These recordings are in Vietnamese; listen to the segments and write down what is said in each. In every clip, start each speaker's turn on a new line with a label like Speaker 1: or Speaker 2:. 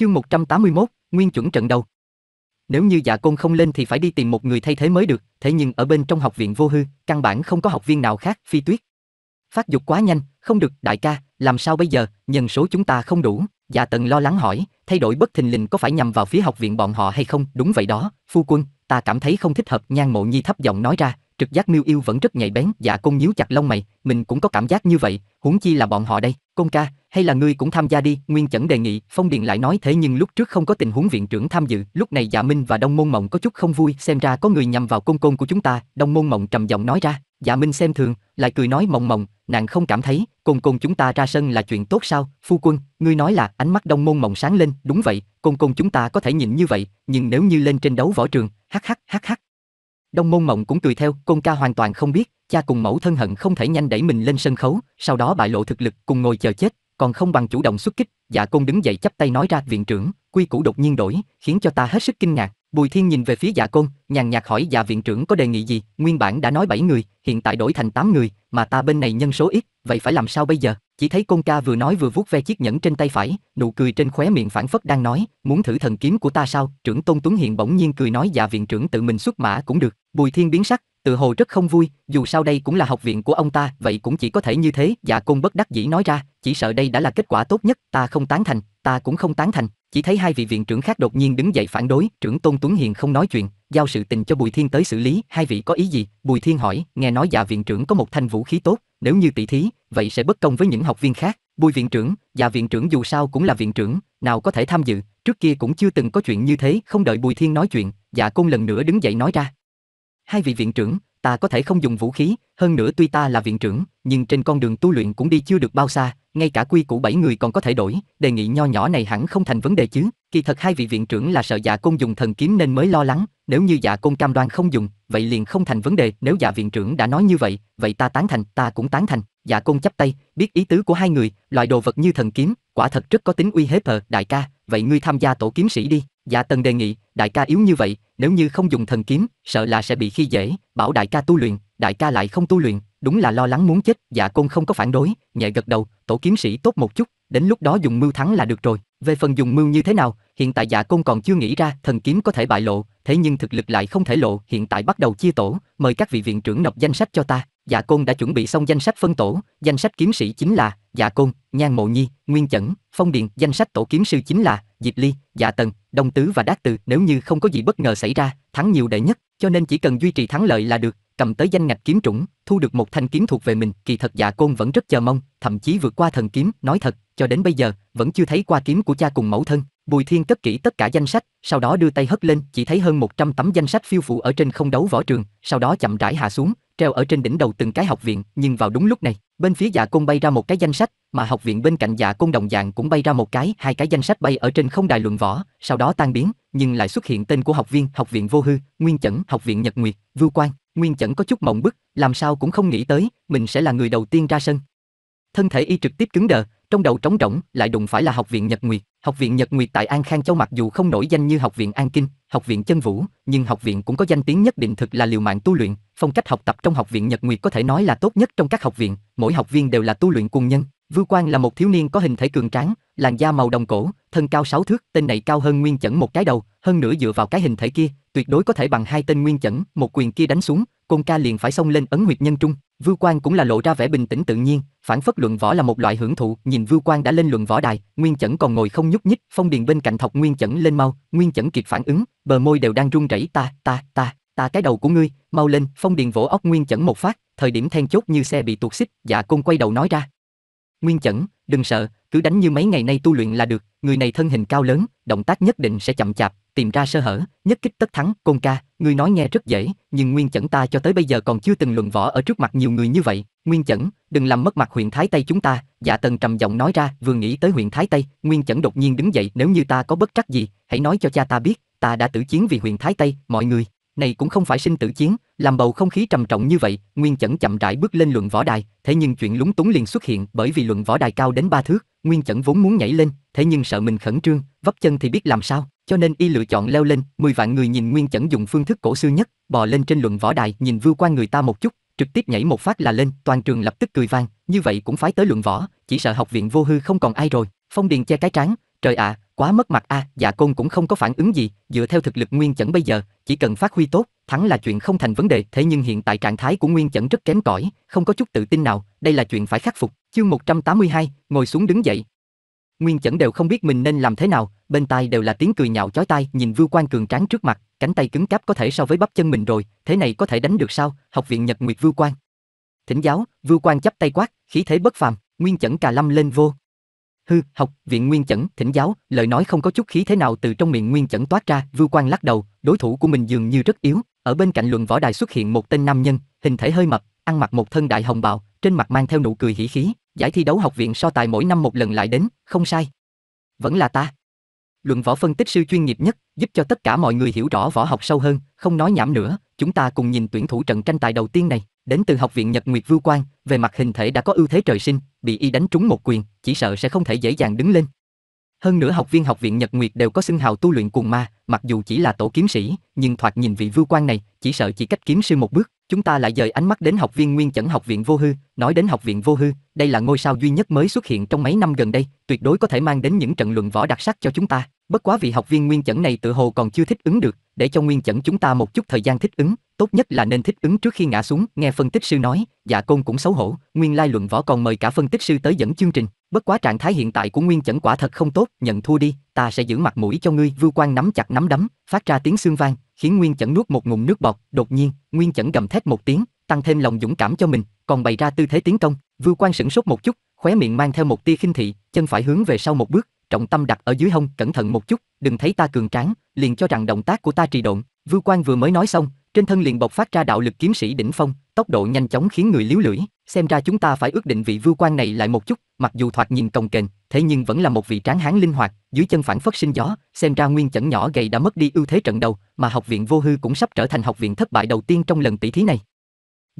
Speaker 1: Chương 181, nguyên chuẩn trận đầu. Nếu như Dạ Côn không lên thì phải đi tìm một người thay thế mới được, thế nhưng ở bên trong học viện vô hư, căn bản không có học viên nào khác, Phi Tuyết. Phát dục quá nhanh, không được, đại ca, làm sao bây giờ, nhân số chúng ta không đủ, Dạ Tần lo lắng hỏi, thay đổi bất thình lình có phải nhằm vào phía học viện bọn họ hay không, đúng vậy đó, phu quân, ta cảm thấy không thích hợp, Nhan Mộ Nhi thấp giọng nói ra, trực giác miêu yêu vẫn rất nhạy bén dạ côn nhíu chặt lông mày mình cũng có cảm giác như vậy huống chi là bọn họ đây côn ca hay là ngươi cũng tham gia đi nguyên chẩn đề nghị phong điền lại nói thế nhưng lúc trước không có tình huống viện trưởng tham dự lúc này dạ minh và đông môn mộng có chút không vui xem ra có người nhằm vào côn côn của chúng ta đông môn mộng trầm giọng nói ra dạ minh xem thường lại cười nói mộng mộng nàng không cảm thấy côn côn chúng ta ra sân là chuyện tốt sao phu quân ngươi nói là ánh mắt đông môn mộng sáng lên đúng vậy côn côn chúng ta có thể nhìn như vậy nhưng nếu như lên trên đấu võ trường hắc hắc hắc hắc Đông Môn Mộng cũng cười theo, Côn ca hoàn toàn không biết, cha cùng mẫu thân hận không thể nhanh đẩy mình lên sân khấu, sau đó bại lộ thực lực cùng ngồi chờ chết, còn không bằng chủ động xuất kích. Dạ Côn đứng dậy chắp tay nói ra viện trưởng, quy củ đột nhiên đổi, khiến cho ta hết sức kinh ngạc. Bùi Thiên nhìn về phía Dạ Côn, nhàn nhạt hỏi Dạ viện trưởng có đề nghị gì, nguyên bản đã nói 7 người, hiện tại đổi thành 8 người, mà ta bên này nhân số ít, vậy phải làm sao bây giờ? Chỉ thấy Côn ca vừa nói vừa vuốt ve chiếc nhẫn trên tay phải, nụ cười trên khóe miệng phản phất đang nói, muốn thử thần kiếm của ta sao? Trưởng Tôn Tuấn hiện bỗng nhiên cười nói Dạ viện trưởng tự mình xuất mã cũng được. Bùi Thiên biến sắc, tự hồ rất không vui, dù sao đây cũng là học viện của ông ta, vậy cũng chỉ có thể như thế, Dạ Côn bất đắc dĩ nói ra, chỉ sợ đây đã là kết quả tốt nhất, ta không tán thành, ta cũng không tán thành. Chỉ thấy hai vị viện trưởng khác đột nhiên đứng dậy phản đối, trưởng Tôn Tuấn Hiền không nói chuyện, giao sự tình cho Bùi Thiên tới xử lý, hai vị có ý gì? Bùi Thiên hỏi, nghe nói dạ viện trưởng có một thanh vũ khí tốt, nếu như tỷ thí, vậy sẽ bất công với những học viên khác. Bùi viện trưởng, dạ viện trưởng dù sao cũng là viện trưởng, nào có thể tham dự, trước kia cũng chưa từng có chuyện như thế, không đợi Bùi Thiên nói chuyện, dạ côn lần nữa đứng dậy nói ra. Hai vị viện trưởng, ta có thể không dùng vũ khí, hơn nữa tuy ta là viện trưởng, nhưng trên con đường tu luyện cũng đi chưa được bao xa, ngay cả quy củ bảy người còn có thể đổi, đề nghị nho nhỏ này hẳn không thành vấn đề chứ. Kỳ thật hai vị viện trưởng là sợ dạ côn dùng thần kiếm nên mới lo lắng, nếu như dạ côn cam đoan không dùng, vậy liền không thành vấn đề, nếu dạ viện trưởng đã nói như vậy, vậy ta tán thành, ta cũng tán thành. Dạ côn chắp tay, biết ý tứ của hai người, loại đồ vật như thần kiếm, quả thật rất có tính uy hiếp ờ, đại ca, vậy ngươi tham gia tổ kiếm sĩ đi. Dạ Tần đề nghị, đại ca yếu như vậy, nếu như không dùng thần kiếm, sợ là sẽ bị khi dễ, bảo đại ca tu luyện, đại ca lại không tu luyện, đúng là lo lắng muốn chết, dạ côn không có phản đối, nhẹ gật đầu, tổ kiếm sĩ tốt một chút, đến lúc đó dùng mưu thắng là được rồi. Về phần dùng mưu như thế nào, hiện tại dạ côn còn chưa nghĩ ra, thần kiếm có thể bại lộ, thế nhưng thực lực lại không thể lộ, hiện tại bắt đầu chia tổ, mời các vị viện trưởng nộp danh sách cho ta. Dạ côn đã chuẩn bị xong danh sách phân tổ, danh sách kiếm sĩ chính là Dạ côn, Nhan Mộ Nhi, Nguyên Chẩn, Phong Điền, danh sách tổ kiếm sư chính là Diệp Ly, Dạ Tần, Đông Tứ và Đát Từ nếu như không có gì bất ngờ xảy ra, thắng nhiều đệ nhất, cho nên chỉ cần duy trì thắng lợi là được, cầm tới danh ngạch kiếm trũng, thu được một thanh kiếm thuộc về mình, kỳ thật Dạ Côn vẫn rất chờ mong, thậm chí vượt qua thần kiếm, nói thật, cho đến bây giờ vẫn chưa thấy qua kiếm của cha cùng mẫu thân, Bùi Thiên cất kỹ tất cả danh sách, sau đó đưa tay hất lên, chỉ thấy hơn 100 tấm danh sách phiêu phụ ở trên không đấu võ trường, sau đó chậm rãi hạ xuống, treo ở trên đỉnh đầu từng cái học viện, nhưng vào đúng lúc này, bên phía Dạ Côn bay ra một cái danh sách, mà học viện bên cạnh Dạ Côn đồng dạng cũng bay ra một cái, hai cái danh sách bay ở trên không đài luận võ, sau đó tan biến, nhưng lại xuất hiện tên của học viên, học viện Vô Hư, Nguyên Chẩn, học viện Nhật Nguyệt, Vưu Quang, Nguyên Chẩn có chút mộng bức, làm sao cũng không nghĩ tới, mình sẽ là người đầu tiên ra sân. Thân thể y trực tiếp cứng đờ, trong đầu trống rỗng, lại đụng phải là Học viện Nhật Nguyệt. Học viện Nhật Nguyệt tại An Khang Châu mặc dù không nổi danh như Học viện An Kinh, Học viện Chân Vũ, nhưng học viện cũng có danh tiếng nhất định thực là liều mạng tu luyện, phong cách học tập trong Học viện Nhật Nguyệt có thể nói là tốt nhất trong các học viện, mỗi học viên đều là tu luyện cùng nhân. Vưu Quang là một thiếu niên có hình thể cường tráng, làn da màu đồng cổ, thân cao sáu thước, tên này cao hơn Nguyên Chẩn một cái đầu, hơn nữa dựa vào cái hình thể kia, tuyệt đối có thể bằng hai tên Nguyên Chẩn, một quyền kia đánh xuống, Côn Ca liền phải xông lên ấn huyệt nhân trung. Vưu Quang cũng là lộ ra vẻ bình tĩnh tự nhiên, phản phất luận võ là một loại hưởng thụ, nhìn Vưu Quang đã lên luận võ đài, Nguyên Chẩn còn ngồi không nhúc nhích, Phong Điền bên cạnh thọc Nguyên Chẩn lên mau, Nguyên Chẩn kịp phản ứng, bờ môi đều đang run rẩy, ta, ta, ta, ta cái đầu của ngươi, mau lên, Phong Điền vỗ óc Nguyên Chẩn một phát, thời điểm then chốt như xe bị tuột xích, Dạ Côn quay đầu nói ra, Nguyên Chẩn, đừng sợ, cứ đánh như mấy ngày nay tu luyện là được, người này thân hình cao lớn, động tác nhất định sẽ chậm chạp, tìm ra sơ hở, nhất kích tất thắng, Côn ca, ngươi nói nghe rất dễ, nhưng Nguyên Chẩn ta cho tới bây giờ còn chưa từng luận võ ở trước mặt nhiều người như vậy, Nguyên Chẩn, đừng làm mất mặt huyện Thái Tây chúng ta, Dạ Tần trầm giọng nói ra, vừa nghĩ tới huyện Thái Tây, Nguyên Chẩn đột nhiên đứng dậy, nếu như ta có bất trắc gì, hãy nói cho cha ta biết, ta đã tử chiến vì huyện Thái Tây, mọi người, này cũng không phải sinh tử chiến, làm bầu không khí trầm trọng như vậy, Nguyên Chẩn chậm rãi bước lên luận võ đài, thế nhưng chuyện lúng túng liền xuất hiện bởi vì luận võ đài cao đến ba thước, Nguyên Chẩn vốn muốn nhảy lên, thế nhưng sợ mình khẩn trương, vấp chân thì biết làm sao, cho nên y lựa chọn leo lên, 10 vạn người nhìn Nguyên Chẩn dùng phương thức cổ xưa nhất, bò lên trên luận võ đài, nhìn vưu qua người ta một chút, trực tiếp nhảy một phát là lên, toàn trường lập tức cười vang, như vậy cũng phải tới luận võ, chỉ sợ học viện vô hư không còn ai rồi. Phong Điền che cái trán, trời ạ, à, quá mất mặt a, à, dạ côn cũng không có phản ứng gì, dựa theo thực lực nguyên chẩn bây giờ, chỉ cần phát huy tốt, thắng là chuyện không thành vấn đề, thế nhưng hiện tại trạng thái của nguyên chẩn rất kém cỏi, không có chút tự tin nào, đây là chuyện phải khắc phục. Chương 182, ngồi xuống đứng dậy. Nguyên chẩn đều không biết mình nên làm thế nào, bên tai đều là tiếng cười nhạo chói tai, nhìn Vưu Quan cường tráng trước mặt, cánh tay cứng cáp có thể so với bắp chân mình rồi, thế này có thể đánh được sao? Học viện Nhật Nguyệt Vưu Quan. Thỉnh giáo, Vưu Quan chắp tay quát, khí thế bất phàm, Nguyên chẩn cà lâm lên vô, hư học viện nguyên chẩn thỉnh giáo lời nói không có chút khí thế nào từ trong miệng nguyên chẩn toát ra vưu quan lắc đầu đối thủ của mình dường như rất yếu ở bên cạnh luận võ đài xuất hiện một tên nam nhân hình thể hơi mập ăn mặc một thân đại hồng bào trên mặt mang theo nụ cười hỉ khí giải thi đấu học viện so tài mỗi năm một lần lại đến không sai vẫn là ta Luận võ phân tích sư chuyên nghiệp nhất, giúp cho tất cả mọi người hiểu rõ võ học sâu hơn, không nói nhảm nữa, chúng ta cùng nhìn tuyển thủ trận tranh tài đầu tiên này, đến từ học viện Nhật Nguyệt Vưu Quang, về mặt hình thể đã có ưu thế trời sinh, bị y đánh trúng một quyền, chỉ sợ sẽ không thể dễ dàng đứng lên. Hơn nữa học viên học viện Nhật Nguyệt đều có xưng hào tu luyện cùng ma, mặc dù chỉ là tổ kiếm sĩ, nhưng thoạt nhìn vị Vưu Quang này, chỉ sợ chỉ cách kiếm sư một bước, chúng ta lại dời ánh mắt đến học viên Nguyên Chẩn học viện Vô Hư, Nói đến học viện vô hư, đây là ngôi sao duy nhất mới xuất hiện trong mấy năm gần đây, tuyệt đối có thể mang đến những trận luận võ đặc sắc cho chúng ta. Bất quá vị học viên nguyên chẩn này tự hồ còn chưa thích ứng được, để cho nguyên chẩn chúng ta một chút thời gian thích ứng, tốt nhất là nên thích ứng trước khi ngã xuống. Nghe phân tích sư nói, dạ côn cũng xấu hổ, nguyên lai luận võ còn mời cả phân tích sư tới dẫn chương trình. Bất quá trạng thái hiện tại của nguyên chẩn quả thật không tốt, nhận thua đi, ta sẽ giữ mặt mũi cho ngươi. Vưu quan nắm chặt nắm đấm, phát ra tiếng xương vang, khiến nguyên chẩn nuốt một ngụm nước bọt. Đột nhiên, nguyên chẩn gầm thét một tiếng, tăng thêm lòng dũng cảm cho mình, còn bày ra tư thế tiến công. Vưu Quan sửng sốt một chút, khóe miệng mang theo một tia khinh thị, chân phải hướng về sau một bước, trọng tâm đặt ở dưới hông, cẩn thận một chút, đừng thấy ta cường tráng, liền cho rằng động tác của ta trì độn. Vưu Quan vừa mới nói xong, trên thân liền bộc phát ra đạo lực kiếm sĩ đỉnh phong, tốc độ nhanh chóng khiến người liếu lưỡi, xem ra chúng ta phải ước định vị Vưu Quan này lại một chút, mặc dù thoạt nhìn cồng kềnh, thế nhưng vẫn là một vị tráng hán linh hoạt, dưới chân phản phất sinh gió, xem ra nguyên chẩn nhỏ gầy đã mất đi ưu thế trận đầu, mà học viện vô hư cũng sắp trở thành học viện thất bại đầu tiên trong lần tỷ thí này.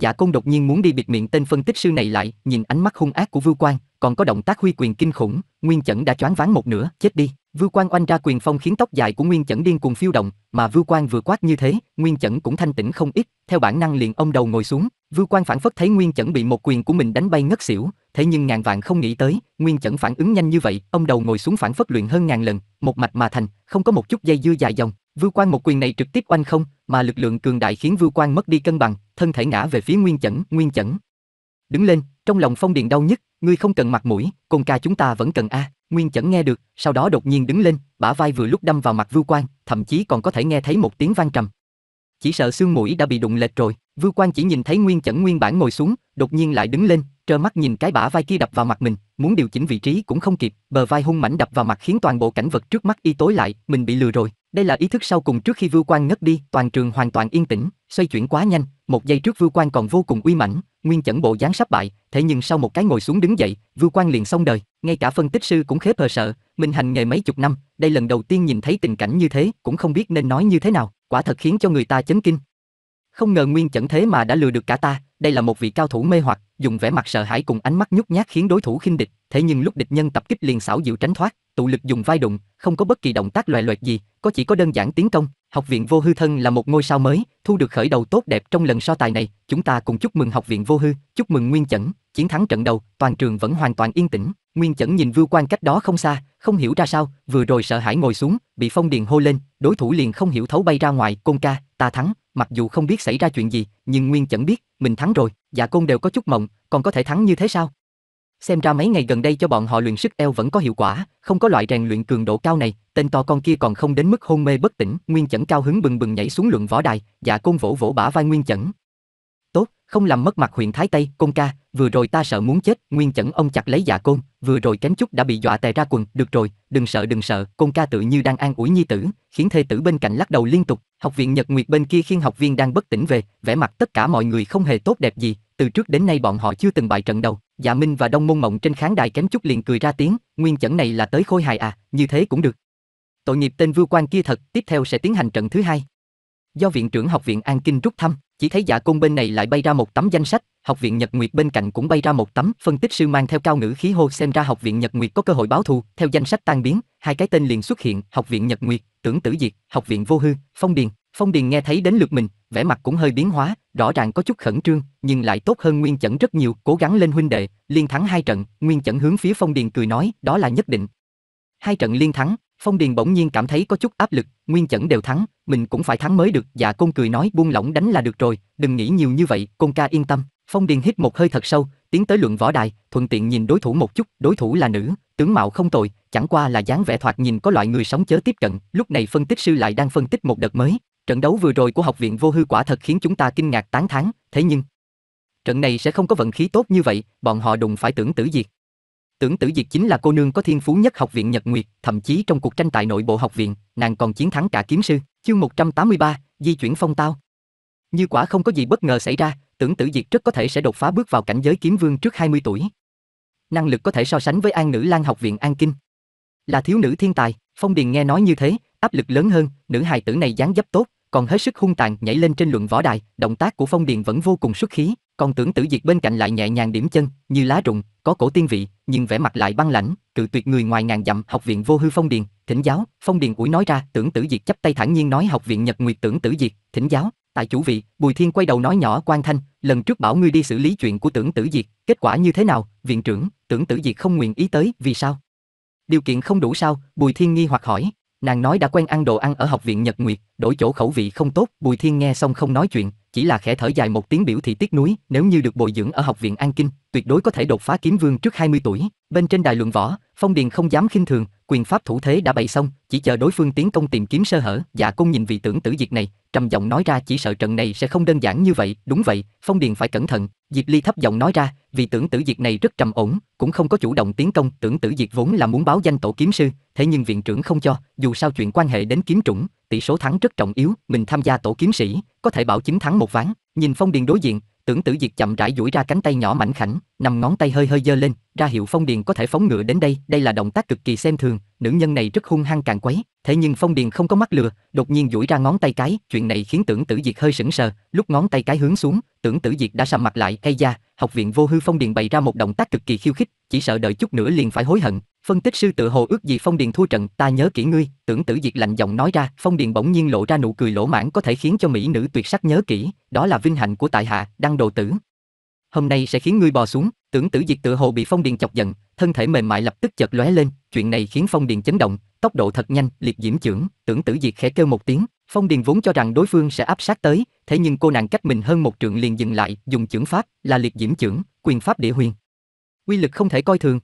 Speaker 1: Dạ Côn đột nhiên muốn đi bịt miệng tên phân tích sư này lại, nhìn ánh mắt hung ác của Vưu Quang, còn có động tác huy quyền kinh khủng, Nguyên Chẩn đã choáng váng một nửa, chết đi. Vưu Quang oanh ra quyền phong khiến tóc dài của Nguyên Chẩn điên cuồng phiêu động, mà Vưu Quang vừa quát như thế, Nguyên Chẩn cũng thanh tĩnh không ít, theo bản năng liền ông đầu ngồi xuống. Vưu Quang phản phất thấy Nguyên Chẩn bị một quyền của mình đánh bay ngất xỉu, thế nhưng ngàn vạn không nghĩ tới, Nguyên Chẩn phản ứng nhanh như vậy, ông đầu ngồi xuống phản phất luyện hơn ngàn lần, một mạch mà thành, không có một chút dây dưa dài dòng. Vưu Quang một quyền này trực tiếp oanh không, mà lực lượng cường đại khiến Vưu Quang mất đi cân bằng, thân thể ngã về phía Nguyên Chẩn, Nguyên Chẩn. Đứng lên, trong lòng Phong Điền đau nhất, ngươi không cần mặt mũi, cùng ca chúng ta vẫn cần a. Nguyên Chẩn nghe được, sau đó đột nhiên đứng lên, bả vai vừa lúc đâm vào mặt Vưu Quang, thậm chí còn có thể nghe thấy một tiếng vang trầm. Chỉ sợ xương mũi đã bị đụng lệch rồi, Vưu Quang chỉ nhìn thấy Nguyên Chẩn nguyên bản ngồi xuống, đột nhiên lại đứng lên, trơ mắt nhìn cái bả vai kia đập vào mặt mình, muốn điều chỉnh vị trí cũng không kịp, bờ vai hung mảnh đập vào mặt khiến toàn bộ cảnh vật trước mắt y tối lại, mình bị lừa rồi. Đây là ý thức sau cùng trước khi Vưu Quang ngất đi, toàn trường hoàn toàn yên tĩnh, xoay chuyển quá nhanh, một giây trước Vưu Quang còn vô cùng uy mãnh, nguyên chẩn bộ dáng sắp bại, thế nhưng sau một cái ngồi xuống đứng dậy, Vưu Quang liền xong đời, ngay cả phân tích sư cũng khép hờ sợ, mình hành nghề mấy chục năm, đây lần đầu tiên nhìn thấy tình cảnh như thế, cũng không biết nên nói như thế nào, quả thật khiến cho người ta chấn kinh. Không ngờ nguyên chẩn thế mà đã lừa được cả ta, đây là một vị cao thủ mê hoặc, dùng vẻ mặt sợ hãi cùng ánh mắt nhút nhát khiến đối thủ khinh địch, thế nhưng lúc địch nhân tập kích liền xảo diệu tránh thoát, tụ lực dùng vai đụng, không có bất kỳ động tác loè loẹt gì, có chỉ có đơn giản tiến công. Học viện Vô Hư Thân là một ngôi sao mới, thu được khởi đầu tốt đẹp trong lần so tài này, chúng ta cùng chúc mừng học viện Vô Hư, chúc mừng Nguyên Chẩn, chiến thắng trận đầu, toàn trường vẫn hoàn toàn yên tĩnh. Nguyên Chẩn nhìn Vưu Quan cách đó không xa, không hiểu ra sao, vừa rồi sợ hãi ngồi xuống, bị Phong Điền hô lên, đối thủ liền không hiểu thấu bay ra ngoài, "Côn ca, ta thắng." Mặc dù không biết xảy ra chuyện gì, nhưng Nguyên Chẩn biết, mình thắng rồi, Dạ Côn đều có chút mộng, còn có thể thắng như thế sao? Xem ra mấy ngày gần đây cho bọn họ luyện sức eo vẫn có hiệu quả, không có loại rèn luyện cường độ cao này, tên to con kia còn không đến mức hôn mê bất tỉnh, Nguyên Chẩn cao hứng bừng bừng nhảy xuống luận võ đài, dạ côn vỗ vỗ bả vai Nguyên Chẩn. "Tốt, không làm mất mặt huyện Thái Tây, côn ca, vừa rồi ta sợ muốn chết." Nguyên Chẩn ông chặt lấy dạ côn, vừa rồi kém chút đã bị dọa tè ra quần, "Được rồi, đừng sợ đừng sợ." Côn ca tự như đang an ủi nhi tử, khiến thê tử bên cạnh lắc đầu liên tục. Học viện Nhật Nguyệt bên kia khiên học viên đang bất tỉnh về, vẻ mặt tất cả mọi người không hề tốt đẹp gì, từ trước đến nay bọn họ chưa từng bại trận đầu Dạ Minh và Đông Môn Mộng trên khán đài kém chút liền cười ra tiếng, nguyên chẩn này là tới khôi hài à, như thế cũng được. Tội nghiệp tên vưu quan kia thật, tiếp theo sẽ tiến hành trận thứ hai. Do viện trưởng học viện An Kinh rút thăm, chỉ thấy dạ côn bên này lại bay ra một tấm danh sách, học viện Nhật Nguyệt bên cạnh cũng bay ra một tấm, phân tích sư mang theo cao ngữ khí hô xem ra học viện Nhật Nguyệt có cơ hội báo thù, theo danh sách tan biến, hai cái tên liền xuất hiện, học viện Nhật Nguyệt, tưởng tử diệt, học viện vô hư, phong điền. Phong Điền nghe thấy đến lượt mình, vẻ mặt cũng hơi biến hóa, rõ ràng có chút khẩn trương, nhưng lại tốt hơn Nguyên Chẩn rất nhiều, cố gắng lên huynh đệ, liên thắng hai trận, Nguyên Chẩn hướng phía Phong Điền cười nói, đó là nhất định. Hai trận liên thắng, Phong Điền bỗng nhiên cảm thấy có chút áp lực, Nguyên Chẩn đều thắng, mình cũng phải thắng mới được, dạ Côn cười nói buông lỏng đánh là được rồi, đừng nghĩ nhiều như vậy, Côn ca yên tâm. Phong Điền hít một hơi thật sâu, tiến tới luận võ đài, thuận tiện nhìn đối thủ một chút, đối thủ là nữ, tướng mạo không tồi, chẳng qua là dáng vẻ thoạt nhìn có loại người sống chớ tiếp cận, lúc này phân tích sư lại đang phân tích một đợt mới, Trận đấu vừa rồi của học viện vô hư quả thật khiến chúng ta kinh ngạc tán thán, thế nhưng trận này sẽ không có vận khí tốt như vậy, bọn họ đụng phải tưởng tử diệt. Tưởng tử diệt chính là cô nương có thiên phú nhất học viện Nhật Nguyệt, thậm chí trong cuộc tranh tài nội bộ học viện, nàng còn chiến thắng cả kiếm sư. Chương 183, di chuyển phong tao. Như quả không có gì bất ngờ xảy ra, tưởng tử diệt rất có thể sẽ đột phá bước vào cảnh giới kiếm vương trước 20 tuổi. Năng lực có thể so sánh với An Nữ Lan học viện An Kinh. Là thiếu nữ thiên tài, Phong Điền nghe nói như thế, áp lực lớn hơn, nữ hài tử này dáng dấp tốt, còn hết sức hung tàn nhảy lên trên luận võ đài, động tác của Phong Điền vẫn vô cùng xuất khí, còn tưởng tử diệt bên cạnh lại nhẹ nhàng điểm chân, như lá rụng, có cổ tiên vị, nhưng vẻ mặt lại băng lãnh, cự tuyệt người ngoài ngàn dặm học viện vô hư Phong Điền, thỉnh giáo, Phong Điền ủi nói ra, tưởng tử diệt chấp tay thản nhiên nói học viện Nhật Nguyệt tưởng tử diệt, thỉnh giáo, tại chủ vị, Bùi Thiên quay đầu nói nhỏ quan thanh, lần trước bảo ngươi đi xử lý chuyện của tưởng tử diệt, kết quả như thế nào, viện trưởng, tưởng tử diệt không nguyện ý tới, vì sao? Điều kiện không đủ sao, Bùi Thiên nghi hoặc hỏi, Nàng nói đã quen ăn đồ ăn ở học viện Nhật Nguyệt, đổi chỗ khẩu vị không tốt, Bùi Thiên nghe xong không nói chuyện, chỉ là khẽ thở dài một tiếng biểu thị tiếc nuối, nếu như được bồi dưỡng ở học viện An Kinh, tuyệt đối có thể đột phá kiếm vương trước 20 tuổi. Bên trên đài luận võ, Phong Điền không dám khinh thường, quyền pháp thủ thế đã bày xong, chỉ chờ đối phương tiến công tìm kiếm sơ hở. Dạ Côn nhìn vị tưởng tử diệt này, trầm giọng nói ra chỉ sợ trận này sẽ không đơn giản như vậy, đúng vậy, Phong Điền phải cẩn thận. Diệp Ly thấp giọng nói ra, vị tưởng tử diệt này rất trầm ổn, cũng không có chủ động tiến công, tưởng tử diệt vốn là muốn báo danh tổ kiếm sư, thế nhưng viện trưởng không cho, dù sao chuyện quan hệ đến kiếm chủng, tỷ số thắng rất trọng yếu, mình tham gia tổ kiếm sĩ, có thể bảo chứng thắng một ván. Nhìn Phong Điền đối diện, Tưởng Tử Diệt chậm rãi duỗi ra cánh tay nhỏ mảnh khảnh, nằm ngón tay hơi hơi giơ lên, ra hiệu Phong Điền có thể phóng ngựa đến đây, đây là động tác cực kỳ xem thường, nữ nhân này rất hung hăng càng quấy, thế nhưng Phong Điền không có mắt lừa, đột nhiên duỗi ra ngón tay cái, chuyện này khiến Tưởng Tử Diệt hơi sững sờ, lúc ngón tay cái hướng xuống, Tưởng Tử Diệt đã sầm mặt lại, "Ây da, học viện vô hư Phong Điền bày ra một động tác cực kỳ khiêu khích, chỉ sợ đợi chút nữa liền phải hối hận, Phân tích sư tự hồ ước gì Phong Điền thua trận, ta nhớ kỹ ngươi, tưởng tử diệt lạnh giọng nói ra, Phong Điền bỗng nhiên lộ ra nụ cười lỗ mãn có thể khiến cho mỹ nữ tuyệt sắc nhớ kỹ, đó là vinh hạnh của tại hạ, đăng đồ tử. Hôm nay sẽ khiến ngươi bò xuống, tưởng tử diệt tự hồ bị Phong Điền chọc giận, thân thể mềm mại lập tức chợt lóe lên, chuyện này khiến Phong Điền chấn động, tốc độ thật nhanh, liệt diễm trưởng, tưởng tử diệt khẽ kêu một tiếng, Phong Điền vốn cho rằng đối phương sẽ áp sát tới, thế nhưng cô nàng cách mình hơn một trượng liền dừng lại, dùng chưởng pháp, là liệt diễm chưởng, quyền pháp địa huyền. uy lực không thể coi thường,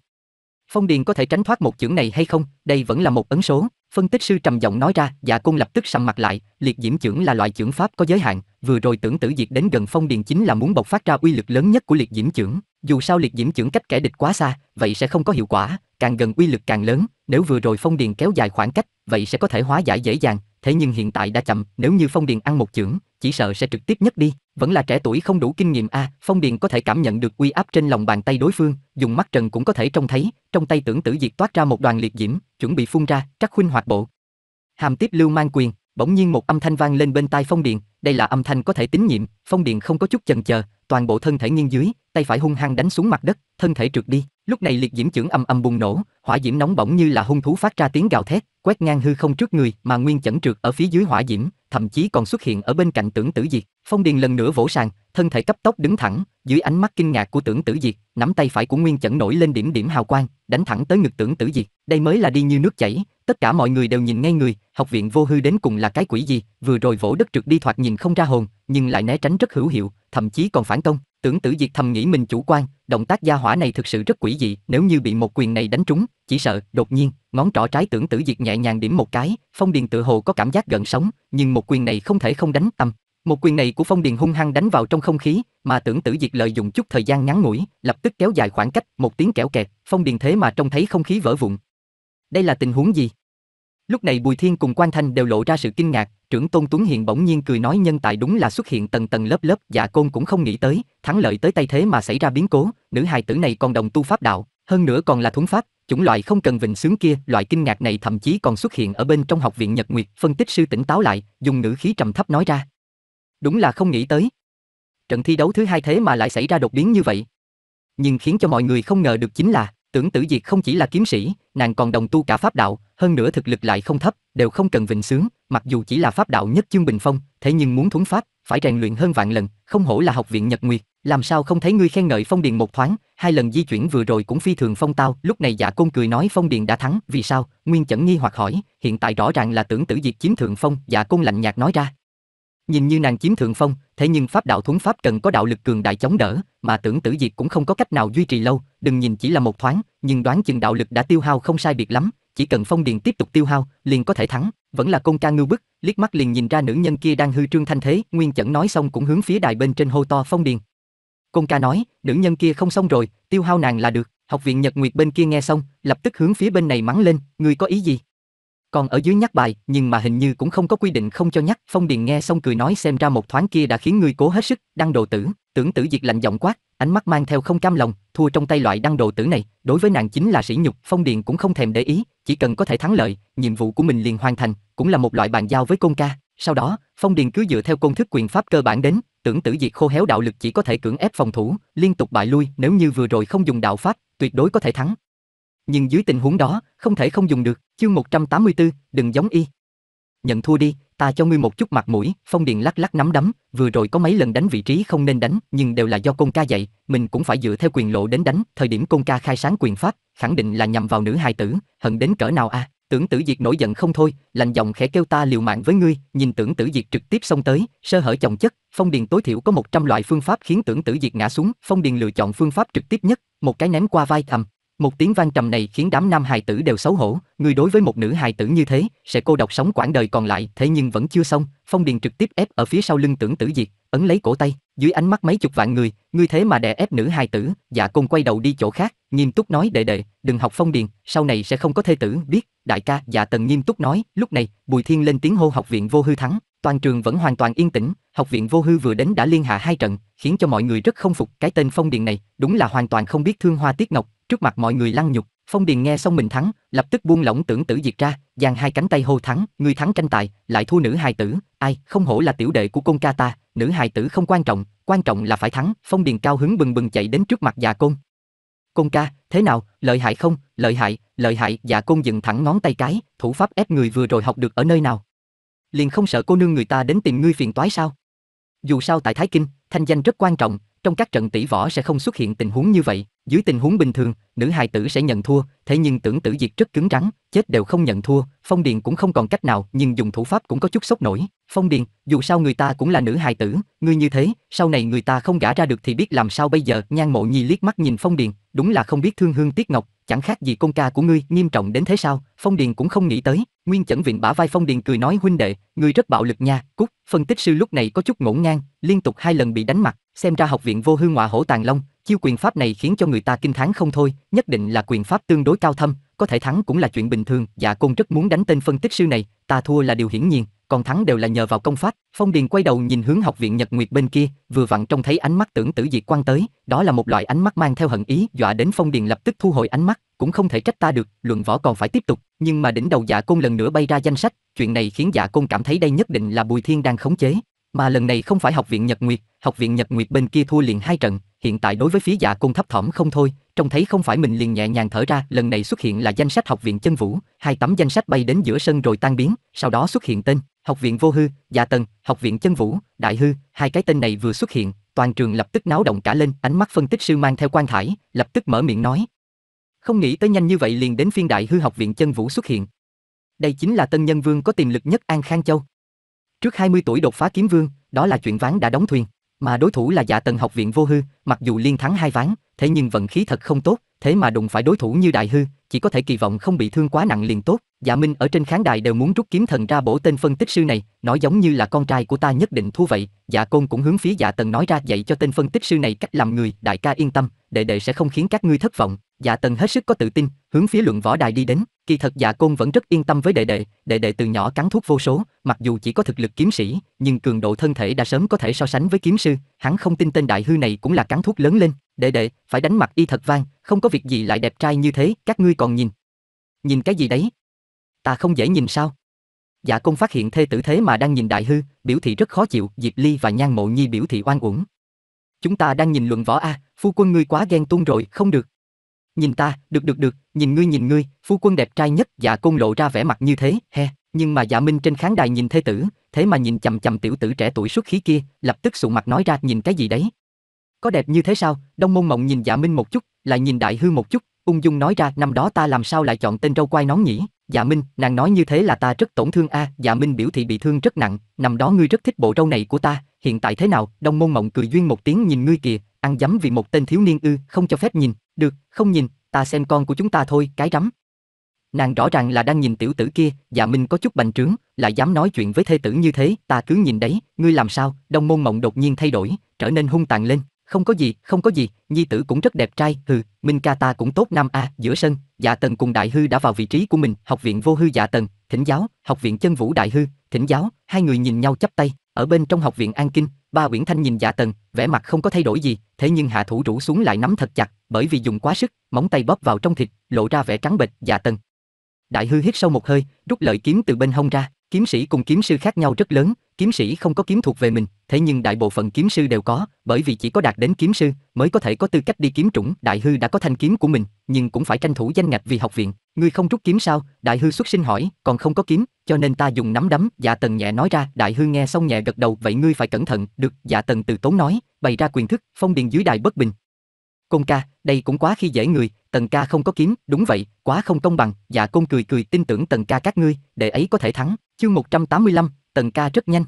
Speaker 1: Phong Điền có thể tránh thoát một chưởng này hay không, đây vẫn là một ấn số. Phân tích sư trầm giọng nói ra, Dạ Cung lập tức sầm mặt lại, liệt diễm chưởng là loại chưởng pháp có giới hạn, vừa rồi tưởng tử diệt đến gần Phong Điền chính là muốn bộc phát ra uy lực lớn nhất của liệt diễm chưởng, dù sao liệt diễm chưởng cách kẻ địch quá xa, vậy sẽ không có hiệu quả, càng gần uy lực càng lớn, nếu vừa rồi Phong Điền kéo dài khoảng cách, vậy sẽ có thể hóa giải dễ dàng, thế nhưng hiện tại đã chậm, nếu như Phong Điền ăn một chưởng, chỉ sợ sẽ trực tiếp nhất đi, vẫn là trẻ tuổi không đủ kinh nghiệm a, à, Phong Điền có thể cảm nhận được uy áp trên lòng bàn tay đối phương, dùng mắt trần cũng có thể trông thấy, trong tay tưởng tử diệt toát ra một đoàn liệt diễm, chuẩn bị phun ra, chắc huynh hoạt bộ. Hàm tiếp lưu mang quyền, Bỗng nhiên một âm thanh vang lên bên tai Phong Điện, đây là âm thanh có thể tín nhiệm, Phong Điện không có chút chần chờ, toàn bộ thân thể nghiêng dưới, tay phải hung hăng đánh xuống mặt đất, thân thể trượt đi. Lúc này liệt diễm trưởng âm âm bùng nổ, hỏa diễm nóng bỏng như là hung thú phát ra tiếng gào thét, quét ngang hư không trước người, mà nguyên chẩn trượt ở phía dưới hỏa diễm, thậm chí còn xuất hiện ở bên cạnh Tưởng Tử Diệt. Phong Điền lần nữa vỗ sàn, thân thể cấp tốc đứng thẳng, dưới ánh mắt kinh ngạc của Tưởng Tử Diệt, nắm tay phải của Nguyên Chẩn nổi lên điểm điểm hào quang, đánh thẳng tới ngực Tưởng Tử Diệt. Đây mới là đi như nước chảy, tất cả mọi người đều nhìn ngay người, học viện vô hư đến cùng là cái quỷ gì, vừa rồi vỗ đất trượt đi thoạt nhìn không ra hồn, nhưng lại né tránh rất hữu hiệu, thậm chí còn phản công, tưởng tử diệt thầm nghĩ mình chủ quan, động tác gia hỏa này thực sự rất quỷ dị, nếu như bị một quyền này đánh trúng, chỉ sợ, đột nhiên, ngón trỏ trái tưởng tử diệt nhẹ nhàng điểm một cái, phong điền tự hồ có cảm giác gần sống, nhưng một quyền này không thể không đánh tâm. Một quyền này của Phong Điền hung hăng đánh vào trong không khí, mà tưởng tử diệt lợi dụng chút thời gian ngắn ngủi, lập tức kéo dài khoảng cách, một tiếng kéo kẹt, Phong Điền thế mà trông thấy không khí vỡ vụn, đây là tình huống gì? Lúc này Bùi Thiên cùng Quan Thanh đều lộ ra sự kinh ngạc, trưởng Tôn Tuấn Hiền bỗng nhiên cười nói nhân tài đúng là xuất hiện tầng tầng lớp lớp, dạ côn cũng không nghĩ tới, thắng lợi tới tay thế mà xảy ra biến cố, nữ hài tử này còn đồng tu pháp đạo, hơn nữa còn là thuấn pháp, chủng loại không cần vịnh sướng kia, loại kinh ngạc này thậm chí còn xuất hiện ở bên trong học viện Nhật Nguyệt, phân tích sư tỉnh táo lại, dùng ngữ khí trầm thấp nói ra. Đúng là không nghĩ tới. Trận thi đấu thứ hai thế mà lại xảy ra đột biến như vậy. Nhưng khiến cho mọi người không ngờ được chính là Tưởng Tử Diệt không chỉ là kiếm sĩ, nàng còn đồng tu cả pháp đạo, hơn nữa thực lực lại không thấp, đều không cần vịnh sướng, mặc dù chỉ là pháp đạo nhất chương bình phong, thế nhưng muốn thuấn pháp, phải rèn luyện hơn vạn lần, không hổ là học viện Nhật Nguyệt, làm sao không thấy ngươi khen ngợi Phong Điền một thoáng, hai lần di chuyển vừa rồi cũng phi thường phong tao, lúc này Dạ Côn cười nói Phong Điền đã thắng, vì sao? Nguyên Chẩn nghi hoặc hỏi, hiện tại rõ ràng là tưởng tử diệt chiếm thượng phong, Dạ Côn lạnh nhạt nói ra, Nhìn như nàng chiếm thượng phong, thế nhưng pháp đạo thuấn pháp cần có đạo lực cường đại chống đỡ, mà tưởng tử diệt cũng không có cách nào duy trì lâu, đừng nhìn chỉ là một thoáng, nhưng đoán chừng đạo lực đã tiêu hao không sai biệt lắm, chỉ cần phong điền tiếp tục tiêu hao, liền có thể thắng, vẫn là công ca ngưu bức, liếc mắt liền nhìn ra nữ nhân kia đang hư trương thanh thế, nguyên chẩn nói xong cũng hướng phía đài bên trên hô to phong điền. Công ca nói, nữ nhân kia không xong rồi, tiêu hao nàng là được, học viện Nhật Nguyệt bên kia nghe xong, lập tức hướng phía bên này mắng lên, người có ý gì? Còn ở dưới nhắc bài, nhưng mà hình như cũng không có quy định không cho nhắc. Phong Điền nghe xong cười nói xem ra một thoáng kia đã khiến ngươi cố hết sức, đăng đồ tử. Tưởng tử diệt lạnh giọng quát, ánh mắt mang theo không cam lòng, thua trong tay loại đăng đồ tử này, đối với nàng chính là sỉ nhục. Phong Điền cũng không thèm để ý, chỉ cần có thể thắng lợi, nhiệm vụ của mình liền hoàn thành, cũng là một loại bàn giao với công ca. Sau đó, Phong Điền cứ dựa theo công thức quyền pháp cơ bản đến, tưởng tử diệt khô héo đạo lực chỉ có thể cưỡng ép phòng thủ, liên tục bại lui, nếu như vừa rồi không dùng đạo pháp, tuyệt đối có thể thắng. Nhưng dưới tình huống đó, không thể không dùng được, chương 184, đừng giống y. Nhận thua đi, ta cho ngươi một chút mặt mũi, Phong Điền lắc lắc nắm đấm, vừa rồi có mấy lần đánh vị trí không nên đánh, nhưng đều là do Côn Ca dạy, mình cũng phải dựa theo quyền lộ đến đánh, thời điểm Côn Ca khai sáng quyền pháp, khẳng định là nhằm vào nữ hài tử, hận đến cỡ nào a, à? Tưởng Tử Diệt nổi giận không thôi, lạnh giọng khẽ kêu ta liều mạng với ngươi, nhìn Tưởng Tử Diệt trực tiếp xông tới, sơ hở chồng chất, Phong Điền tối thiểu có 100 loại phương pháp khiến Tưởng Tử Diệt ngã xuống, Phong Điền lựa chọn phương pháp trực tiếp nhất, một cái ném qua vai thầm, một tiếng vang trầm này khiến đám nam hài tử đều xấu hổ, người đối với một nữ hài tử như thế, sẽ cô độc sống quãng đời còn lại, thế nhưng vẫn chưa xong, Phong Điền trực tiếp ép ở phía sau lưng Tưởng Tử Diệt, ấn lấy cổ tay, dưới ánh mắt mấy chục vạn người, ngươi thế mà đè ép nữ hài tử, Dạ Côn quay đầu đi chỗ khác, nghiêm túc nói đệ đệ, đừng học Phong Điền, sau này sẽ không có thê tử, biết, đại ca, Dạ Tần nghiêm túc nói, lúc này, Bùi Thiên lên tiếng hô học viện vô hư thắng, toàn trường vẫn hoàn toàn yên tĩnh, học viện vô hư vừa đến đã liên hạ hai trận, khiến cho mọi người rất không phục cái tên Phong Điền này, đúng là hoàn toàn không biết thương hoa tiết ngọc, trước mặt mọi người lăng nhục, Phong Điền nghe xong mình thắng, lập tức buông lỏng tưởng tử diệt ra, giang hai cánh tay hô thắng, người thắng tranh tài, lại thua nữ hài tử, ai, không hổ là tiểu đệ của côn ca ta, nữ hài tử không quan trọng, quan trọng là phải thắng, Phong Điền cao hứng bừng bừng chạy đến trước mặt già côn. Côn ca, thế nào, lợi hại không, lợi hại, lợi hại, già côn dựng thẳng ngón tay cái, thủ pháp ép người vừa rồi học được ở nơi nào. Liền không sợ cô nương người ta đến tìm ngươi phiền toái sao? Dù sao tại Thái Kinh, thanh danh rất quan trọng, trong các trận tỷ võ sẽ không xuất hiện tình huống như vậy, dưới tình huống bình thường, nữ hài tử sẽ nhận thua, thế nhưng tưởng tử diệt rất cứng rắn, chết đều không nhận thua, Phong Điền cũng không còn cách nào, nhưng dùng thủ pháp cũng có chút sốc nổi. Phong Điền, dù sao người ta cũng là nữ hài tử, ngươi như thế, sau này người ta không gả ra được thì biết làm sao bây giờ, Nhan Mộ Nhi liếc mắt nhìn Phong Điền, đúng là không biết thương hương tiếc ngọc, chẳng khác gì công ca của ngươi, nghiêm trọng đến thế sao? Phong Điền cũng không nghĩ tới, Nguyên Chẩn viện bả vai Phong Điền cười nói huynh đệ, ngươi rất bạo lực nha, cút, phân tích sư lúc này có chút ngổn ngang, liên tục hai lần bị đánh mặt, Xem ra học viện vô hư ngọa hổ tàng long, chiêu quyền pháp này khiến cho người ta kinh thán không thôi, nhất định là quyền pháp tương đối cao thâm, có thể thắng cũng là chuyện bình thường. Dạ Côn rất muốn đánh tên phân tích sư này, ta thua là điều hiển nhiên, còn thắng đều là nhờ vào công pháp. Phong Điền quay đầu nhìn hướng học viện Nhật Nguyệt bên kia, vừa vặn trông thấy ánh mắt tưởng tử diệt quan tới, đó là một loại ánh mắt mang theo hận ý, dọa đến Phong Điền lập tức thu hồi ánh mắt, cũng không thể trách ta được, luận võ còn phải tiếp tục, nhưng mà đỉnh đầu Dạ Côn lần nữa bay ra danh sách, chuyện này khiến Dạ Côn cảm thấy đây nhất định là Bùi Thiên đang khống chế, mà lần này không phải học viện Nhật Nguyệt, học viện Nhật Nguyệt bên kia thua liền hai trận, hiện tại đối với phía dạ cung thấp thỏm không thôi, trông thấy không phải mình liền nhẹ nhàng thở ra, lần này xuất hiện là danh sách học viện chân vũ, hai tấm danh sách bay đến giữa sân rồi tan biến, sau đó xuất hiện tên, học viện vô hư, dạ tần, học viện chân vũ, đại hư, hai cái tên này vừa xuất hiện, toàn trường lập tức náo động cả lên, ánh mắt phân tích sư mang theo quan thải, lập tức mở miệng nói. Không nghĩ tới nhanh như vậy liền đến phiên đại hư học viện chân vũ xuất hiện. Đây chính là tân nhân vương có tiềm lực nhất An Khang Châu. Trước 20 tuổi đột phá kiếm vương, đó là chuyện ván đã đóng thuyền, mà đối thủ là Dạ Tần học viện vô hư, mặc dù liên thắng hai ván, thế nhưng vận khí thật không tốt, thế mà đụng phải đối thủ như đại hư, chỉ có thể kỳ vọng không bị thương quá nặng liền tốt. Dạ Minh ở trên khán đài đều muốn rút kiếm thần ra bổ tên phân tích sư này, nói giống như là con trai của ta nhất định thua vậy. Dạ Côn cũng hướng phía Dạ Tần nói ra dạy cho tên phân tích sư này cách làm người, đại ca yên tâm, đệ đệ sẽ không khiến các ngươi thất vọng. Dạ Tần hết sức có tự tin, hướng phía luận võ đài đi đến, kỳ thật Dạ Côn vẫn rất yên tâm với đệ đệ, đệ đệ từ nhỏ cắn thuốc vô số, mặc dù chỉ có thực lực kiếm sĩ, nhưng cường độ thân thể đã sớm có thể so sánh với kiếm sư, hắn không tin tên đại hư này cũng là cắn thuốc lớn lên, đệ đệ, phải đánh mặt y thật vang, không có việc gì lại đẹp trai như thế, các ngươi còn nhìn. Nhìn cái gì đấy? Ta không dễ nhìn sao? Dạ Côn phát hiện thê tử thế mà đang nhìn đại hư, biểu thị rất khó chịu, Diệp Ly và Nhan Mộ Nhi biểu thị oan uổng. Chúng ta đang nhìn luận võ a, phu quân ngươi quá ghen tuông rồi, không được nhìn ta, được được được, nhìn ngươi nhìn ngươi, phu quân đẹp trai nhất, dạ côn lộ ra vẻ mặt như thế, he, nhưng mà dạ minh trên khán đài nhìn thế tử, thế mà nhìn chầm chầm tiểu tử trẻ tuổi xuất khí kia, lập tức sụ mặt nói ra nhìn cái gì đấy. Có đẹp như thế sao, đông môn mộng nhìn dạ minh một chút, lại nhìn đại hư một chút, ung dung nói ra năm đó ta làm sao lại chọn tên râu quai nón nhỉ, dạ minh, nàng nói như thế là ta rất tổn thương a, dạ minh biểu thị bị thương rất nặng, năm đó ngươi rất thích bộ râu này của ta, hiện tại thế nào, đông môn mộng cười duyên một tiếng nhìn ngươi kìa, ăn dấm vì một tên thiếu niên ư, không cho phép nhìn, được, không nhìn, ta xem con của chúng ta thôi, cái rắm. Nàng rõ ràng là đang nhìn tiểu tử kia, dạ mình có chút bành trướng, lại dám nói chuyện với thê tử như thế, ta cứ nhìn đấy, ngươi làm sao, đông môn mộng đột nhiên thay đổi, trở nên hung tàn lên, không có gì, không có gì, nhi tử cũng rất đẹp trai, hừ, Minh ca ta cũng tốt nam a, à, giữa sân, dạ tần cùng đại hư đã vào vị trí của mình, học viện vô hư dạ tần, thỉnh giáo, học viện chân vũ đại hư, thỉnh giáo, hai người nhìn nhau chắp tay, ở bên trong học viện An Kinh, Ba Uyển Thanh nhìn Dạ Tần, vẻ mặt không có thay đổi gì, thế nhưng hạ thủ rũ xuống lại nắm thật chặt, bởi vì dùng quá sức, móng tay bóp vào trong thịt, lộ ra vẻ trắng bệch Dạ Tần. Đại hư hít sâu một hơi, rút lợi kiếm từ bên hông ra. Kiếm sĩ cùng kiếm sư khác nhau rất lớn, kiếm sĩ không có kiếm thuộc về mình, thế nhưng đại bộ phận kiếm sư đều có, bởi vì chỉ có đạt đến kiếm sư mới có thể có tư cách đi kiếm trũng, đại hư đã có thanh kiếm của mình, nhưng cũng phải tranh thủ danh ngạch vì học viện, ngươi không rút kiếm sao? Đại hư xuất sinh hỏi, còn không có kiếm, cho nên ta dùng nắm đấm, Dạ Tần nhẹ nói ra, Đại hư nghe xong nhẹ gật đầu, vậy ngươi phải cẩn thận, được, Dạ Tần từ tốn nói, bày ra quyền thức, phong điền dưới đài bất bình. Công ca, đây cũng quá khi dễ người, Tần ca không có kiếm, đúng vậy, quá không công bằng, dạ côn cười cười tin tưởng tần ca các ngươi, để ấy có thể thắng, chương 185, tần ca rất nhanh.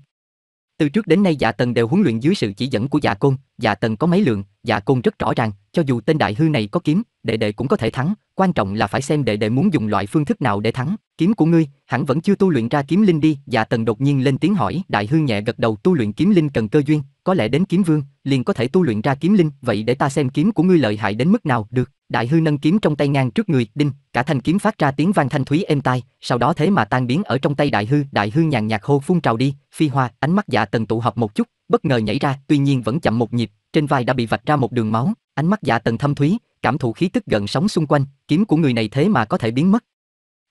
Speaker 1: Từ trước đến nay dạ tần đều huấn luyện dưới sự chỉ dẫn của dạ côn, dạ tần có mấy lượng, dạ côn rất rõ ràng, cho dù tên đại hư này có kiếm, đệ đệ cũng có thể thắng, quan trọng là phải xem đệ đệ muốn dùng loại phương thức nào để thắng, kiếm của ngươi, hẳn vẫn chưa tu luyện ra kiếm linh đi, dạ tần đột nhiên lên tiếng hỏi, đại hư nhẹ gật đầu tu luyện kiếm linh cần cơ duyên, có lẽ đến kiếm vương, liền có thể tu luyện ra kiếm linh, vậy để ta xem kiếm của ngươi lợi hại đến mức nào, được. Đại hư nâng kiếm trong tay ngang trước người, đinh, cả thanh kiếm phát ra tiếng vang thanh thúy êm tai, sau đó thế mà tan biến ở trong tay đại hư, đại hư nhàn nhạt hô phun trào đi, phi hoa, ánh mắt dạ tần tụ họp một chút, bất ngờ nhảy ra, tuy nhiên vẫn chậm một nhịp, trên vai đã bị vạch ra một đường máu, ánh mắt dạ tần thâm thúy, cảm thụ khí tức gần sóng xung quanh, kiếm của người này thế mà có thể biến mất.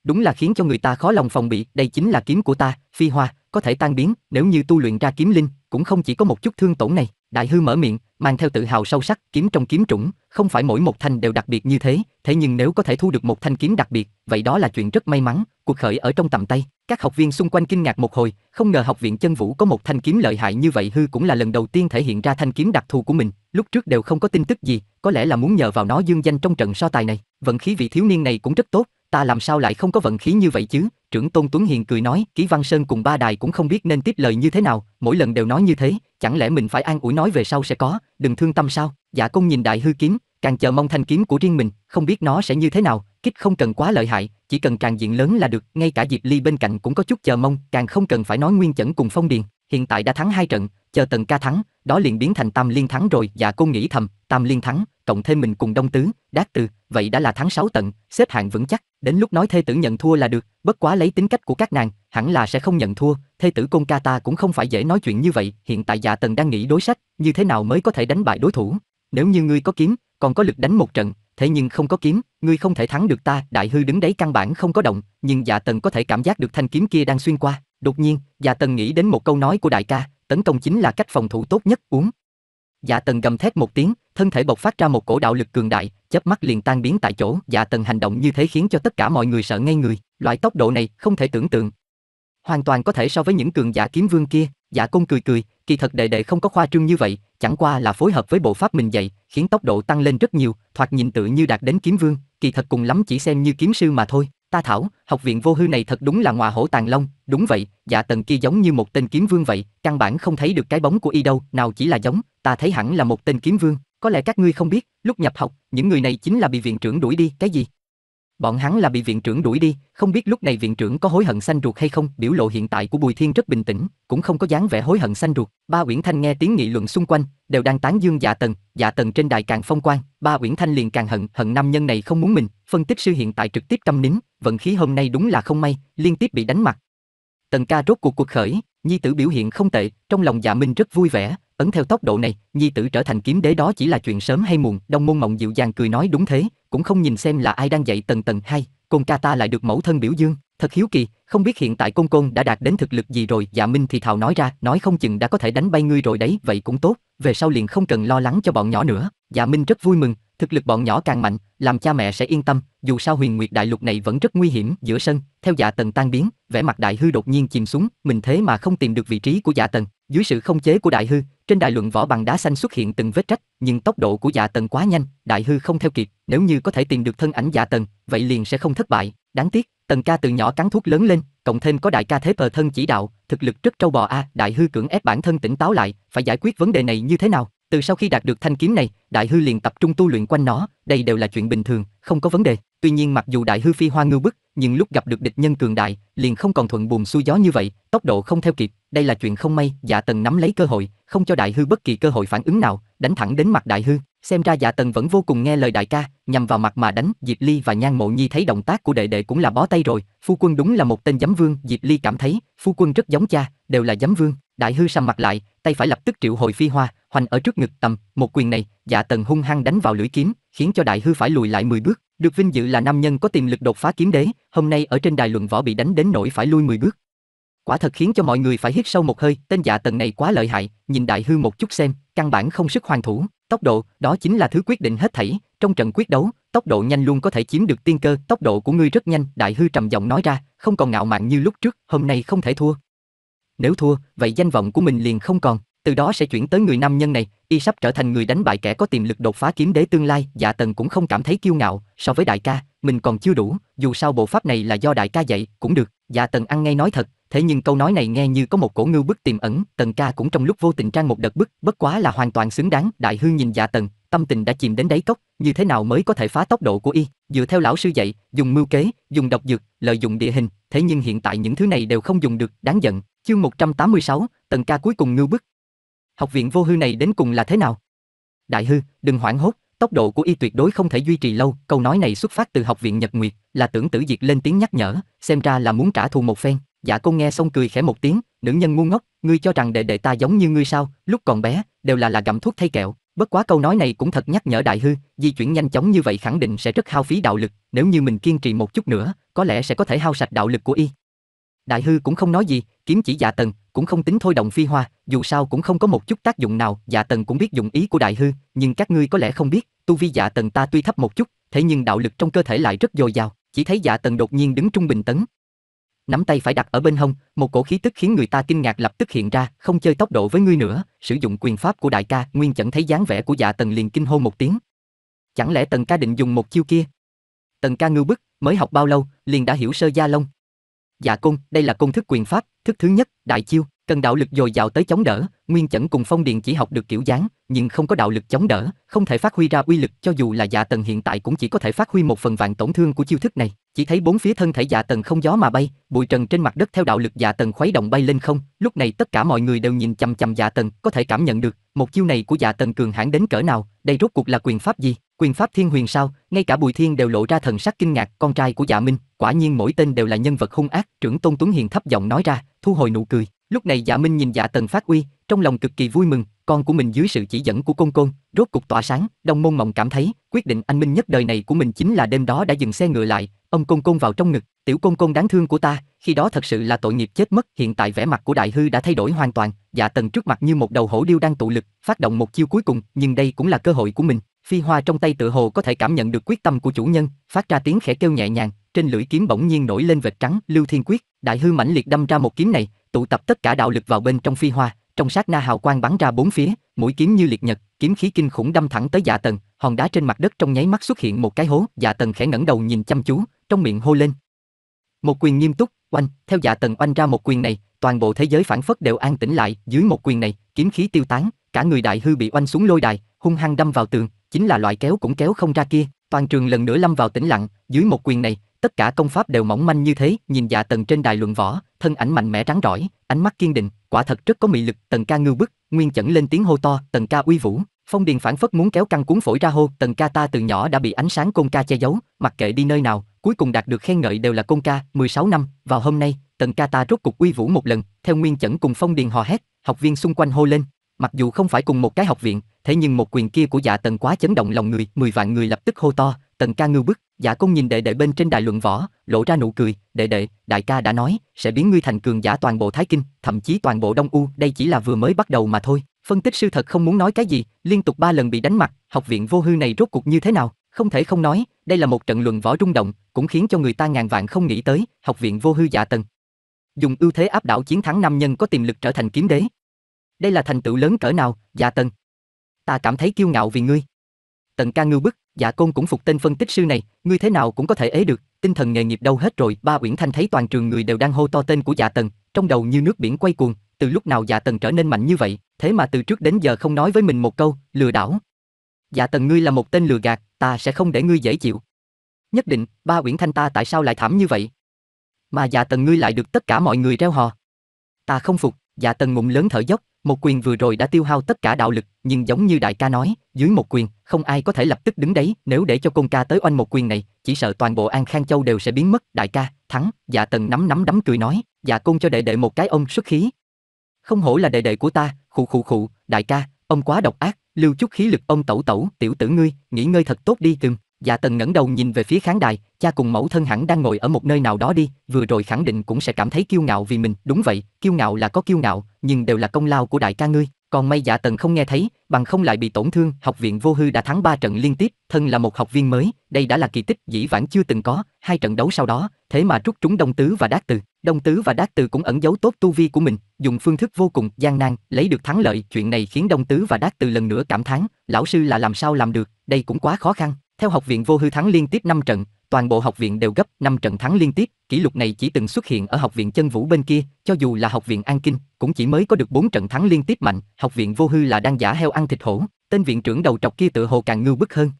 Speaker 1: Đúng là khiến cho người ta khó lòng phòng bị, đây chính là kiếm của ta, phi hoa, có thể tan biến, nếu như tu luyện ra kiếm linh, cũng không chỉ có một chút thương tổn này. Đại hư mở miệng, mang theo tự hào sâu sắc, kiếm trong kiếm trũng, không phải mỗi một thanh đều đặc biệt như thế, thế nhưng nếu có thể thu được một thanh kiếm đặc biệt, vậy đó là chuyện rất may mắn, cuộc khởi ở trong tầm tay. Các học viên xung quanh kinh ngạc một hồi, không ngờ học viện chân vũ có một thanh kiếm lợi hại như vậy hư cũng là lần đầu tiên thể hiện ra thanh kiếm đặc thù của mình, lúc trước đều không có tin tức gì, có lẽ là muốn nhờ vào nó dương danh trong trận so tài này. Vận khí vị thiếu niên này cũng rất tốt, ta làm sao lại không có vận khí như vậy chứ, trưởng Tôn Tuấn Hiền cười nói, Ký Văn Sơn cùng ba đài cũng không biết nên tiếp lời như thế nào, mỗi lần đều nói như thế, chẳng lẽ mình phải an ủi nói về sau sẽ có, đừng thương tâm sao? Dạ công nhìn đại hư kiếm, càng chờ mong thanh kiếm của riêng mình, không biết nó sẽ như thế nào, kích không cần quá lợi hại, chỉ cần càng diện lớn là được, ngay cả Diệp Ly bên cạnh cũng có chút chờ mong, càng không cần phải nói Nguyên Chẩn cùng Phong Điền, hiện tại đã thắng hai trận, chờ Tần Ca thắng, đó liền biến thành Tam Liên thắng rồi, dạ cô nghĩ thầm, Tam Liên thắng, cộng thêm mình cùng Đông Tứ, Đát Từ, vậy đã là tháng 6 tận, xếp hạng vững chắc, đến lúc nói thê tử nhận thua là được, bất quá lấy tính cách của các nàng, hẳn là sẽ không nhận thua, thê tử công Ca ta cũng không phải dễ nói chuyện như vậy, hiện tại Dạ Tần đang nghĩ đối sách, như thế nào mới có thể đánh bại đối thủ. Nếu như ngươi có kiếm, còn có lực đánh một trận, thế nhưng không có kiếm, ngươi không thể thắng được ta, Đại Hư đứng đấy căn bản không có động, nhưng Dạ Tần có thể cảm giác được thanh kiếm kia đang xuyên qua. Đột nhiên, Dạ Tần nghĩ đến một câu nói của đại ca, tấn công chính là cách phòng thủ tốt nhất, uống Dạ Tần gầm thét một tiếng, thân thể bộc phát ra một cổ đạo lực cường đại, chớp mắt liền tan biến tại chỗ. Dạ Tần hành động như thế khiến cho tất cả mọi người sợ ngây người, loại tốc độ này không thể tưởng tượng. Hoàn toàn có thể so với những cường giả kiếm vương kia, Dạ Công cười cười, kỳ thật đệ đệ không có khoa trương như vậy, chẳng qua là phối hợp với bộ pháp mình dạy, khiến tốc độ tăng lên rất nhiều, thoạt nhìn tự như đạt đến kiếm vương, kỳ thật cùng lắm chỉ xem như kiếm sư mà thôi. Ta thảo, học viện vô hư này thật đúng là ngọa hổ tàng long, đúng vậy, dạ tần kia giống như một tên kiếm vương vậy, căn bản không thấy được cái bóng của y đâu, nào chỉ là giống, ta thấy hẳn là một tên kiếm vương, có lẽ các ngươi không biết, lúc nhập học, những người này chính là bị viện trưởng đuổi đi, cái gì? Bọn hắn là bị viện trưởng đuổi đi, không biết lúc này viện trưởng có hối hận xanh ruột hay không, biểu lộ hiện tại của Bùi Thiên rất bình tĩnh, cũng không có dáng vẻ hối hận xanh ruột. Ba Uyển Thanh nghe tiếng nghị luận xung quanh, đều đang tán dương Dạ Tần, Dạ Tần trên đài càng phong quang, Ba Uyển Thanh liền càng hận, hận nam nhân này không muốn mình, phân tích sư hiện tại trực tiếp căm nín, vận khí hôm nay đúng là không may, liên tiếp bị đánh mặt. Tần ca rốt cuộc cuộc khởi, nhi tử biểu hiện không tệ, trong lòng Dạ Minh rất vui vẻ, ấn theo tốc độ này, nhi tử trở thành kiếm đế đó chỉ là chuyện sớm hay muộn, Đông Môn Mộng dịu dàng cười nói đúng thế, cũng không nhìn xem là ai đang dạy tần tần hay, côn ca ta lại được mẫu thân biểu dương, thật hiếu kỳ, không biết hiện tại côn côn đã đạt đến thực lực gì rồi, dạ Minh thì thào nói ra, nói không chừng đã có thể đánh bay ngươi rồi đấy, vậy cũng tốt, về sau liền không cần lo lắng cho bọn nhỏ nữa, dạ Minh rất vui mừng, thực lực bọn nhỏ càng mạnh, làm cha mẹ sẽ yên tâm, dù sao huyền nguyệt đại lục này vẫn rất nguy hiểm, giữa sân, theo dạ tần tan biến, vẻ mặt đại hư đột nhiên chìm xuống, mình thế mà không tìm được vị trí của dạ tần, dưới sự không chế của đại hư, trên đài luận võ bằng đá xanh xuất hiện từng vết trách, nhưng tốc độ của Dạ Tần quá nhanh, đại hư không theo kịp, nếu như có thể tìm được thân ảnh Dạ Tần, vậy liền sẽ không thất bại. Đáng tiếc, Tần ca từ nhỏ cắn thuốc lớn lên, cộng thêm có đại ca thế bờ thân chỉ đạo, thực lực rất trâu bò a, đại hư cưỡng ép bản thân tỉnh táo lại, phải giải quyết vấn đề này như thế nào? Từ sau khi đạt được thanh kiếm này, đại hư liền tập trung tu luyện quanh nó, đây đều là chuyện bình thường, không có vấn đề. Tuy nhiên mặc dù đại hư phi hoa ngưu bức, nhưng lúc gặp được địch nhân cường đại, liền không còn thuận buồm xuôi gió như vậy, tốc độ không theo kịp, đây là chuyện không may, Dạ Tần nắm lấy cơ hội, không cho đại hư bất kỳ cơ hội phản ứng nào, đánh thẳng đến mặt đại hư, xem ra Dạ Tần vẫn vô cùng nghe lời đại ca, nhằm vào mặt mà đánh, Diệp Ly và Nhan Mộ Nhi thấy động tác của đệ đệ cũng là bó tay rồi, phu quân đúng là một tên giấm vương, Diệp Ly cảm thấy, phu quân rất giống cha, đều là giấm vương, đại hư sầm mặt lại, tay phải lập tức triệu hồi phi hoa, hoành ở trước ngực tầm, một quyền này, Dạ Tần hung hăng đánh vào lưỡi kiếm, khiến cho đại hư phải lùi lại 10 bước, được vinh dự là nam nhân có tiềm lực đột phá kiếm đế, hôm nay ở trên đài luận võ bị đánh đến nỗi phải lui 10 bước. Quả thật khiến cho mọi người phải hít sâu một hơi, tên dạ tần này quá lợi hại, nhìn đại hư một chút xem, căn bản không sức hoàn thủ, tốc độ, đó chính là thứ quyết định hết thảy, trong trận quyết đấu, tốc độ nhanh luôn có thể chiếm được tiên cơ, tốc độ của ngươi rất nhanh, đại hư trầm giọng nói ra, không còn ngạo mạn như lúc trước, hôm nay không thể thua. Nếu thua, vậy danh vọng của mình liền không còn từ đó sẽ chuyển tới người nam nhân này, y sắp trở thành người đánh bại kẻ có tiềm lực đột phá kiếm đế tương lai, Dạ Tần cũng không cảm thấy kiêu ngạo, so với đại ca, mình còn chưa đủ, dù sao bộ pháp này là do đại ca dạy, cũng được, Dạ Tần ăn ngay nói thật, thế nhưng câu nói này nghe như có một cổ ngưu bức tiềm ẩn, Tần ca cũng trong lúc vô tình trang một đợt bức, bất quá là hoàn toàn xứng đáng, Đại Hương nhìn Dạ Tần, tâm tình đã chìm đến đáy cốc, như thế nào mới có thể phá tốc độ của y, dựa theo lão sư dạy, dùng mưu kế, dùng độc dược, lợi dụng địa hình, thế nhưng hiện tại những thứ này đều không dùng được, đáng giận. Chương 186, Tần ca cuối cùng ngưu bức, Học viện vô hư này đến cùng là thế nào? Đại hư, đừng hoảng hốt, tốc độ của y tuyệt đối không thể duy trì lâu, câu nói này xuất phát từ học viện Nhật Nguyệt, là tưởng tử diệt lên tiếng nhắc nhở, xem ra là muốn trả thù một phen. Dạ cô nghe xong cười khẽ một tiếng, nữ nhân ngu ngốc, ngươi cho rằng đệ đệ ta giống như ngươi sao, lúc còn bé, đều là là gặm thuốc thay kẹo. Bất quá câu nói này cũng thật nhắc nhở đại hư, di chuyển nhanh chóng như vậy khẳng định sẽ rất hao phí đạo lực, nếu như mình kiên trì một chút nữa, có lẽ sẽ có thể hao sạch đạo lực của y. Đại hư cũng không nói gì, kiếm chỉ dạ tần, cũng không tính thôi động phi hoa, dù sao cũng không có một chút tác dụng nào, dạ tần cũng biết dụng ý của đại hư, nhưng các ngươi có lẽ không biết, tu vi dạ tần ta tuy thấp một chút, thế nhưng đạo lực trong cơ thể lại rất dồi dào, chỉ thấy dạ tần đột nhiên đứng trung bình tấn. Nắm tay phải đặt ở bên hông, một cổ khí tức khiến người ta kinh ngạc lập tức hiện ra, không chơi tốc độ với ngươi nữa, sử dụng quyền pháp của đại ca, Nguyên chẳng thấy dáng vẻ của dạ tần liền kinh hô một tiếng. Chẳng lẽ tần ca định dùng một chiêu kia? Tần ca ngưu bức, mới học bao lâu, liền đã hiểu sơ gia long. Dạ cung đây là công thức quyền pháp, Thức thứ nhất, đại chiêu, cần đạo lực dồi dào tới chống đỡ, Nguyên Chẩn cùng Phong Điền chỉ học được kiểu dáng, nhưng không có đạo lực chống đỡ, không thể phát huy ra uy lực, cho dù là Dạ Tần hiện tại cũng chỉ có thể phát huy một phần vạn tổn thương của chiêu thức này. Chỉ thấy bốn phía thân thể Dạ Tần không gió mà bay, bụi trần trên mặt đất theo đạo lực Dạ Tần khuấy động bay lên không, lúc này tất cả mọi người đều nhìn chằm chằm Dạ Tần, có thể cảm nhận được, một chiêu này của Dạ Tần cường hãn đến cỡ nào, đây rốt cuộc là quyền pháp gì? Quyền pháp thiên huyền sao, ngay cả Bùi Thiên đều lộ ra thần sắc kinh ngạc, con trai của Dạ Minh, quả nhiên mỗi tên đều là nhân vật hung ác, trưởng Tôn Tuấn Hiền thấp giọng nói ra, thu hồi nụ cười. Lúc này Dạ Minh nhìn Dạ Tần phát uy, trong lòng cực kỳ vui mừng, con của mình dưới sự chỉ dẫn của Côn Côn, rốt cục tỏa sáng, Đông Môn Mộng cảm thấy, quyết định anh minh nhất đời này của mình chính là đêm đó đã dừng xe ngựa lại, ông Côn Côn vào trong ngực, tiểu Côn Côn đáng thương của ta, khi đó thật sự là tội nghiệp chết mất, hiện tại vẻ mặt của Đại Hư đã thay đổi hoàn toàn, Dạ Tần trước mặt như một đầu hổ điêu đang tụ lực, phát động một chiêu cuối cùng, nhưng đây cũng là cơ hội của mình, Phi hoa trong tay tựa hồ có thể cảm nhận được quyết tâm của chủ nhân, phát ra tiếng khẽ kêu nhẹ nhàng, trên lưỡi kiếm bỗng nhiên nổi lên vệt trắng, Lưu Thiên Quyết, đại hư mãnh liệt đâm ra một kiếm này, tụ tập tất cả đạo lực vào bên trong phi hoa, trong sát na hào quang bắn ra bốn phía, mũi kiếm như liệt nhật, kiếm khí kinh khủng đâm thẳng tới Dạ Tần, hòn đá trên mặt đất trong nháy mắt xuất hiện một cái hố, Dạ Tần khẽ ngẩng đầu nhìn chăm chú, trong miệng hô lên. Một quyền nghiêm túc, oanh, theo Dạ Tần oanh ra một quyền này, toàn bộ thế giới phản phất đều an tĩnh lại, dưới một quyền này, kiếm khí tiêu tán, cả người đại hư bị oanh xuống lôi đài, hung hăng đâm vào tường, chính là loại kéo cũng kéo không ra kia, toàn trường lần nữa lâm vào tĩnh lặng, dưới một quyền này, tất cả công pháp đều mỏng manh như thế, nhìn Dạ Tần trên đài luận võ, thân ảnh mạnh mẽ trắng rỏi, ánh mắt kiên định, quả thật rất có mị lực, Tần Ca ngưu bức, Nguyên Chẩn lên tiếng hô to, Tần Ca uy vũ, Phong Điền phản phất muốn kéo căng cuốn phổi ra hô, Tần Ca ta từ nhỏ đã bị ánh sáng côn ca che giấu, mặc kệ đi nơi nào, cuối cùng đạt được khen ngợi đều là côn ca, 16 năm, vào hôm nay, Tần Ca ta rốt cục uy vũ một lần, theo Nguyên Chẩn cùng Phong Điền hò hét, học viên xung quanh hô lên, Mặc dù không phải cùng một cái học viện, thế nhưng một quyền kia của Dạ Tần quá chấn động lòng người, mười vạn người lập tức hô to, Tần ca ngưu bức, Dạ Công nhìn đệ đệ bên trên đài luận võ, lộ ra nụ cười, đệ đệ, đại ca đã nói, sẽ biến ngươi thành cường giả toàn bộ Thái Kinh, thậm chí toàn bộ Đông U, đây chỉ là vừa mới bắt đầu mà thôi. Phân tích sư thật không muốn nói cái gì, liên tục ba lần bị đánh mặt, học viện vô hư này rốt cuộc như thế nào, không thể không nói, đây là một trận luận võ rung động, cũng khiến cho người ta ngàn vạn không nghĩ tới, học viện vô hư dạ tần. Dùng ưu thế áp đảo chiến thắng nam nhân có tiềm lực trở thành kiếm đế, đây là thành tựu lớn cỡ nào, dạ Tần. Ta cảm thấy kiêu ngạo vì ngươi. Tần ca ngưu bức, dạ côn cũng phục tên phân tích sư này, ngươi thế nào cũng có thể ế được, tinh thần nghề nghiệp đâu hết rồi. Ba Uyển Thanh thấy toàn trường người đều đang hô to tên của dạ Tần, trong đầu như nước biển quay cuồng, từ lúc nào dạ Tần trở nên mạnh như vậy, thế mà từ trước đến giờ không nói với mình một câu, lừa đảo. Dạ Tần ngươi là một tên lừa gạt, ta sẽ không để ngươi dễ chịu. Nhất định, ba Uyển Thanh ta tại sao lại thảm như vậy? Mà dạ Tần ngươi lại được tất cả mọi người reo hò. Ta không phục. Dạ tần ngụm lớn thở dốc, một quyền vừa rồi đã tiêu hao tất cả đạo lực, nhưng giống như đại ca nói, dưới một quyền, không ai có thể lập tức đứng đấy, nếu để cho Côn ca tới oanh một quyền này, chỉ sợ toàn bộ An Khang Châu đều sẽ biến mất, đại ca, thắng, dạ tần nắm nắm đấm cười nói, dạ cung cho đệ đệ một cái ông xuất khí. Không hổ là đệ đệ của ta, khụ khụ khụ, đại ca, ông quá độc ác, lưu chút khí lực ông tẩu tẩu, tiểu tử ngươi, nghỉ ngơi thật tốt đi từng. Dạ Tần ngẩng đầu nhìn về phía khán đài, cha cùng mẫu thân hẳn đang ngồi ở một nơi nào đó đi, vừa rồi khẳng định cũng sẽ cảm thấy kiêu ngạo vì mình, đúng vậy, kiêu ngạo là có kiêu ngạo, nhưng đều là công lao của đại ca ngươi, còn may Dạ Tần không nghe thấy, bằng không lại bị tổn thương, học viện Vô Hư đã thắng 3 trận liên tiếp, thân là một học viên mới, đây đã là kỳ tích dĩ vãng chưa từng có, hai trận đấu sau đó, thế mà rút trúng Đông Tứ và Đát Từ, Đông Tứ và Đát Từ cũng ẩn giấu tốt tu vi của mình, dùng phương thức vô cùng gian nan lấy được thắng lợi, chuyện này khiến Đông Tứ và Đát Từ lần nữa cảm thán, lão sư là làm sao làm được, đây cũng quá khó khăn. Theo học viện Vô Hư thắng liên tiếp 5 trận, toàn bộ học viện đều gấp 5 trận thắng liên tiếp, kỷ lục này chỉ từng xuất hiện ở học viện Chân Vũ bên kia, cho dù là học viện An Kinh, cũng chỉ mới có được 4 trận thắng liên tiếp mạnh, học viện Vô Hư là đang giả heo ăn thịt hổ, tên viện trưởng đầu trọc kia tự hồ càng ngưu bức hơn.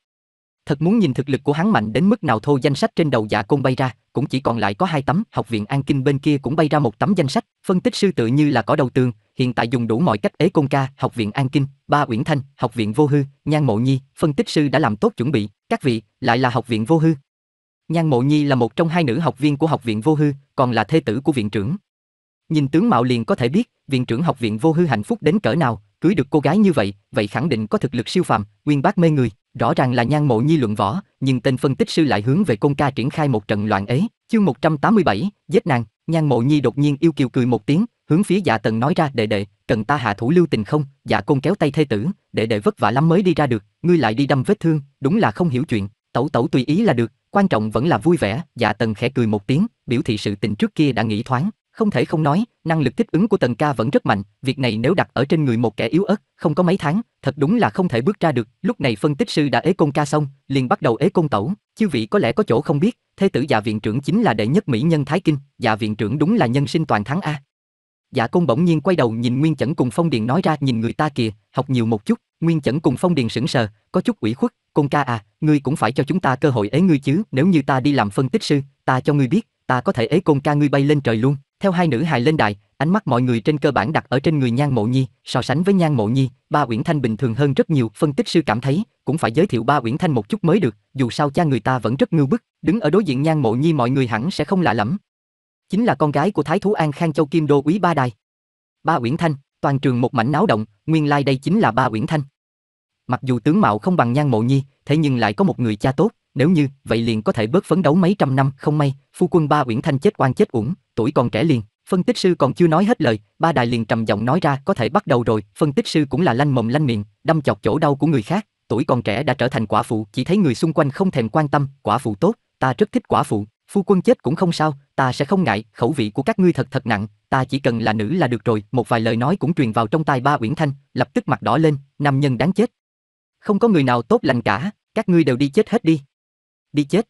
Speaker 1: Thật muốn nhìn thực lực của hắn mạnh đến mức nào thôi danh sách trên đầu giả dạ côn bay ra, cũng chỉ còn lại có hai tấm, học viện An Kinh bên kia cũng bay ra một tấm danh sách, phân tích sư tự như là có đầu tường, hiện tại dùng đủ mọi cách ế côn ca, học viện An Kinh, Ba Uyển Thanh, Học viện Vô Hư, Nhan Mộ Nhi, phân tích sư đã làm tốt chuẩn bị, các vị, lại là Học viện Vô Hư. Nhan Mộ Nhi là một trong hai nữ học viên của Học viện Vô Hư, còn là thê tử của viện trưởng. Nhìn tướng mạo liền có thể biết, viện trưởng Học viện Vô Hư hạnh phúc đến cỡ nào, cưới được cô gái như vậy, vậy khẳng định có thực lực siêu phàm, uyên bác mê người, rõ ràng là Nhan Mộ Nhi luận võ, nhưng tên phân tích sư lại hướng về công Ca triển khai một trận loạn ấy. Chương 187, giết nàng, Nhan Mộ Nhi đột nhiên yêu kiều cười một tiếng, hướng phía dạ tần nói ra đệ đệ cần ta hạ thủ lưu tình không dạ côn kéo tay thê tử đệ đệ vất vả lắm mới đi ra được ngươi lại đi đâm vết thương đúng là không hiểu chuyện tẩu tẩu tùy ý là được quan trọng vẫn là vui vẻ dạ tần khẽ cười một tiếng biểu thị sự tình trước kia đã nghĩ thoáng không thể không nói năng lực thích ứng của tần ca vẫn rất mạnh việc này nếu đặt ở trên người một kẻ yếu ớt không có mấy tháng thật đúng là không thể bước ra được lúc này phân tích sư đã ế côn ca xong liền bắt đầu ế côn tẩu chư vị có lẽ có chỗ không biết thế tử dạ viện trưởng chính là đệ nhất mỹ nhân thái kinh dạ viện trưởng đúng là nhân sinh toàn thắng a giả dạ công bỗng nhiên quay đầu nhìn Nguyên Chẩn cùng Phong Điền nói ra nhìn người ta kìa, học nhiều một chút, Nguyên Chẩn cùng Phong Điền sững sờ, có chút ủy khuất, Côn ca à, ngươi cũng phải cho chúng ta cơ hội ế ngươi chứ, nếu như ta đi làm phân tích sư, ta cho ngươi biết, ta có thể ế Côn ca ngươi bay lên trời luôn. Theo hai nữ hài lên đài, ánh mắt mọi người trên cơ bản đặt ở trên người Nhan Mộ Nhi, so sánh với Nhan Mộ Nhi, Ba Uyển Thanh bình thường hơn rất nhiều, phân tích sư cảm thấy cũng phải giới thiệu Ba Uyển Thanh một chút mới được, dù sao cha người ta vẫn rất ngưu bức, đứng ở đối diện Nhan Mộ Nhi mọi người hẳn sẽ không lạ lẫm, chính là con gái của Thái thú An Khang Châu Kim Đô quý Ba Đài. Ba Uyển Thanh, toàn trường một mảnh náo động, nguyên lai like đây chính là Ba Uyển Thanh. Mặc dù tướng mạo không bằng Nhan Mộ Nhi, thế nhưng lại có một người cha tốt, nếu như vậy liền có thể bớt phấn đấu mấy trăm năm, không may, phu quân Ba Uyển Thanh chết oan chết uổng, tuổi còn trẻ liền, phân tích sư còn chưa nói hết lời, Ba Đài liền trầm giọng nói ra, có thể bắt đầu rồi, phân tích sư cũng là lanh mồm lanh miệng, đâm chọc chỗ đau của người khác, tuổi còn trẻ đã trở thành quả phụ, chỉ thấy người xung quanh không thèm quan tâm, quả phụ tốt, ta rất thích quả phụ, phu quân chết cũng không sao, ta sẽ không ngại, khẩu vị của các ngươi thật thật nặng, ta chỉ cần là nữ là được rồi, một vài lời nói cũng truyền vào trong tai ba Uyển Thanh, lập tức mặt đỏ lên, nam nhân đáng chết. Không có người nào tốt lành cả, các ngươi đều đi chết hết đi. Đi chết.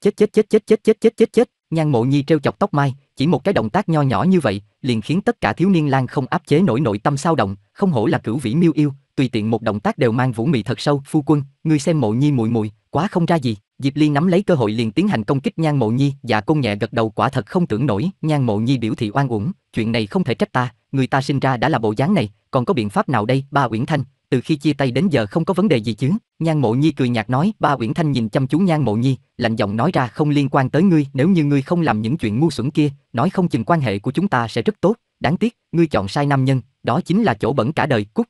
Speaker 1: Chết chết chết chết chết chết chết chết chết, Nhan Mộ Nhi trêu chọc tóc mai, chỉ một cái động tác nho nhỏ như vậy, liền khiến tất cả thiếu niên lang không áp chế nổi nội tâm sao động, không hổ là cửu vĩ miêu yêu, tùy tiện một động tác đều mang vũ mị thật sâu, phu quân, ngươi xem Mộ Nhi mùi mùi quá không ra gì. Diệp Ly nắm lấy cơ hội liền tiến hành công kích Nhan Mộ Nhi, dạ côn nhẹ gật đầu quả thật không tưởng nổi, Nhan Mộ Nhi biểu thị oan uổng, chuyện này không thể trách ta, người ta sinh ra đã là bộ dáng này, còn có biện pháp nào đây, ba Uyển Thanh, từ khi chia tay đến giờ không có vấn đề gì chứ, Nhan Mộ Nhi cười nhạt nói, ba Uyển Thanh nhìn chăm chú Nhan Mộ Nhi, lạnh giọng nói ra không liên quan tới ngươi, nếu như ngươi không làm những chuyện ngu xuẩn kia, nói không chừng quan hệ của chúng ta sẽ rất tốt, đáng tiếc, ngươi chọn sai nam nhân, đó chính là chỗ bẩn cả đời, cút.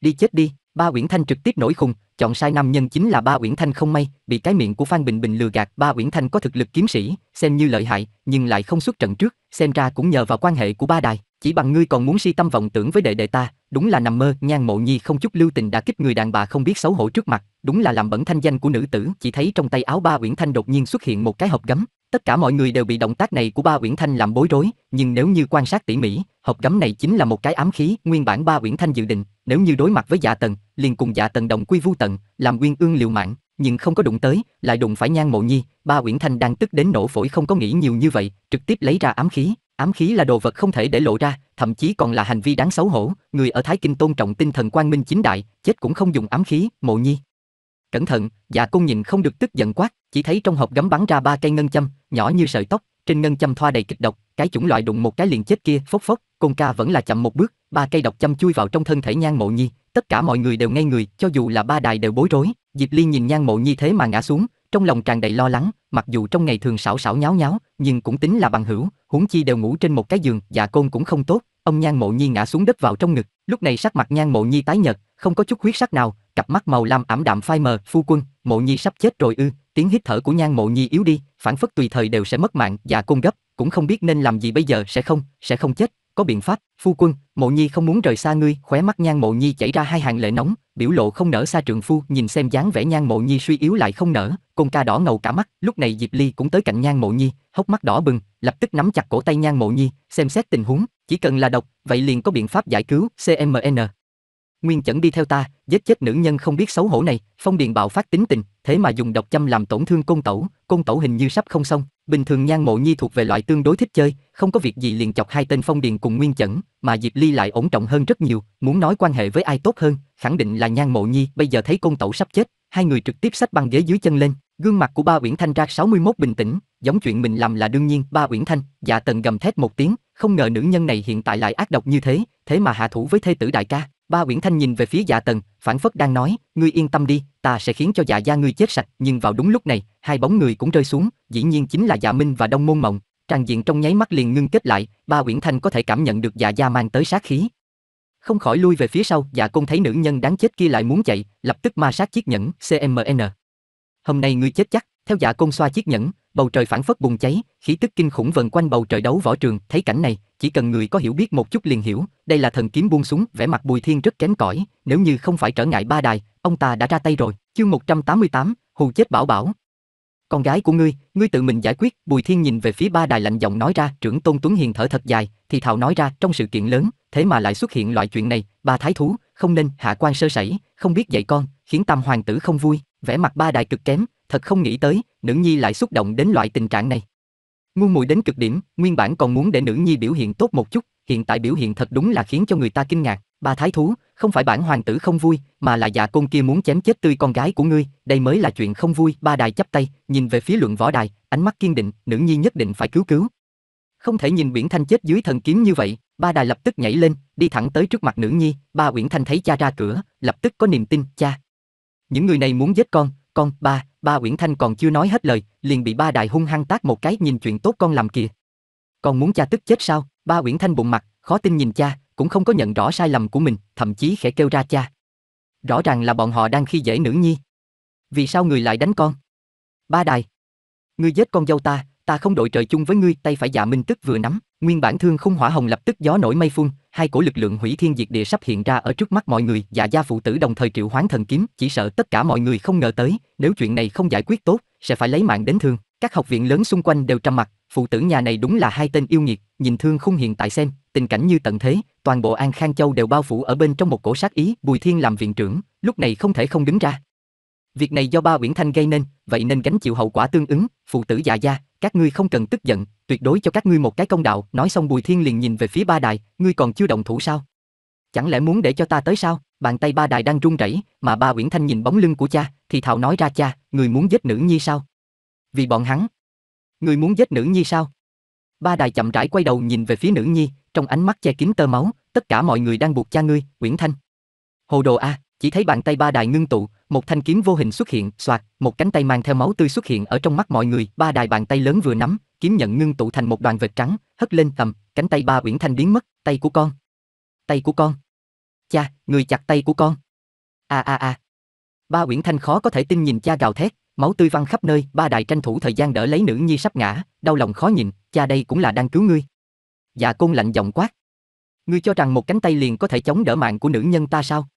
Speaker 1: Đi chết đi. Ba Uyển Thanh trực tiếp nổi khùng, chọn sai nam nhân chính là Ba Uyển Thanh không may, bị cái miệng của Phan Bình Bình lừa gạt, Ba Uyển Thanh có thực lực kiếm sĩ, xem như lợi hại, nhưng lại không xuất trận trước, xem ra cũng nhờ vào quan hệ của ba đài, chỉ bằng ngươi còn muốn si tâm vọng tưởng với đệ đệ ta, đúng là nằm mơ, Nhan Mộ Nhi không chút lưu tình đã kích người đàn bà không biết xấu hổ trước mặt, đúng là làm bẩn thanh danh của nữ tử, chỉ thấy trong tay áo Ba Uyển Thanh đột nhiên xuất hiện một cái hộp gấm, Tất cả mọi người đều bị động tác này của Ba Uyển Thanh làm bối rối, nhưng nếu như quan sát tỉ mỉ, hộp gấm này chính là một cái ám khí, nguyên bản Ba Uyển Thanh dự định, nếu như đối mặt với Dạ Tần, liền cùng Dạ Tần đồng quy vu tận, làm nguyên Ương liều mạng, nhưng không có đụng tới, lại đụng phải Nhan Mộ Nhi, Ba Uyển Thanh đang tức đến nổ phổi không có nghĩ nhiều như vậy, trực tiếp lấy ra ám khí, ám khí là đồ vật không thể để lộ ra, thậm chí còn là hành vi đáng xấu hổ, người ở Thái Kinh tôn trọng tinh thần quang minh chính đại, chết cũng không dùng ám khí, Mộ Nhi, cẩn thận, dạ cung nhìn không được tức giận quát, chỉ thấy trong hộp gấm bắn ra ba cây ngân châm, nhỏ như sợi tóc, trên ngân châm thoa đầy kịch độc, cái chủng loại đụng một cái liền chết kia, phốc phốc, Côn ca vẫn là chậm một bước, ba cây độc châm chui vào trong thân thể Nhan Mộ Nhi, tất cả mọi người đều ngây người, cho dù là ba đài đều bối rối, Diệp Ly nhìn Nhan Mộ Nhi thế mà ngã xuống, trong lòng tràn đầy lo lắng, mặc dù trong ngày thường xảo xảo nháo nháo, nhưng cũng tính là bằng hữu, huống chi đều ngủ trên một cái giường, dạ côn cũng không tốt, ông Nhan Mộ Nhi ngã xuống đất vào trong ngực, lúc này sắc mặt Nhan Mộ Nhi tái nhợt, không có chút huyết sắc nào, cặp mắt màu lam ảm đạm phai mờ, "Phu quân, Mộ Nhi sắp chết rồi ư?" Tiếng hít thở của Nhan Mộ Nhi yếu đi, phản phất tùy thời đều sẽ mất mạng, dạ côn gấp, cũng không biết nên làm gì bây giờ, sẽ không, sẽ không chết, có biện pháp, phu quân, mộ nhi không muốn rời xa ngươi, khóe mắt nhan mộ nhi chảy ra hai hàng lệ nóng, biểu lộ không nở xa trường phu, nhìn xem dáng vẻ nhan mộ nhi suy yếu lại không nở, côn ca đỏ ngầu cả mắt, lúc này Diệp Ly cũng tới cạnh nhan mộ nhi, hốc mắt đỏ bừng, lập tức nắm chặt cổ tay nhan mộ nhi, xem xét tình huống, chỉ cần là độc, vậy liền có biện pháp giải cứu, CMN. Nguyên chẩn đi theo ta, giết chết nữ nhân không biết xấu hổ này, phong điền bạo phát tính tình, thế mà dùng độc châm làm tổn thương côn tẩu, côn tẩu hình như sắp không xong, Bình thường Nhan Mộ Nhi thuộc về loại tương đối thích chơi, không có việc gì liền chọc hai tên phong điền cùng Nguyên Chẩn, mà Diệp Ly lại ổn trọng hơn rất nhiều, muốn nói quan hệ với ai tốt hơn, khẳng định là Nhan Mộ Nhi, bây giờ thấy côn tẩu sắp chết, hai người trực tiếp xách băng ghế dưới chân lên, gương mặt của Ba Uyển Thanh ra 61 bình tĩnh, giống chuyện mình làm là đương nhiên, Ba Uyển Thanh, dạ tần gầm thét một tiếng, không ngờ nữ nhân này hiện tại lại ác độc như thế, thế mà hạ thủ với thê tử đại ca, Ba Uyển Thanh nhìn về phía Dạ Tần, phản phất đang nói, ngươi yên tâm đi, ta sẽ khiến cho Dạ gia ngươi chết sạch, nhưng vào đúng lúc này, hai bóng người cũng rơi xuống, dĩ nhiên chính là Dạ Minh và Đông Môn Mộng. trang diện trong nháy mắt liền ngưng kết lại, Ba Uyển Thanh có thể cảm nhận được Dạ gia mang tới sát khí. Không khỏi lui về phía sau, Dạ Công thấy nữ nhân đáng chết kia lại muốn chạy, lập tức ma sát chiếc nhẫn CMN. Hôm nay ngươi chết chắc, theo Dạ Công xoa chiếc nhẫn, bầu trời phản phất bùng cháy, khí tức kinh khủng vần quanh bầu trời đấu võ trường, thấy cảnh này, chỉ cần người có hiểu biết một chút liền hiểu, đây là thần kiếm buông xuống, vẻ mặt Bùi Thiên rất kém cỏi, nếu như không phải trở ngại ba đài, ông ta đã ra tay rồi. Chương 188, hù chết bảo bảo. Con gái của ngươi, ngươi tự mình giải quyết, Bùi Thiên nhìn về phía ba đài lạnh giọng nói ra, trưởng Tôn Tuấn Hiền thở thật dài, thì thào nói ra, trong sự kiện lớn, thế mà lại xuất hiện loại chuyện này, ba thái thú, không nên hạ quan sơ sẩy, không biết dạy con, khiến tam hoàng tử không vui, vẻ mặt ba đài cực kém, thật không nghĩ tới, nữ nhi lại xúc động đến loại tình trạng này. Ngu muội đến cực điểm, nguyên bản còn muốn để nữ nhi biểu hiện tốt một chút, hiện tại biểu hiện thật đúng là khiến cho người ta kinh ngạc. Ba thái thú, không phải bản hoàng tử không vui, mà là già côn kia muốn chém chết tươi con gái của ngươi, đây mới là chuyện không vui. Ba đài chắp tay, nhìn về phía luận võ đài, ánh mắt kiên định, nữ nhi nhất định phải cứu cứu. Không thể nhìn Uyển Thanh chết dưới thần kiếm như vậy, ba đài lập tức nhảy lên, đi thẳng tới trước mặt nữ nhi, ba Uyển Thanh thấy cha ra cửa, lập tức có niềm tin, cha. Những người này muốn giết con, con, ba, Ba Uyển Thanh còn chưa nói hết lời, liền bị ba đại hung hăng tác một cái nhìn chuyện tốt con làm kìa. Còn muốn cha tức chết sao? Ba Uyển Thanh bụng mặt, khó tin nhìn cha, cũng không có nhận rõ sai lầm của mình, thậm chí khẽ kêu ra cha. Rõ ràng là bọn họ đang khi dễ nữ nhi. Vì sao người lại đánh con? Ba đài. Ngươi giết con dâu ta, ta không đội trời chung với ngươi, tay phải dạ minh tức vừa nắm, nguyên bản thương không hỏa hồng lập tức gió nổi mây phun, hai cổ lực lượng hủy thiên diệt địa sắp hiện ra ở trước mắt mọi người và gia phụ tử đồng thời triệu hoán thần kiếm, chỉ sợ tất cả mọi người không ngờ tới, nếu chuyện này không giải quyết tốt, sẽ phải lấy mạng đến thương. Các học viện lớn xung quanh đều trầm mặt, phụ tử nhà này đúng là hai tên yêu nghiệt, nhìn thương khung hiện tại xem, tình cảnh như tận thế, toàn bộ An Khang Châu đều bao phủ ở bên trong một cổ sát ý, Bùi Thiên làm viện trưởng, lúc này không thể không đứng ra. Việc này do ba Uyển Thanh gây nên, vậy nên gánh chịu hậu quả tương ứng, phụ tử già gia, các ngươi không cần tức giận, tuyệt đối cho các ngươi một cái công đạo. Nói xong Bùi Thiên liền nhìn về phía ba đài, ngươi còn chưa động thủ sao? Chẳng lẽ muốn để cho ta tới sao? Bàn tay ba đài đang run rẩy, mà ba Uyển Thanh nhìn bóng lưng của cha, thì thào nói ra cha, người muốn giết nữ nhi sao? Vì bọn hắn. Người muốn giết nữ nhi sao? Ba đài chậm rãi quay đầu nhìn về phía nữ nhi, trong ánh mắt che kín tơ máu, tất cả mọi người đang buộc cha ngươi, Uyển Thanh. Hồ đồ a, à, chỉ thấy bàn tay ba đài ngưng tụ, một thanh kiếm vô hình xuất hiện, xoạt, một cánh tay mang theo máu tươi xuất hiện ở trong mắt mọi người, ba đài bàn tay lớn vừa nắm, kiếm nhận ngưng tụ thành một đoàn vệt trắng, hất lên tầm, cánh tay ba Uyển Thanh biến mất, tay của con. Tay của con. Cha, người chặt tay của con. A a a. Ba Uyển Thanh khó có thể tin nhìn cha gào thét, máu tươi văng khắp nơi, ba đài tranh thủ thời gian đỡ lấy nữ nhi sắp ngã, đau lòng khó nhịn, cha đây cũng là đang cứu ngươi. Dạ Côn lạnh giọng quát. Ngươi cho rằng một cánh tay liền có thể chống đỡ mạng của nữ nhân ta sao?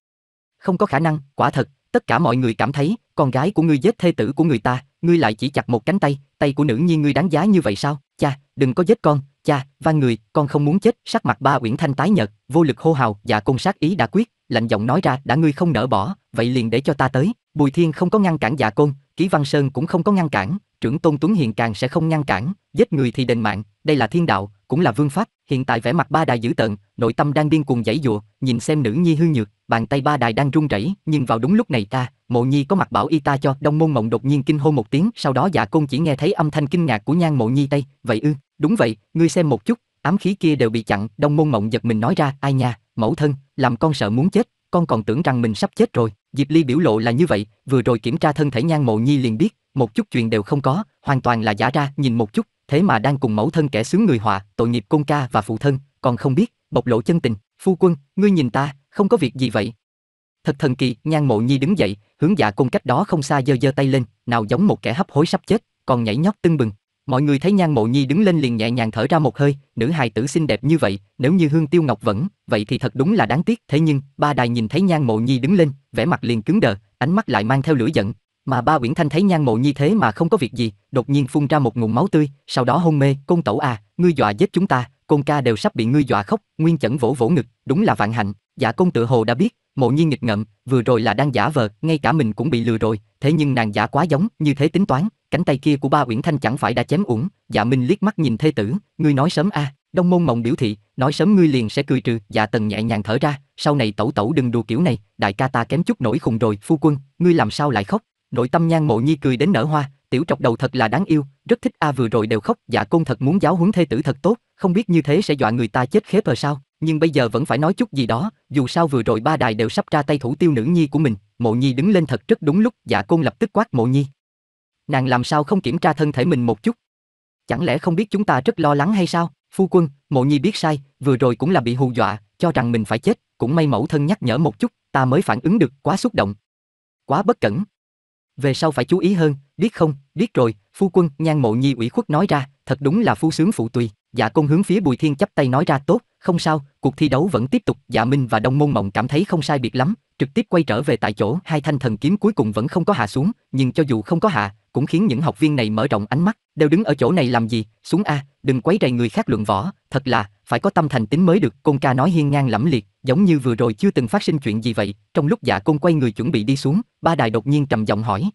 Speaker 1: Không có khả năng, quả thật, tất cả mọi người cảm thấy, con gái của ngươi giết thê tử của người ta, ngươi lại chỉ chặt một cánh tay, tay của nữ nhi ngươi đáng giá như vậy sao? Cha, đừng có giết con, cha, van người, con không muốn chết, sắc mặt ba Uyển Thanh tái nhợt, vô lực hô hào, dạ côn sát ý đã quyết, lạnh giọng nói ra, đã ngươi không nỡ bỏ, vậy liền để cho ta tới. Bùi Thiên không có ngăn cản dạ côn, ký Văn Sơn cũng không có ngăn cản, trưởng tôn tuấn hiền càng sẽ không ngăn cản giết người thì đền mạng đây là thiên đạo cũng là vương pháp hiện tại vẻ mặt ba đài dữ tợn nội tâm đang điên cuồng giãy giụa nhìn xem nữ nhi hư nhược bàn tay ba đài đang run rẩy nhưng vào đúng lúc này ta mộ nhi có mặt bảo y ta cho đông môn mộng đột nhiên kinh hô một tiếng sau đó dạ côn chỉ nghe thấy âm thanh kinh ngạc của nhan mộ nhi tây vậy ư đúng vậy ngươi xem một chút ám khí kia đều bị chặn đông môn mộng giật mình nói ra ai nha mẫu thân làm con sợ muốn chết con còn tưởng rằng mình sắp chết rồi. Diệp Ly biểu lộ là như vậy, vừa rồi kiểm tra thân thể Nhan Mộ Nhi liền biết, một chút chuyện đều không có, hoàn toàn là giả ra, nhìn một chút, thế mà đang cùng mẫu thân kẻ sướng người họa, tội nghiệp côn ca và phụ thân, còn không biết, bộc lộ chân tình, phu quân, ngươi nhìn ta, không có việc gì vậy. Thật thần kỳ, Nhan Mộ Nhi đứng dậy, hướng dạ cung cách đó không xa giơ giơ tay lên, nào giống một kẻ hấp hối sắp chết, còn nhảy nhót tưng bừng, Mọi người thấy Nhan Mộ Nhi đứng lên liền nhẹ nhàng thở ra một hơi, nữ hài tử xinh đẹp như vậy, nếu như Hương Tiêu Ngọc vẫn, vậy thì thật đúng là đáng tiếc, thế nhưng, ba đài nhìn thấy Nhan Mộ Nhi đứng lên, vẻ mặt liền cứng đờ, ánh mắt lại mang theo lửa giận, mà ba Uyển Thanh thấy Nhan Mộ Nhi thế mà không có việc gì, đột nhiên phun ra một ngụm máu tươi, sau đó hôn mê, "Côn tẩu à, ngươi dọa giết chúng ta, Côn ca đều sắp bị ngươi dọa khóc." Nguyên Chẩn vỗ vỗ ngực, đúng là vạn hạnh, dạ công tự hồ đã biết, Mộ Nhi nghịch ngợm, vừa rồi là đang giả vờ, ngay cả mình cũng bị lừa rồi, thế nhưng nàng giả quá giống, như thế tính toán, cánh tay kia của ba Uyển Thanh chẳng phải đã chém uổng, Dạ Minh liếc mắt nhìn thê tử, ngươi nói sớm a, à. Đông Môn Mộng biểu thị, nói sớm ngươi liền sẽ cười trừ, Dạ Tần nhẹ nhàng thở ra, sau này tẩu tẩu đừng đùa kiểu này, đại ca ta kém chút nổi khùng rồi, phu quân, ngươi làm sao lại khóc? Nội tâm Nhan Mộ Nhi cười đến nở hoa, tiểu trọc đầu thật là đáng yêu, rất thích a à vừa rồi đều khóc, Dạ Côn thật muốn giáo huấn thê tử thật tốt, không biết như thế sẽ dọa người ta chết khép bờ sao, nhưng bây giờ vẫn phải nói chút gì đó, dù sao vừa rồi ba đài đều sắp ra tay thủ tiêu nữ nhi của mình, Mộ Nhi đứng lên thật rất đúng lúc, Dạ Côn lập tức quát Mộ Nhi, nàng làm sao không kiểm tra thân thể mình một chút? Chẳng lẽ không biết chúng ta rất lo lắng hay sao? Phu quân, mộ nhi biết sai, vừa rồi cũng là bị hù dọa, cho rằng mình phải chết, cũng may mẫu thân nhắc nhở một chút, ta mới phản ứng được, quá xúc động. Quá bất cẩn. Về sau phải chú ý hơn, biết không, biết rồi, phu quân, nhan mộ nhi ủy khuất nói ra, thật đúng là phu sướng phụ tùy. Dạ công hướng phía Bùi Thiên chắp tay nói ra tốt, không sao, cuộc thi đấu vẫn tiếp tục, Dạ Minh và Đông Môn Mộng cảm thấy không sai biệt lắm, trực tiếp quay trở về tại chỗ, hai thanh thần kiếm cuối cùng vẫn không có hạ xuống, nhưng cho dù không có hạ, cũng khiến những học viên này mở rộng ánh mắt, đều đứng ở chỗ này làm gì, xuống a, đừng quấy rầy người khác luận võ, thật là phải có tâm thành tính mới được, Côn ca nói hiên ngang lẫm liệt, giống như vừa rồi chưa từng phát sinh chuyện gì vậy, trong lúc Dạ Côn quay người chuẩn bị đi xuống, Ba Đài đột nhiên trầm giọng hỏi: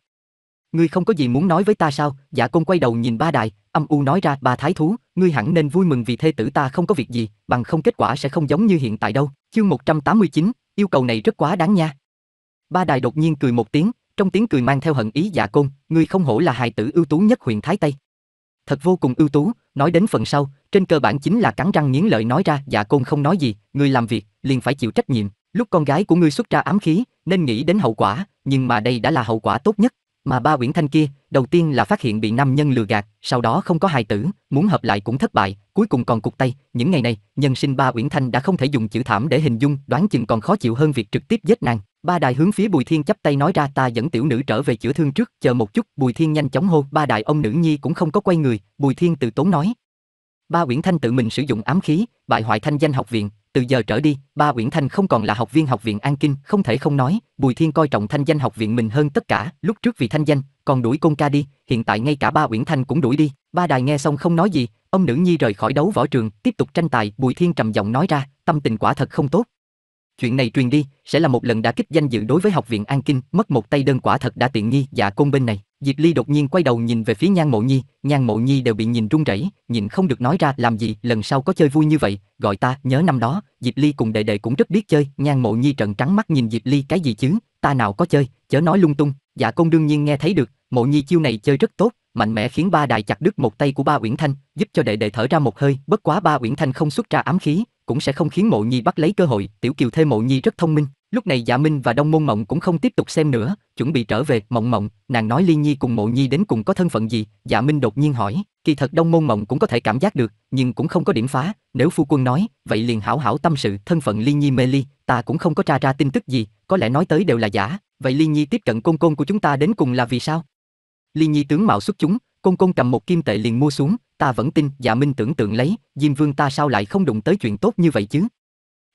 Speaker 1: "Ngươi không có gì muốn nói với ta sao?" Dạ Côn quay đầu nhìn Ba Đài, âm u nói ra: "Ba thái thú, ngươi hẳn nên vui mừng vì thê tử ta không có việc gì, bằng không kết quả sẽ không giống như hiện tại đâu." Chương 189, yêu cầu này rất quá đáng nha. Ba Đài đột nhiên cười một tiếng, trong tiếng cười mang theo hận ý dạ côn, ngươi không hổ là hài tử ưu tú nhất huyện Thái Tây. Thật vô cùng ưu tú, nói đến phần sau, trên cơ bản chính là cắn răng nghiến lợi nói ra, dạ côn không nói gì, ngươi làm việc, liền phải chịu trách nhiệm, lúc con gái của ngươi xuất ra ám khí, nên nghĩ đến hậu quả, nhưng mà đây đã là hậu quả tốt nhất. Mà ba Uyển Thanh kia, đầu tiên là phát hiện bị nam nhân lừa gạt, sau đó không có hài tử, muốn hợp lại cũng thất bại, cuối cùng còn cục tay. Những ngày này, nhân sinh ba Uyển Thanh đã không thể dùng chữ thảm để hình dung, đoán chừng còn khó chịu hơn việc trực tiếp giết nàng. Ba đại hướng phía Bùi Thiên chắp tay nói ra ta dẫn tiểu nữ trở về chữa thương trước, chờ một chút, Bùi Thiên nhanh chóng hô, ba đại ông nữ nhi cũng không có quay người, Bùi Thiên tự tốn nói. Ba Uyển Thanh tự mình sử dụng ám khí, bại hoại thanh danh học viện, từ giờ trở đi, ba Uyển Thanh không còn là học viên học viện An Kinh, không thể không nói, Bùi Thiên coi trọng thanh danh học viện mình hơn tất cả, lúc trước vì thanh danh, còn đuổi công Ca đi, hiện tại ngay cả ba Uyển Thanh cũng đuổi đi. Ba đại nghe xong không nói gì, ông nữ nhi rời khỏi đấu võ trường, tiếp tục tranh tài, Bùi Thiên trầm giọng nói ra, tâm tình quả thật không tốt, chuyện này truyền đi, sẽ là một lần đã kích danh dự đối với học viện An Kinh, mất một tay đơn quả thật đã tiện nghi, dạ côn bên này. Diệp Ly đột nhiên quay đầu nhìn về phía Nhan Mộ Nhi, Nhan Mộ Nhi đều bị nhìn run rẩy, nhìn không được nói ra làm gì, lần sau có chơi vui như vậy, gọi ta, nhớ năm đó, Diệp Ly cùng đệ đệ cũng rất biết chơi, Nhan Mộ Nhi trận trắng mắt nhìn Diệp Ly cái gì chứ, ta nào có chơi, chớ nói lung tung, dạ côn đương nhiên nghe thấy được, Mộ Nhi chiêu này chơi rất tốt, mạnh mẽ khiến ba đại chặt đứt một tay của ba Uyển Thanh, giúp cho đệ đệ thở ra một hơi, bất quá ba Uyển Thanh không xuất ra ám khí, cũng sẽ không khiến Mộ Nhi bắt lấy cơ hội, Tiểu Kiều thê Mộ Nhi rất thông minh. Lúc này Dạ Minh và Đông Môn Mộng cũng không tiếp tục xem nữa, chuẩn bị trở về, Mộng Mộng, nàng nói Liên Nhi cùng Mộ Nhi đến cùng có thân phận gì? Dạ Minh đột nhiên hỏi, kỳ thật Đông Môn Mộng cũng có thể cảm giác được, nhưng cũng không có điểm phá, nếu phu quân nói, vậy liền hảo hảo tâm sự, thân phận Liên Nhi mê ly, ta cũng không có tra ra tin tức gì, có lẽ nói tới đều là giả, vậy Liên Nhi tiếp cận côn côn của chúng ta đến cùng là vì sao? Liên Nhi tướng mạo xuất chúng, Công công cầm một kim tệ liền mua xuống, ta vẫn tin, dạ minh tưởng tượng lấy, Diêm Vương ta sao lại không đụng tới chuyện tốt như vậy chứ?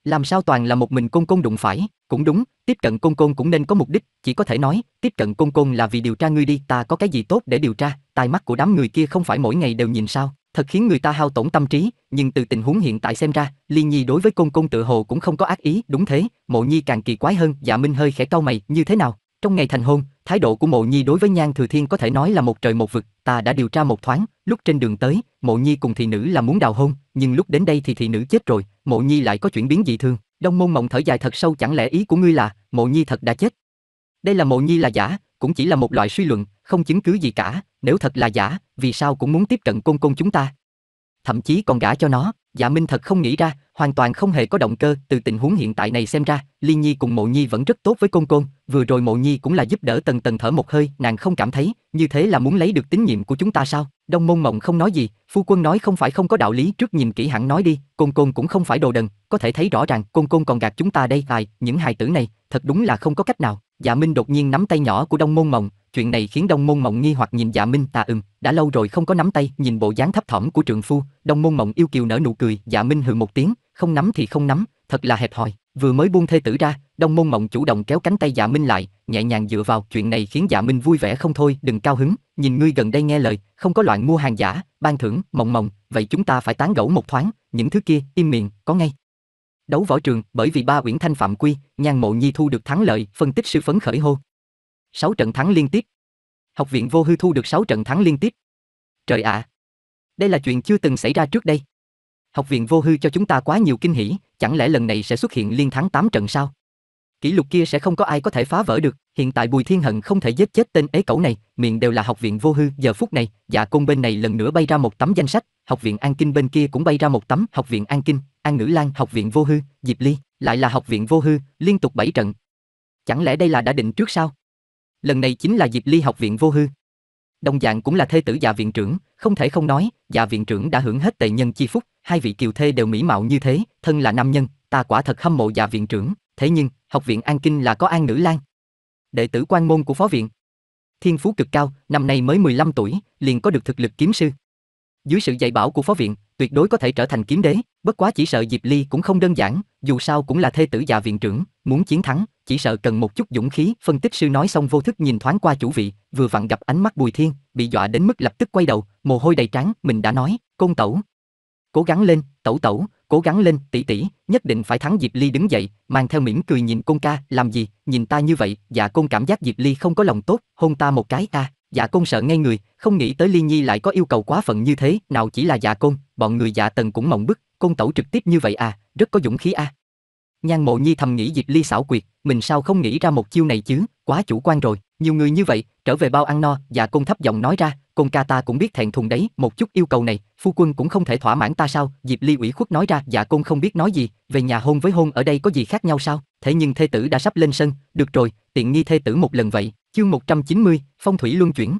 Speaker 1: Làm sao toàn là một mình công công đụng phải, cũng đúng, tiếp cận công công cũng nên có mục đích, chỉ có thể nói, tiếp cận công công là vì điều tra ngươi đi, ta có cái gì tốt để điều tra, tai mắt của đám người kia không phải mỗi ngày đều nhìn sao, thật khiến người ta hao tổn tâm trí, nhưng từ tình huống hiện tại xem ra, Liên Nhi đối với công công tự hồ cũng không có ác ý, đúng thế, Mộ Nhi càng kỳ quái hơn, Dạ Minh hơi khẽ cau mày, như thế nào? Trong ngày thành hôn, thái độ của Mộ Nhi đối với Nhan Thừa Thiên có thể nói là một trời một vực, ta đã điều tra một thoáng, lúc trên đường tới, Mộ Nhi cùng thị nữ là muốn đào hôn, nhưng lúc đến đây thì thị nữ chết rồi, Mộ Nhi lại có chuyển biến dị thương. Đông Môn Mộng thở dài thật sâu chẳng lẽ ý của ngươi là, Mộ Nhi thật đã chết? Đây là Mộ Nhi là giả, cũng chỉ là một loại suy luận, không chứng cứ gì cả, nếu thật là giả, vì sao cũng muốn tiếp cận côn côn chúng ta? Thậm chí còn gả cho nó. Dạ Minh thật không nghĩ ra, hoàn toàn không hề có động cơ, từ tình huống hiện tại này xem ra, Ly Nhi cùng Mộ Nhi vẫn rất tốt với Côn Côn, vừa rồi Mộ Nhi cũng là giúp đỡ Tần Tần thở một hơi, nàng không cảm thấy, như thế là muốn lấy được tín nhiệm của chúng ta sao? Đông Môn Mộng không nói gì, phu quân nói không phải không có đạo lý, trước nhìn kỹ hẳn nói đi, Côn Côn cũng không phải đồ đần, có thể thấy rõ ràng Côn Côn còn gạt chúng ta đây, tài, những hài tử này, thật đúng là không có cách nào. Dạ Minh đột nhiên nắm tay nhỏ của Đông Môn Mộng, chuyện này khiến Đông Môn Mộng nghi hoặc nhìn Dạ Minh ta ừm, đã lâu rồi không có nắm tay, nhìn bộ dáng thấp thỏm của trượng phu, Đông Môn Mộng yêu kiều nở nụ cười, Dạ Minh hừ một tiếng, không nắm thì không nắm, thật là hẹp hòi. Vừa mới buông thê tử ra, Đông Môn Mộng chủ động kéo cánh tay Dạ Minh lại, nhẹ nhàng dựa vào, chuyện này khiến Dạ Minh vui vẻ không thôi, đừng cao hứng, nhìn ngươi gần đây nghe lời, không có loạn mua hàng giả, ban thưởng, Mộng Mộng, vậy chúng ta phải tán gẫu một thoáng, những thứ kia, im miệng, có ngay. Đấu võ trường, bởi vì ba Uyển Thanh phạm quy, Nhan Mộ Nhi thu được thắng lợi, phân tích sư phấn khởi hô. sáu trận thắng liên tiếp. Học viện Vô Hư thu được sáu trận thắng liên tiếp. Trời ạ. À, đây là chuyện chưa từng xảy ra trước đây. Học viện Vô Hư cho chúng ta quá nhiều kinh hỉ, chẳng lẽ lần này sẽ xuất hiện liên thắng tám trận sao? Kỷ lục kia sẽ không có ai có thể phá vỡ được, hiện tại Bùi Thiên Hận không thể giết chết tên ế cẩu này, miệng đều là học viện Vô Hư, giờ phút này, Dạ Côn bên này lần nữa bay ra một tấm danh sách, học viện An Kinh bên kia cũng bay ra một tấm, học viện An Kinh, An Ngữ Lan, Học viện Vô Hư, Diệp Ly, lại là Học viện Vô Hư, liên tục 7 trận. Chẳng lẽ đây là đã định trước sao? Lần này chính là Diệp Ly Học viện Vô Hư. Đồng dạng cũng là thê tử già dạ viện trưởng, không thể không nói, già dạ viện trưởng đã hưởng hết tệ nhân chi phúc, hai vị kiều thê đều mỹ mạo như thế, thân là nam nhân, ta quả thật hâm mộ già dạ viện trưởng, thế nhưng, Học viện An Kinh là có An Ngữ Lan. Đệ tử quan môn của phó viện. Thiên phú cực cao, năm nay mới 15 tuổi, liền có được thực lực kiếm sư. Dưới sự dạy bảo của phó viện, tuyệt đối có thể trở thành kiếm đế, bất quá chỉ sợ Diệp Ly cũng không đơn giản, dù sao cũng là thê tử già viện trưởng, muốn chiến thắng, chỉ sợ cần một chút dũng khí, phân tích sư nói xong vô thức nhìn thoáng qua chủ vị, vừa vặn gặp ánh mắt Bùi Thiên, bị dọa đến mức lập tức quay đầu, mồ hôi đầy trán, mình đã nói, công tẩu. Cố gắng lên, tẩu tẩu, cố gắng lên, tỷ tỷ, nhất định phải thắng Diệp Ly đứng dậy, mang theo mỉm cười nhìn Côn ca, làm gì, nhìn ta như vậy, dạ Côn cảm giác Diệp Ly không có lòng tốt, hôn ta một cái ta. À. Dạ Côn sợ ngay người, không nghĩ tới Ly Nhi lại có yêu cầu quá phận như thế, nào chỉ là Dạ Côn, bọn người Dạ Tần cũng mộng bức, Côn tẩu trực tiếp như vậy à, rất có dũng khí a. À. Nhan Mộ Nhi thầm nghĩ Diệp Ly xảo quyệt, mình sao không nghĩ ra một chiêu này chứ, quá chủ quan rồi. Nhiều người như vậy, trở về bao ăn no, dạ côn thấp giọng nói ra, côn ca ta cũng biết thẹn thùng đấy, một chút yêu cầu này, phu quân cũng không thể thỏa mãn ta sao, Diệp Ly ủy khuất nói ra, dạ côn không biết nói gì, về nhà hôn với hôn ở đây có gì khác nhau sao, thế nhưng thê tử đã sắp lên sân, được rồi, tiện nghi thê tử một lần vậy, chương 190, phong thủy luân chuyển.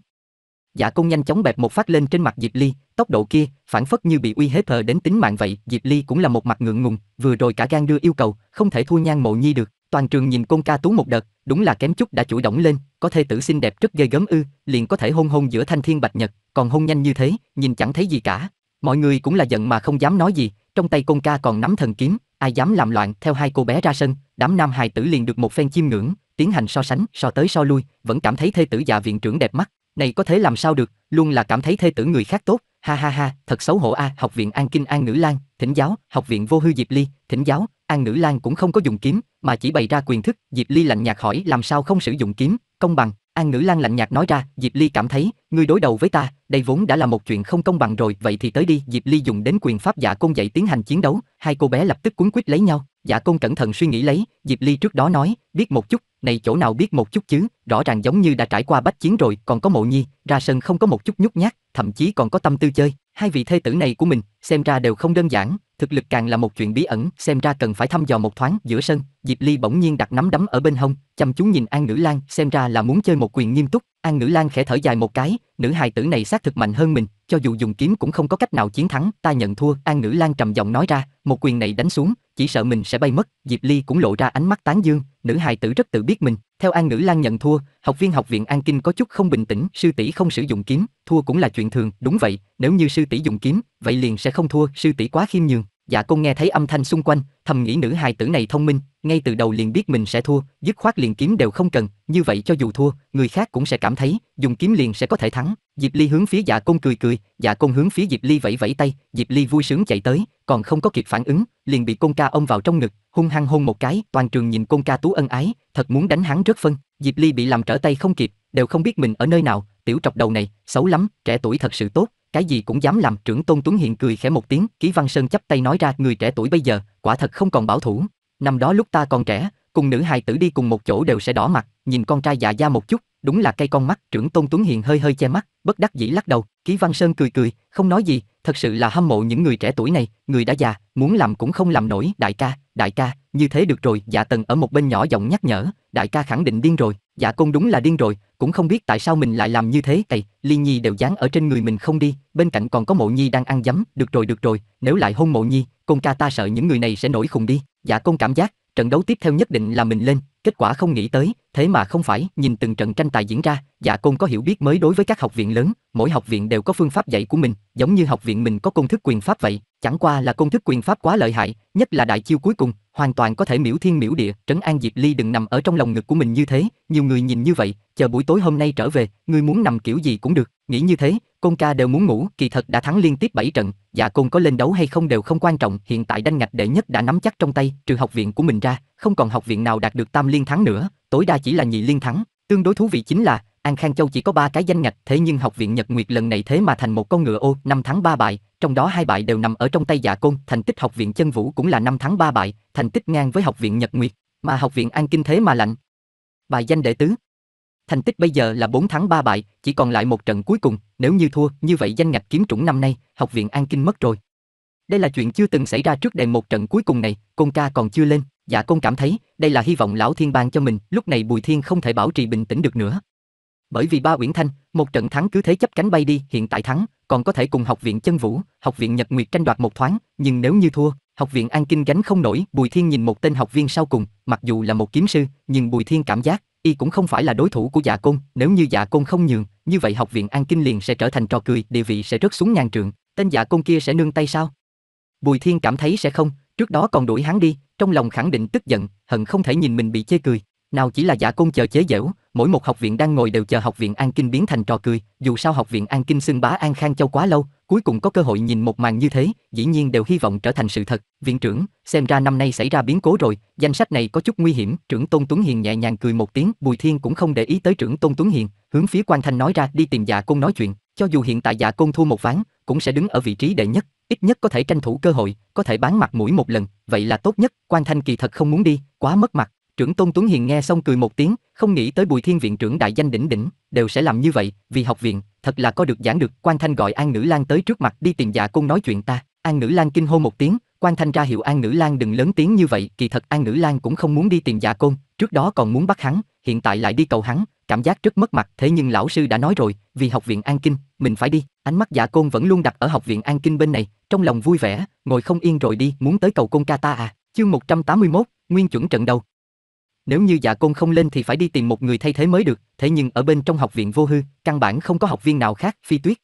Speaker 1: Dạ côn nhanh chóng bẹp một phát lên trên mặt Diệp Ly, tốc độ kia, phản phất như bị uy hiếp hờ đến tính mạng vậy, Diệp Ly cũng là một mặt ngượng ngùng, vừa rồi cả gan đưa yêu cầu, không thể thua nhan mộ nhi được, Toàn trường nhìn côn ca tú một đợt, đúng là kém chút đã chủ động lên, có thê tử xinh đẹp rất ghê gớm ư, liền có thể hôn hôn giữa thanh thiên bạch nhật, còn hôn nhanh như thế, nhìn chẳng thấy gì cả. Mọi người cũng là giận mà không dám nói gì, trong tay côn ca còn nắm thần kiếm, ai dám làm loạn theo hai cô bé ra sân, đám nam hài tử liền được một phen chiêm ngưỡng, tiến hành so sánh, so tới so lui, vẫn cảm thấy thê tử già viện trưởng đẹp mắt, này có thể làm sao được, luôn là cảm thấy thê tử người khác tốt, ha ha ha, thật xấu hổ a, à. học viện An Kinh An Ngữ lang thỉnh giáo, học viện Vô Hư Diệp Ly, thỉnh giáo, An Nữ Lan cũng không có dùng kiếm, mà chỉ bày ra quyền thức, Diệp Ly lạnh nhạt hỏi làm sao không sử dụng kiếm, công bằng, An Nữ Lan lạnh nhạt nói ra, Diệp Ly cảm thấy, ngươi đối đầu với ta, đây vốn đã là một chuyện không công bằng rồi, vậy thì tới đi, Diệp Ly dùng đến quyền pháp giả côn dạy tiến hành chiến đấu, hai cô bé lập tức cuốn quýt lấy nhau, giả côn cẩn thận suy nghĩ lấy, Diệp Ly trước đó nói, biết một chút, này chỗ nào biết một chút chứ, rõ ràng giống như đã trải qua bách chiến rồi, còn có mộ nhi, ra sân không có một chút nhút nhát, thậm chí còn có tâm tư chơi, hai vị thê tử này của mình, xem ra đều không đơn giản, thực lực càng là một chuyện bí ẩn, xem ra cần phải thăm dò một thoáng. Giữa sân, Diệp Ly bỗng nhiên đặt nắm đấm ở bên hông, chăm chú nhìn An Nữ Lan, xem ra là muốn chơi một quyền nghiêm túc. An Nữ Lan khẽ thở dài một cái, nữ hài tử này xác thực mạnh hơn mình, cho dù dùng kiếm cũng không có cách nào chiến thắng, ta nhận thua, An Ngữ Lan trầm giọng nói ra, một quyền này đánh xuống, chỉ sợ mình sẽ bay mất, Diệp Ly cũng lộ ra ánh mắt tán dương, nữ hài tử rất tự biết mình, theo An Ngữ Lan nhận thua, học viên học viện An Kinh có chút không bình tĩnh, sư tỷ không sử dụng kiếm, thua cũng là chuyện thường, đúng vậy, nếu như sư tỷ dùng kiếm, vậy liền sẽ không thua, sư tỷ quá khiêm nhường. Dạ cô nghe thấy âm thanh xung quanh, thầm nghĩ nữ hài tử này thông minh, ngay từ đầu liền biết mình sẽ thua, dứt khoát liền kiếm đều không cần, như vậy cho dù thua, người khác cũng sẽ cảm thấy, dùng kiếm liền sẽ có thể thắng. Diệp Ly hướng phía Dạ Công cười cười, Dạ Công hướng phía Diệp Ly vẫy vẫy tay, Diệp Ly vui sướng chạy tới, còn không có kịp phản ứng, liền bị Công ca ôm vào trong ngực, hung hăng hôn một cái, toàn trường nhìn Công ca tú ân ái, thật muốn đánh hắn rất phân. Diệp Ly bị làm trở tay không kịp, đều không biết mình ở nơi nào, tiểu trọc đầu này, xấu lắm, trẻ tuổi thật sự tốt, cái gì cũng dám làm. Trưởng Tôn Tuấn Hiện cười khẽ một tiếng, Ký Văn Sơn chắp tay nói ra, người trẻ tuổi bây giờ, quả thật không còn bảo thủ. Năm đó lúc ta còn trẻ, cùng nữ hài tử đi cùng một chỗ đều sẽ đỏ mặt, nhìn con trai già da một chút, đúng là cây con mắt. Trưởng Tôn Tuấn Hiện hơi hơi che mắt, bất đắc dĩ lắc đầu, Ký Văn Sơn cười cười, không nói gì, thật sự là hâm mộ những người trẻ tuổi này, người đã già, muốn làm cũng không làm nổi, đại ca, đại ca, như thế được rồi, dạ tần ở một bên nhỏ giọng nhắc nhở, đại ca khẳng định điên rồi, dạ côn đúng là điên rồi, cũng không biết tại sao mình lại làm như thế, tầy, liên nhi đều dán ở trên người mình không đi, bên cạnh còn có mộ nhi đang ăn dấm, được rồi được rồi, nếu lại hôn mộ nhi, con ca ta sợ những người này sẽ nổi khùng đi, dạ côn cảm giác, trận đấu tiếp theo nhất định là mình lên, kết quả không nghĩ tới, thế mà không phải, nhìn từng trận tranh tài diễn ra, Dạ Côn có hiểu biết mới đối với các học viện lớn, mỗi học viện đều có phương pháp dạy của mình, giống như học viện mình có công thức quyền pháp vậy, chẳng qua là công thức quyền pháp quá lợi hại, nhất là đại chiêu cuối cùng, hoàn toàn có thể miểu thiên miểu địa, Trấn An Diệp Ly đừng nằm ở trong lòng ngực của mình như thế, nhiều người nhìn như vậy, chờ buổi tối hôm nay trở về, người muốn nằm kiểu gì cũng được, nghĩ như thế, Côn ca đều muốn ngủ, kỳ thật đã thắng liên tiếp 7 trận, Dạ Côn có lên đấu hay không đều không quan trọng, hiện tại đanh ngạch đệ nhất đã nắm chắc trong tay, trừ học viện của mình ra, không còn học viện nào đạt được tam liên thắng nữa, tối đa chỉ là nhị liên thắng. Tương đối thú vị chính là, An Khang Châu chỉ có 3 cái danh ngạch, thế nhưng học viện Nhật Nguyệt lần này thế mà thành một con ngựa ô, 5 thắng 3 bại, trong đó hai bại đều nằm ở trong tay Dạ Côn, thành tích học viện Chân Vũ cũng là 5 thắng 3 bại, thành tích ngang với học viện Nhật Nguyệt, mà học viện An Kinh thế mà lạnh. Bài danh đệ tứ. Thành tích bây giờ là 4 thắng 3 bại, chỉ còn lại một trận cuối cùng, nếu như thua, như vậy danh ngạch kiếm chủng năm nay, học viện An Kinh mất rồi. Đây là chuyện chưa từng xảy ra trước đây một trận cuối cùng này, Côn ca còn chưa lên. Dạ Côn cảm thấy, đây là hy vọng lão thiên ban cho mình, lúc này Bùi Thiên không thể bảo trì bình tĩnh được nữa. Bởi vì ba Uyển Thanh, một trận thắng cứ thế chấp cánh bay đi, hiện tại thắng, còn có thể cùng học viện Chân Vũ, học viện Nhật Nguyệt tranh đoạt một thoáng, nhưng nếu như thua, học viện An Kinh gánh không nổi, Bùi Thiên nhìn một tên học viên sau cùng, mặc dù là một kiếm sư, nhưng Bùi Thiên cảm giác, y cũng không phải là đối thủ của Dạ Côn, nếu như Dạ Côn không nhường, như vậy học viện An Kinh liền sẽ trở thành trò cười, địa vị sẽ rớt xuống ngàn trượng, tên Dạ Côn kia sẽ nương tay sao? Bùi Thiên cảm thấy sẽ không, trước đó còn đuổi hắn đi, trong lòng khẳng định tức giận, hận không thể nhìn mình bị chê cười. Nào chỉ là giả côn chờ chế giễu, mỗi một học viện đang ngồi đều chờ học viện An Kinh biến thành trò cười, dù sao học viện An Kinh xưng bá An Khang Châu quá lâu, cuối cùng có cơ hội nhìn một màn như thế, dĩ nhiên đều hy vọng trở thành sự thật. Viện trưởng, xem ra năm nay xảy ra biến cố rồi, danh sách này có chút nguy hiểm, trưởng Tôn Tuấn Hiền nhẹ nhàng cười một tiếng, Bùi Thiên cũng không để ý tới trưởng Tôn Tuấn Hiền, hướng phía Quan Thanh nói ra đi tìm giả dạ côn nói chuyện, cho dù hiện tại giả dạ côn thua một ván, cũng sẽ đứng ở vị trí đệ nhất, ít nhất có thể tranh thủ cơ hội, có thể bán mặt mũi một lần, vậy là tốt nhất, Quan Thanh kỳ thật không muốn đi, quá mất mặt. Trưởng Tôn Tuấn Hiền nghe xong cười một tiếng, không nghĩ tới Bùi Thiên viện trưởng đại danh đỉnh đỉnh, đều sẽ làm như vậy, vì học viện, thật là có được giảng được, Quan Thanh gọi An Nữ Lan tới trước mặt đi tìm dạ cung nói chuyện ta. An Nữ Lan kinh hô một tiếng, Quan Thanh ra hiệu An Nữ Lan đừng lớn tiếng như vậy, kỳ thật An Nữ Lan cũng không muốn đi tìm dạ côn, trước đó còn muốn bắt hắn, hiện tại lại đi cầu hắn, cảm giác rất mất mặt, thế nhưng lão sư đã nói rồi, vì học viện An Kinh, mình phải đi, ánh mắt dạ côn vẫn luôn đặt ở học viện An Kinh bên này, trong lòng vui vẻ, ngồi không yên rồi đi, muốn tới cầu côn ca ta à, chương 181, nguyên chuẩn trận đầu. Nếu như dạ côn không lên thì phải đi tìm một người thay thế mới được, thế nhưng ở bên trong học viện vô hư, căn bản không có học viên nào khác, phi tuyết.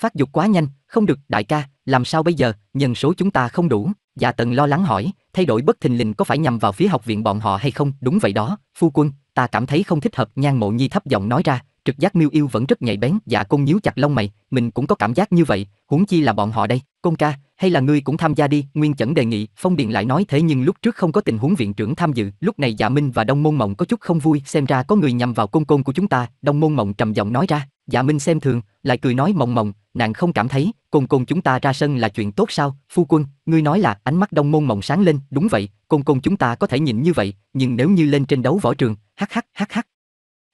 Speaker 1: Phát dục quá nhanh, không được, đại ca, làm sao bây giờ, nhân số chúng ta không đủ, dạ tần lo lắng hỏi, thay đổi bất thình lình có phải nhằm vào phía học viện bọn họ hay không, đúng vậy đó, phu quân, ta cảm thấy không thích hợp, nhan mộ nhi thấp giọng nói ra, trực giác miêu yêu vẫn rất nhạy bén dạ côn nhíu chặt lông mày mình cũng có cảm giác như vậy huống chi là bọn họ đây côn ca hay là ngươi cũng tham gia đi nguyên chẩn đề nghị phong điện lại nói thế nhưng lúc trước không có tình huống viện trưởng tham dự lúc này dạ minh và đông môn mộng có chút không vui xem ra có người nhằm vào côn côn của chúng ta đông môn mộng trầm giọng nói ra dạ minh xem thường lại cười nói mộng mộng nàng không cảm thấy côn côn chúng ta ra sân là chuyện tốt sao phu quân ngươi nói là ánh mắt đông môn mộng sáng lên đúng vậy côn côn chúng ta có thể nhìn như vậy nhưng nếu như lên trên đấu võ trường hắc hắc hắc hắc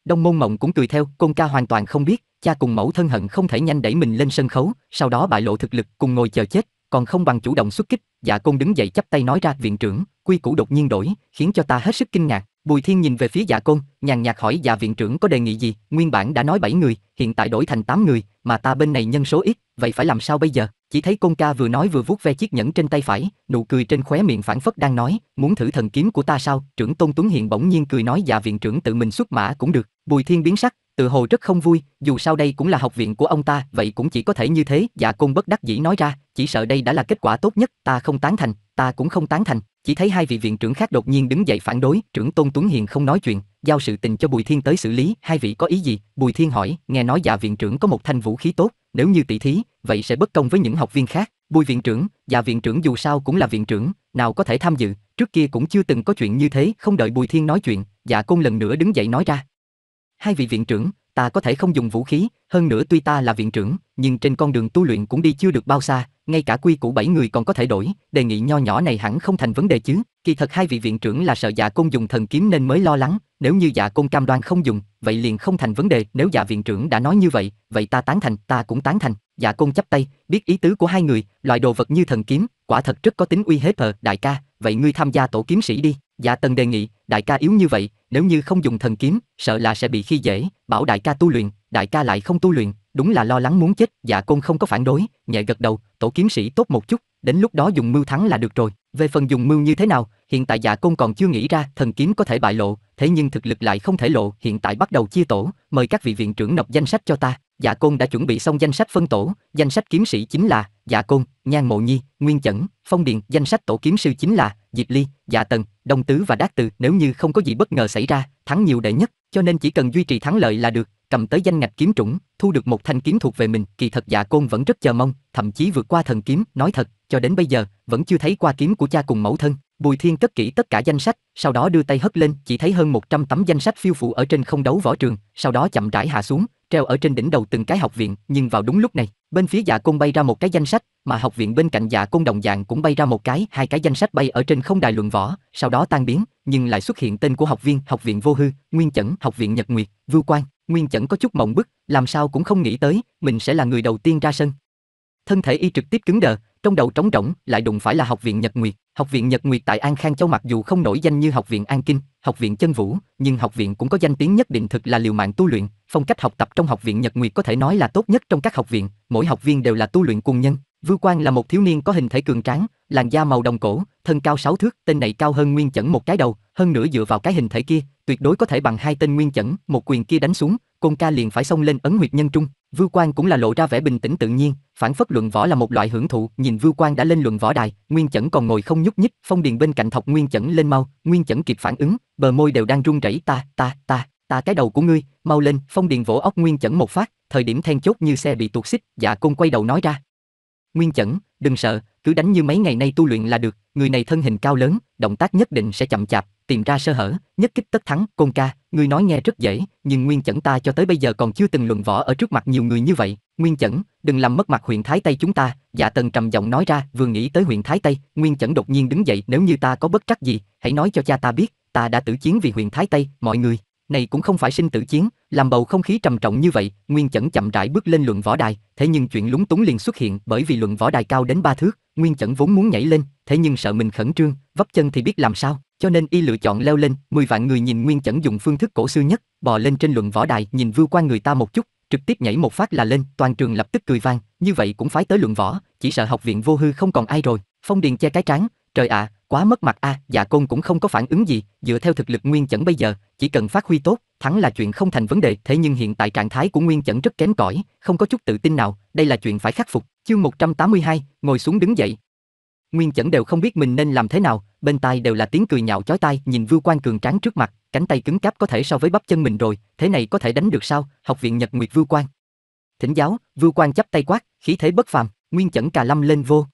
Speaker 1: Đông Môn Mộng cũng cười theo, Côn ca hoàn toàn không biết, cha cùng mẫu thân hận không thể nhanh đẩy mình lên sân khấu, sau đó bại lộ thực lực cùng ngồi chờ chết, còn không bằng chủ động xuất kích. Dạ Côn đứng dậy chắp tay nói ra, viện trưởng, quy củ đột nhiên đổi, khiến cho ta hết sức kinh ngạc. Bùi Thiên nhìn về phía Dạ Côn, nhàn nhạt hỏi Dạ viện trưởng có đề nghị gì, nguyên bản đã nói 7 người, hiện tại đổi thành 8 người, mà ta bên này nhân số ít, vậy phải làm sao bây giờ? Chỉ thấy Côn ca vừa nói vừa vuốt ve chiếc nhẫn trên tay phải, nụ cười trên khóe miệng phản phất đang nói, muốn thử thần kiếm của ta sao? Trưởng Tôn Tuấn Hiện bỗng nhiên cười nói dạ viện trưởng tự mình xuất mã cũng được. Bùi Thiên biến sắc, tự hồ rất không vui, dù sao đây cũng là học viện của ông ta, vậy cũng chỉ có thể như thế, dạ Côn bất đắc dĩ nói ra, chỉ sợ đây đã là kết quả tốt nhất, ta không tán thành, ta cũng không tán thành. Chỉ thấy hai vị viện trưởng khác đột nhiên đứng dậy phản đối, trưởng Tôn Tuấn Hiền không nói chuyện, giao sự tình cho Bùi Thiên tới xử lý, hai vị có ý gì? Bùi Thiên hỏi, nghe nói dạ viện trưởng có một thanh vũ khí tốt, nếu như tỷ thí, vậy sẽ bất công với những học viên khác. Bùi viện trưởng, dạ viện trưởng dù sao cũng là viện trưởng, nào có thể tham dự, trước kia cũng chưa từng có chuyện như thế, không đợi Bùi Thiên nói chuyện, dạ Côn lần nữa đứng dậy nói ra. Hai vị viện trưởng, ta có thể không dùng vũ khí, hơn nữa tuy ta là viện trưởng, nhưng trên con đường tu luyện cũng đi chưa được bao xa, ngay cả quy củ bảy người còn có thể đổi, đề nghị nho nhỏ này hẳn không thành vấn đề chứ. Kỳ thật hai vị viện trưởng là sợ dạ côn dùng thần kiếm nên mới lo lắng, nếu như dạ côn cam đoan không dùng, vậy liền không thành vấn đề, nếu dạ viện trưởng đã nói như vậy, vậy ta tán thành, ta cũng tán thành. Dạ côn chắp tay, biết ý tứ của hai người, loại đồ vật như thần kiếm, quả thật rất có tính uy hết ờ, đại ca, vậy ngươi tham gia tổ kiếm sĩ đi. Dạ Tần đề nghị, đại ca yếu như vậy, nếu như không dùng thần kiếm, sợ là sẽ bị khi dễ, bảo đại ca tu luyện, đại ca lại không tu luyện, đúng là lo lắng muốn chết, dạ côn không có phản đối, nhẹ gật đầu, tổ kiếm sĩ tốt một chút, đến lúc đó dùng mưu thắng là được rồi. Về phần dùng mưu như thế nào, hiện tại dạ côn còn chưa nghĩ ra, thần kiếm có thể bại lộ, thế nhưng thực lực lại không thể lộ, hiện tại bắt đầu chia tổ, mời các vị viện trưởng nộp danh sách cho ta. Dạ Côn đã chuẩn bị xong danh sách phân tổ, danh sách kiếm sĩ chính là Dạ Côn, Nhan Mộ Nhi, Nguyên Chẩn, Phong Điền, danh sách tổ kiếm sư chính là Diệp Ly, Dạ Tần, Đông Tứ và Đát Từ. Nếu như không có gì bất ngờ xảy ra, thắng nhiều đệ nhất, cho nên chỉ cần duy trì thắng lợi là được, cầm tới danh ngạch kiếm trũng, thu được một thanh kiếm thuộc về mình, kỳ thật Dạ Côn vẫn rất chờ mong, thậm chí vượt qua thần kiếm, nói thật, cho đến bây giờ vẫn chưa thấy qua kiếm của cha cùng mẫu thân. Bùi Thiên cất kỹ tất cả danh sách, sau đó đưa tay hất lên, chỉ thấy hơn 100 tấm danh sách phiêu phụ ở trên không đấu võ trường, sau đó chậm rãi hạ xuống, treo ở trên đỉnh đầu từng cái học viện, nhưng vào đúng lúc này, bên phía Dạ Côn bay ra một cái danh sách, mà học viện bên cạnh Dạ Côn đồng dạng cũng bay ra một cái, hai cái danh sách bay ở trên không đài luận võ, sau đó tan biến, nhưng lại xuất hiện tên của học viên, học viện Vô Hư, Nguyên Chẩn, học viện Nhật Nguyệt, Vưu quan Nguyên Chẩn có chút mộng bức, làm sao cũng không nghĩ tới, mình sẽ là người đầu tiên ra sân, thân thể y trực tiếp cứng đờ, trong đầu trống rỗng, lại đụng phải là học viện Nhật Nguyệt. Học viện Nhật Nguyệt tại An Khang Châu mặc dù không nổi danh như học viện An Kinh, học viện Chân Vũ, nhưng học viện cũng có danh tiếng nhất định thực là liều mạng tu luyện, phong cách học tập trong học viện Nhật Nguyệt có thể nói là tốt nhất trong các học viện, mỗi học viên đều là tu luyện cùng nhân. Vưu Quang là một thiếu niên có hình thể cường tráng, làn da màu đồng cổ, thân cao sáu thước, tên này cao hơn Nguyên Chẩn một cái đầu, hơn nữa dựa vào cái hình thể kia, tuyệt đối có thể bằng hai tên Nguyên Chẩn, một quyền kia đánh xuống, Côn Ca liền phải xông lên ấn huyệt nhân trung. Vưu Quang cũng là lộ ra vẻ bình tĩnh tự nhiên, phản phất luận võ là một loại hưởng thụ, nhìn Vưu Quang đã lên luận võ đài, Nguyên Chẩn còn ngồi không nhúc nhích, Phong Điền bên cạnh thọc Nguyên Chẩn lên mau, Nguyên Chẩn kịp phản ứng, bờ môi đều đang run rẩy, ta, ta, ta, ta cái đầu của ngươi, mau lên, Phong Điền vỗ óc Nguyên Chẩn một phát, thời điểm then chốt như xe bị tuột xích, Dạ Côn quay đầu nói ra. Nguyên Chẩn, đừng sợ, cứ đánh như mấy ngày nay tu luyện là được, người này thân hình cao lớn, động tác nhất định sẽ chậm chạp, tìm ra sơ hở, nhất kích tất thắng, Côn ca, ngươi nói nghe rất dễ, nhưng Nguyên Chẩn ta cho tới bây giờ còn chưa từng luận võ ở trước mặt nhiều người như vậy, Nguyên Chẩn, đừng làm mất mặt huyện Thái Tây chúng ta, Dạ Tần trầm giọng nói ra, vừa nghĩ tới huyện Thái Tây, Nguyên Chẩn đột nhiên đứng dậy, nếu như ta có bất trắc gì, hãy nói cho cha ta biết, ta đã tử chiến vì huyện Thái Tây, mọi người, này cũng không phải sinh tử chiến, làm bầu không khí trầm trọng như vậy, Nguyên Chẩn chậm rãi bước lên luận võ đài, thế nhưng chuyện lúng túng liền xuất hiện bởi vì luận võ đài cao đến ba thước, Nguyên Chẩn vốn muốn nhảy lên, thế nhưng sợ mình khẩn trương, vấp chân thì biết làm sao, cho nên y lựa chọn leo lên, 10 vạn người nhìn Nguyên Chẩn dùng phương thức cổ xưa nhất, bò lên trên luận võ đài, nhìn vưu quan người ta một chút, trực tiếp nhảy một phát là lên, toàn trường lập tức cười vang, như vậy cũng phải tới luận võ, chỉ sợ học viện vô hư không còn ai rồi. Phong Điền che cái trán, Trời ạ, à, quá mất mặt a, à, dạ côn cũng không có phản ứng gì, dựa theo thực lực Nguyên Chẩn bây giờ, chỉ cần phát huy tốt, thắng là chuyện không thành vấn đề, thế nhưng hiện tại trạng thái của Nguyên Chẩn rất kém cỏi, không có chút tự tin nào, đây là chuyện phải khắc phục. Chương 182, ngồi xuống đứng dậy. Nguyên Chẩn đều không biết mình nên làm thế nào, bên tai đều là tiếng cười nhạo chói tai, nhìn Vưu Quan cường tráng trước mặt, cánh tay cứng cáp có thể so với bắp chân mình rồi, thế này có thể đánh được sao? Học viện Nhật Nguyệt Vưu Quan. Thỉnh giáo, Vưu Quan chắp tay quát, khí thế bất phàm, Nguyên Chẩn cà lâm lên vô,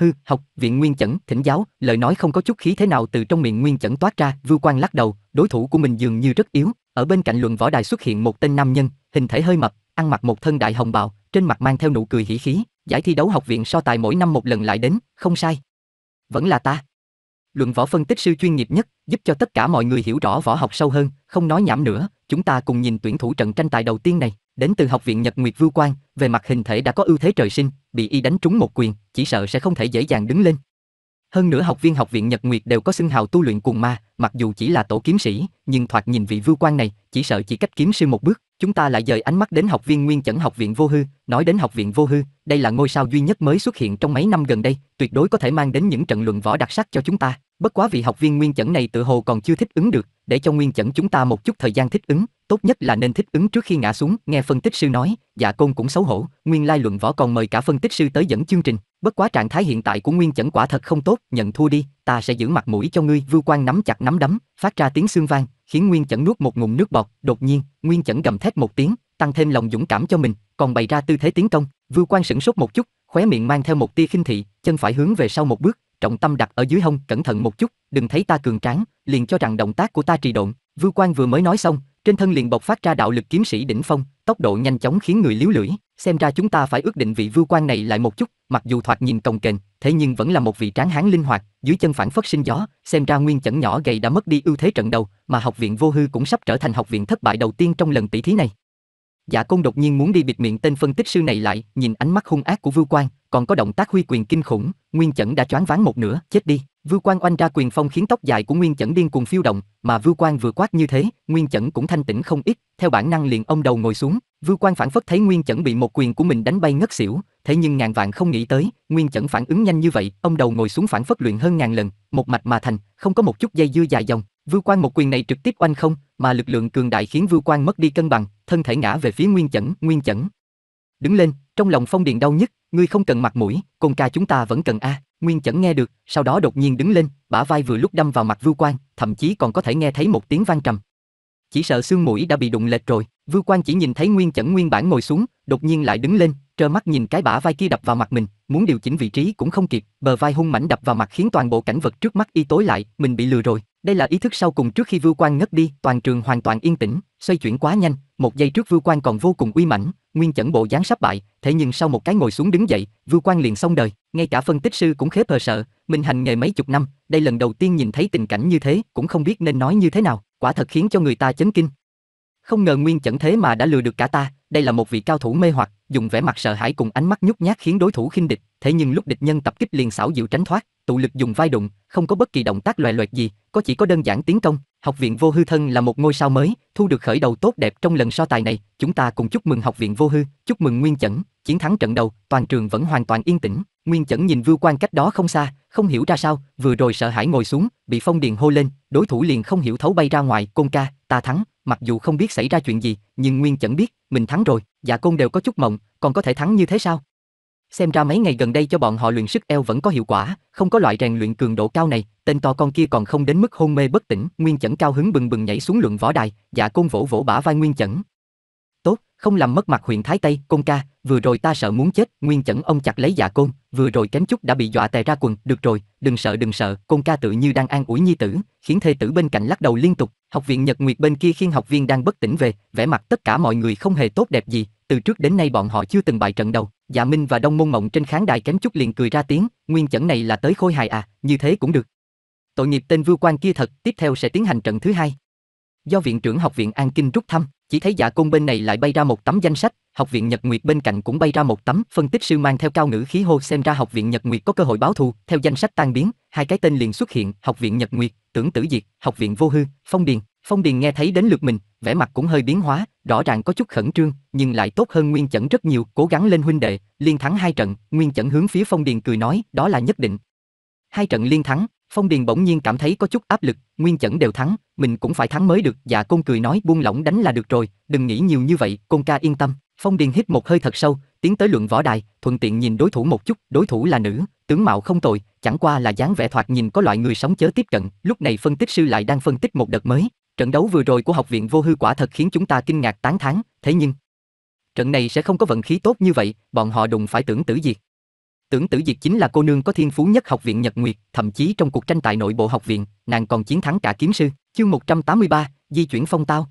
Speaker 1: hư học viện nguyên chẩn thỉnh giáo lời nói không có chút khí thế nào từ trong miệng nguyên chẩn toát ra vưu quan lắc đầu đối thủ của mình dường như rất yếu ở bên cạnh luận võ đài xuất hiện một tên nam nhân hình thể hơi mập ăn mặc một thân đại hồng bào trên mặt mang theo nụ cười hỉ khí giải thi đấu học viện so tài mỗi năm một lần lại đến không sai vẫn là ta luận võ phân tích sư chuyên nghiệp nhất giúp cho tất cả mọi người hiểu rõ võ học sâu hơn không nói nhảm nữa chúng ta cùng nhìn tuyển thủ trận tranh tài đầu tiên này đến từ học viện Nhật Nguyệt Vưu Quang, về mặt hình thể đã có ưu thế trời sinh, bị y đánh trúng một quyền, chỉ sợ sẽ không thể dễ dàng đứng lên. Hơn nữa học viên học viện Nhật Nguyệt đều có xưng hào tu luyện cùng ma, mặc dù chỉ là tổ kiếm sĩ, nhưng thoạt nhìn vị Vưu Quang này, chỉ sợ chỉ cách kiếm sư một bước, chúng ta lại dời ánh mắt đến học viên Nguyên Chẩn học viện Vô Hư, nói đến học viện Vô Hư, đây là ngôi sao duy nhất mới xuất hiện trong mấy năm gần đây, tuyệt đối có thể mang đến những trận luận võ đặc sắc cho chúng ta. Bất quá vị học viên Nguyên Chẩn này tự hồ còn chưa thích ứng được, để cho nguyên chẩn chúng ta một chút thời gian thích ứng, tốt nhất là nên thích ứng trước khi ngã xuống, nghe phân tích sư nói, dạ côn cũng xấu hổ, nguyên lai luận võ còn mời cả phân tích sư tới dẫn chương trình, bất quá trạng thái hiện tại của nguyên chẩn quả thật không tốt, nhận thua đi, ta sẽ giữ mặt mũi cho ngươi, vưu quan nắm chặt nắm đấm, phát ra tiếng xương vang, khiến nguyên chẩn nuốt một ngụm nước bọt, đột nhiên, nguyên chẩn gầm thét một tiếng, tăng thêm lòng dũng cảm cho mình, còn bày ra tư thế tiến công, vưu quan sửng sốt một chút, khóe miệng mang theo một tia khinh thị, chân phải hướng về sau một bước, trọng tâm đặt ở dưới hông, cẩn thận một chút, đừng thấy ta cường tráng, liền cho rằng động tác của ta trì độn. Vưu Quang vừa mới nói xong, trên thân liền bộc phát ra đạo lực kiếm sĩ đỉnh phong, tốc độ nhanh chóng khiến người liếu lưỡi, xem ra chúng ta phải ước định vị Vưu Quang này lại một chút, mặc dù thoạt nhìn cồng kềnh, thế nhưng vẫn là một vị tráng hán linh hoạt, dưới chân phản phất sinh gió, xem ra nguyên chẩn nhỏ gầy đã mất đi ưu thế trận đầu, mà học viện vô hư cũng sắp trở thành học viện thất bại đầu tiên trong lần tỷ thí này giả dạ Côn đột nhiên muốn đi bịt miệng tên phân tích sư này lại, nhìn ánh mắt hung ác của Vưu Quang, còn có động tác huy quyền kinh khủng, Nguyên Chẩn đã choáng váng một nửa, chết đi. Vưu Quan oanh ra quyền phong khiến tóc dài của Nguyên Chẩn điên cuồng phiêu động, mà Vưu Quan vừa quát như thế, Nguyên Chẩn cũng thanh tĩnh không ít, theo bản năng liền ông đầu ngồi xuống, Vưu Quan phản phất thấy Nguyên Chẩn bị một quyền của mình đánh bay ngất xỉu, thế nhưng ngàn vạn không nghĩ tới, Nguyên Chẩn phản ứng nhanh như vậy, ông đầu ngồi xuống phản phất luyện hơn ngàn lần, một mạch mà thành, không có một chút dây dưa dài dòng. Vưu Quan một quyền này trực tiếp oanh không, mà lực lượng cường đại khiến Vưu Quan mất đi cân bằng, thân thể ngã về phía Nguyên Chẩn, Nguyên Chẩn. Đứng lên, trong lòng Phong Điền đau nhất, ngươi không cần mặt mũi, con ca chúng ta vẫn cần a. Nguyên Chẩn nghe được, sau đó đột nhiên đứng lên, bả vai vừa lúc đâm vào mặt Vưu Quang, thậm chí còn có thể nghe thấy một tiếng vang trầm. Chỉ sợ xương mũi đã bị đụng lệch rồi, Vưu Quang chỉ nhìn thấy Nguyên Chẩn nguyên bản ngồi xuống, đột nhiên lại đứng lên, trơ mắt nhìn cái bả vai kia đập vào mặt mình, muốn điều chỉnh vị trí cũng không kịp, bờ vai hung mảnh đập vào mặt khiến toàn bộ cảnh vật trước mắt y tối lại, mình bị lừa rồi. Đây là ý thức sau cùng trước khi Vưu Quang ngất đi, toàn trường hoàn toàn yên tĩnh, xoay chuyển quá nhanh, một giây trước Vưu Quang còn vô cùng uy mãnh, nguyên chẩn bộ dáng sắp bại, thế nhưng sau một cái ngồi xuống đứng dậy, Vưu Quang liền xong đời, ngay cả phân tích sư cũng khép hờ sợ, mình hành nghề mấy chục năm, đây lần đầu tiên nhìn thấy tình cảnh như thế, cũng không biết nên nói như thế nào, quả thật khiến cho người ta chấn kinh. Không ngờ nguyên chẩn thế mà đã lừa được cả ta, đây là một vị cao thủ mê hoặc, dùng vẻ mặt sợ hãi cùng ánh mắt nhút nhát khiến đối thủ khinh địch, thế nhưng lúc địch nhân tập kích liền xảo diệu tránh thoát, tụ lực dùng vai đụng, không có bất kỳ động tác loè loẹt gì, có chỉ có đơn giản tiến công. Học viện Vô Hư Thân là một ngôi sao mới, thu được khởi đầu tốt đẹp trong lần so tài này, chúng ta cùng chúc mừng học viện Vô Hư, chúc mừng Nguyên Chẩn, chiến thắng trận đầu, toàn trường vẫn hoàn toàn yên tĩnh. Nguyên Chẩn nhìn Vưu Quan cách đó không xa, không hiểu ra sao, vừa rồi sợ hãi ngồi xuống, bị Phong Điền hô lên, đối thủ liền không hiểu thấu bay ra ngoài, "Côn ca, ta thắng." Mặc dù không biết xảy ra chuyện gì, nhưng Nguyên Chẩn biết, mình thắng rồi, Dạ Côn đều có chút mộng, còn có thể thắng như thế sao? Xem ra mấy ngày gần đây cho bọn họ luyện sức eo vẫn có hiệu quả, không có loại rèn luyện cường độ cao này, tên to con kia còn không đến mức hôn mê bất tỉnh, Nguyên Chẩn cao hứng bừng bừng nhảy xuống luận võ đài, Dạ Côn vỗ vỗ bả vai Nguyên Chẩn. "Tốt, không làm mất mặt huyện Thái Tây, Côn ca, vừa rồi ta sợ muốn chết." Nguyên Chẩn ông chặt lấy Dạ Côn, vừa rồi kém chút đã bị dọa tè ra quần, "Được rồi, đừng sợ đừng sợ." Côn ca tự như đang an ủi nhi tử, khiến thê tử bên cạnh lắc đầu liên tục. Học viện Nhật Nguyệt bên kia khiên học viên đang bất tỉnh về, vẻ mặt tất cả mọi người không hề tốt đẹp gì, từ trước đến nay bọn họ chưa từng bại trận đầu Dạ Minh và Đông Môn Mộng trên khán đài kém chút liền cười ra tiếng, nguyên chẩn này là tới khôi hài à, như thế cũng được. Tội nghiệp tên vưu quan kia thật, tiếp theo sẽ tiến hành trận thứ hai. Do viện trưởng học viện An Kinh rút thăm, chỉ thấy dạ côn bên này lại bay ra một tấm danh sách, học viện Nhật Nguyệt bên cạnh cũng bay ra một tấm, phân tích sư mang theo cao ngữ khí hô xem ra học viện Nhật Nguyệt có cơ hội báo thù, theo danh sách tan biến, hai cái tên liền xuất hiện, học viện Nhật Nguyệt, tưởng tử diệt, học viện vô hư, phong điền, phong điền nghe thấy đến lượt mình, vẻ mặt cũng hơi biến hóa, rõ ràng có chút khẩn trương, nhưng lại tốt hơn Nguyên Chẩn rất nhiều, cố gắng lên huynh đệ, liên thắng hai trận, Nguyên Chẩn hướng phía Phong Điền cười nói, đó là nhất định. Hai trận liên thắng, Phong Điền bỗng nhiên cảm thấy có chút áp lực, Nguyên Chẩn đều thắng, mình cũng phải thắng mới được, dạ Côn cười nói buông lỏng đánh là được rồi, đừng nghĩ nhiều như vậy, Côn ca yên tâm. Phong Điền hít một hơi thật sâu, tiến tới luận võ đài, thuận tiện nhìn đối thủ một chút, đối thủ là nữ, tướng mạo không tồi, chẳng qua là dáng vẻ thoạt nhìn có loại người sống chớ tiếp cận, lúc này phân tích sư lại đang phân tích một đợt mới, Trận đấu vừa rồi của học viện vô hư quả thật khiến chúng ta kinh ngạc tán thán, thế nhưng trận này sẽ không có vận khí tốt như vậy, bọn họ đụng phải tưởng tử diệt. Tưởng tử diệt chính là cô nương có thiên phú nhất học viện Nhật Nguyệt, thậm chí trong cuộc tranh tài nội bộ học viện, nàng còn chiến thắng cả kiếm sư. Chương 183, di chuyển phong tao.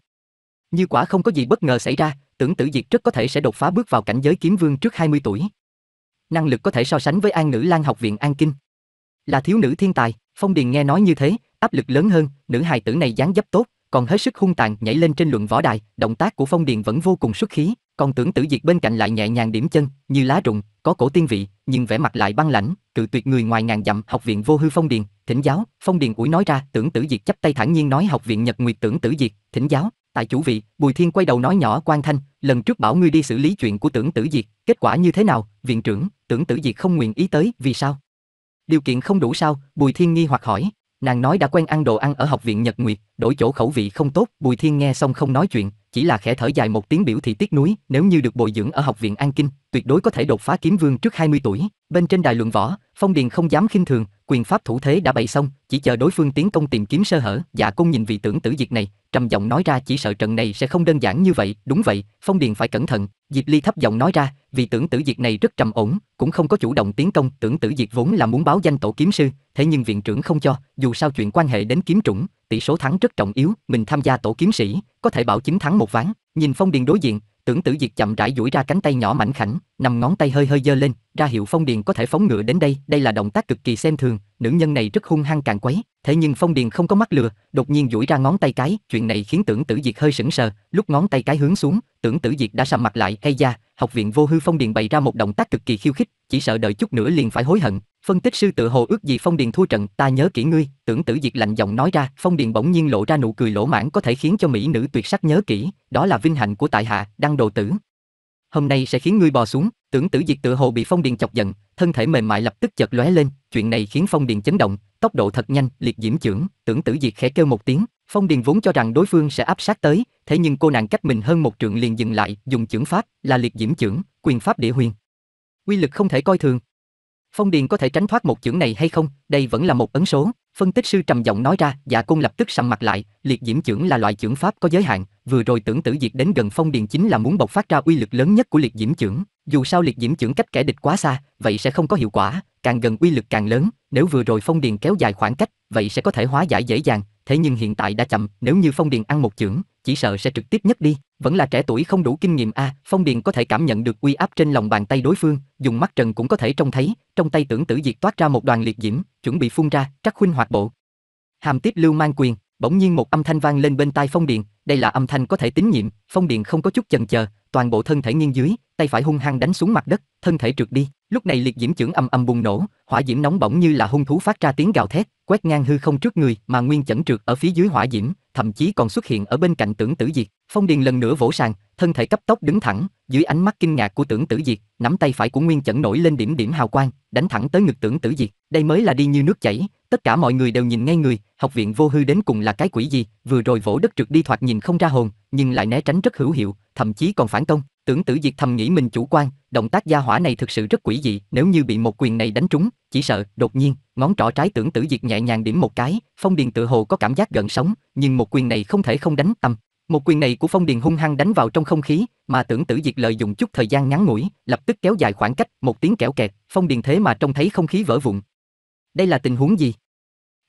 Speaker 1: Như quả không có gì bất ngờ xảy ra, tưởng tử diệt rất có thể sẽ đột phá bước vào cảnh giới kiếm vương trước 20 tuổi. Năng lực có thể so sánh với An Nữ Lan học viện An Kinh. Là thiếu nữ thiên tài, Phong Điền nghe nói như thế, áp lực lớn hơn, nữ hài tử này dáng dấp tốt, còn hết sức hung tàn nhảy lên trên luận võ đài, động tác của Phong Điền vẫn vô cùng xuất khí, còn tưởng tử diệt bên cạnh lại nhẹ nhàng điểm chân, như lá rụng, có cổ tiên vị, nhưng vẻ mặt lại băng lãnh, cự tuyệt người ngoài ngàn dặm học viện vô hư Phong Điền, thỉnh giáo, Phong Điền ủi nói ra, tưởng tử diệt chắp tay thản nhiên nói học viện Nhật Nguyệt tưởng tử diệt, thỉnh giáo, tại chủ vị, Bùi Thiên quay đầu nói nhỏ quan thanh, lần trước bảo ngươi đi xử lý chuyện của tưởng tử diệt, kết quả như thế nào, viện trưởng, tưởng tử diệt không nguyện ý tới, vì sao? Điều kiện không đủ sao, Bùi Thiên nghi hoặc hỏi, Nàng nói đã quen ăn đồ ăn ở học viện Nhật Nguyệt, đổi chỗ khẩu vị không tốt, Bùi Thiên nghe xong không nói chuyện, chỉ là khẽ thở dài một tiếng biểu thị tiếc nuối, nếu như được bồi dưỡng ở học viện An Kinh, tuyệt đối có thể đột phá kiếm vương trước 20 tuổi. Bên trên đài luận võ, Phong Điền không dám khinh thường, quyền pháp thủ thế đã bày xong, chỉ chờ đối phương tiến công tìm kiếm sơ hở, dạ cung nhìn vị tưởng tử diệt này, trầm giọng nói ra chỉ sợ trận này sẽ không đơn giản như vậy, đúng vậy, phong điền phải cẩn thận, Diệp Ly thấp giọng nói ra, vị tưởng tử diệt này rất trầm ổn, cũng không có chủ động tiến công, tưởng tử diệt vốn là muốn báo danh tổ kiếm sư, thế nhưng viện trưởng không cho, dù sao chuyện quan hệ đến kiếm trũng, tỷ số thắng rất trọng yếu, mình tham gia tổ kiếm sĩ, có thể bảo chứng thắng một ván, nhìn phong điền đối diện, Tưởng Tử Diệt chậm rãi duỗi ra cánh tay nhỏ mảnh khảnh, nằm ngón tay hơi hơi giơ lên, ra hiệu Phong Điền có thể phóng ngựa đến đây, đây là động tác cực kỳ xem thường, nữ nhân này rất hung hăng càng quấy, thế nhưng Phong Điền không có mắt lừa, đột nhiên duỗi ra ngón tay cái, chuyện này khiến Tưởng Tử Diệt hơi sững sờ, lúc ngón tay cái hướng xuống, Tưởng Tử Diệt đã sầm mặt lại, "Ây ra, học viện vô hư Phong Điền bày ra một động tác cực kỳ khiêu khích, chỉ sợ đợi chút nữa liền phải hối hận, Phân tích sư tự hồ ước gì Phong Điền thua trận, ta nhớ kỹ ngươi, tưởng tử diệt lạnh giọng nói ra, Phong Điền bỗng nhiên lộ ra nụ cười lỗ mãn có thể khiến cho mỹ nữ tuyệt sắc nhớ kỹ, đó là vinh hạnh của tại hạ, đăng đồ tử. Hôm nay sẽ khiến ngươi bò xuống, tưởng tử diệt tự hồ bị Phong Điền chọc giận, thân thể mềm mại lập tức chợt lóe lên, chuyện này khiến Phong Điền chấn động, tốc độ thật nhanh, liệt diễm trưởng, tưởng tử diệt khẽ kêu một tiếng, Phong Điền vốn cho rằng đối phương sẽ áp sát tới, thế nhưng cô nàng cách mình hơn một trượng liền dừng lại, dùng chưởng pháp, là liệt diễm chưởng, quyền pháp địa huyền. Quy lực không thể coi thường, Phong Điền có thể tránh thoát một chưởng này hay không, đây vẫn là một ấn số. Phân tích sư trầm giọng nói ra, Dạ Cung lập tức sầm mặt lại, liệt diễm chưởng là loại chưởng pháp có giới hạn, vừa rồi tưởng tử diệt đến gần Phong Điền chính là muốn bộc phát ra uy lực lớn nhất của liệt diễm chưởng, dù sao liệt diễm chưởng cách kẻ địch quá xa, vậy sẽ không có hiệu quả, càng gần uy lực càng lớn, nếu vừa rồi Phong Điền kéo dài khoảng cách, vậy sẽ có thể hóa giải dễ dàng, thế nhưng hiện tại đã chậm, nếu như Phong Điền ăn một chưởng, chỉ sợ sẽ trực tiếp nhất đi, vẫn là trẻ tuổi không đủ kinh nghiệm a, à, Phong Điền có thể cảm nhận được uy áp trên lòng bàn tay đối phương, dùng mắt trần cũng có thể trông thấy, trong tay tưởng tử diệt toát ra một đoàn liệt diễm, chuẩn bị phun ra, trắc huynh hoạt bộ. Hàm tiếp lưu mang quyền, bỗng nhiên một âm thanh vang lên bên tai Phong Điền, đây là âm thanh có thể tín nhiệm, Phong Điền không có chút chần chờ, toàn bộ thân thể nghiêng dưới, tay phải hung hăng đánh xuống mặt đất, thân thể trượt đi, lúc này liệt diễm chưởng âm âm bùng nổ, hỏa diễm nóng bỏng như là hung thú phát ra tiếng gào thét, quét ngang hư không trước người, mà Nguyên Chẩn trượt ở phía dưới hỏa diễm, thậm chí còn xuất hiện ở bên cạnh tưởng tử diệt. Phong Điền lần nữa vỗ sàn, thân thể cấp tốc đứng thẳng, dưới ánh mắt kinh ngạc của tưởng tử diệt, nắm tay phải của Nguyên Chẩn nổi lên điểm điểm hào quang, đánh thẳng tới ngực tưởng tử diệt. Đây mới là đi như nước chảy, tất cả mọi người đều nhìn ngay người, học viện vô hư đến cùng là cái quỷ gì, vừa rồi vỗ đất trượt đi thoạt nhìn không ra hồn, nhưng lại né tránh rất hữu hiệu, thậm chí còn phản công. Tưởng tử diệt thầm nghĩ mình chủ quan, động tác gia hỏa này thực sự rất quỷ dị, nếu như bị một quyền này đánh trúng, chỉ sợ, đột nhiên, ngón trỏ trái tưởng tử diệt nhẹ nhàng điểm một cái, phong điền tự hồ có cảm giác gần sống, nhưng một quyền này không thể không đánh tâm. Một quyền này của phong điền hung hăng đánh vào trong không khí, mà tưởng tử diệt lợi dụng chút thời gian ngắn ngủi, lập tức kéo dài khoảng cách, một tiếng kẽo kẹt, phong điền thế mà trông thấy không khí vỡ vụn. Đây là tình huống gì?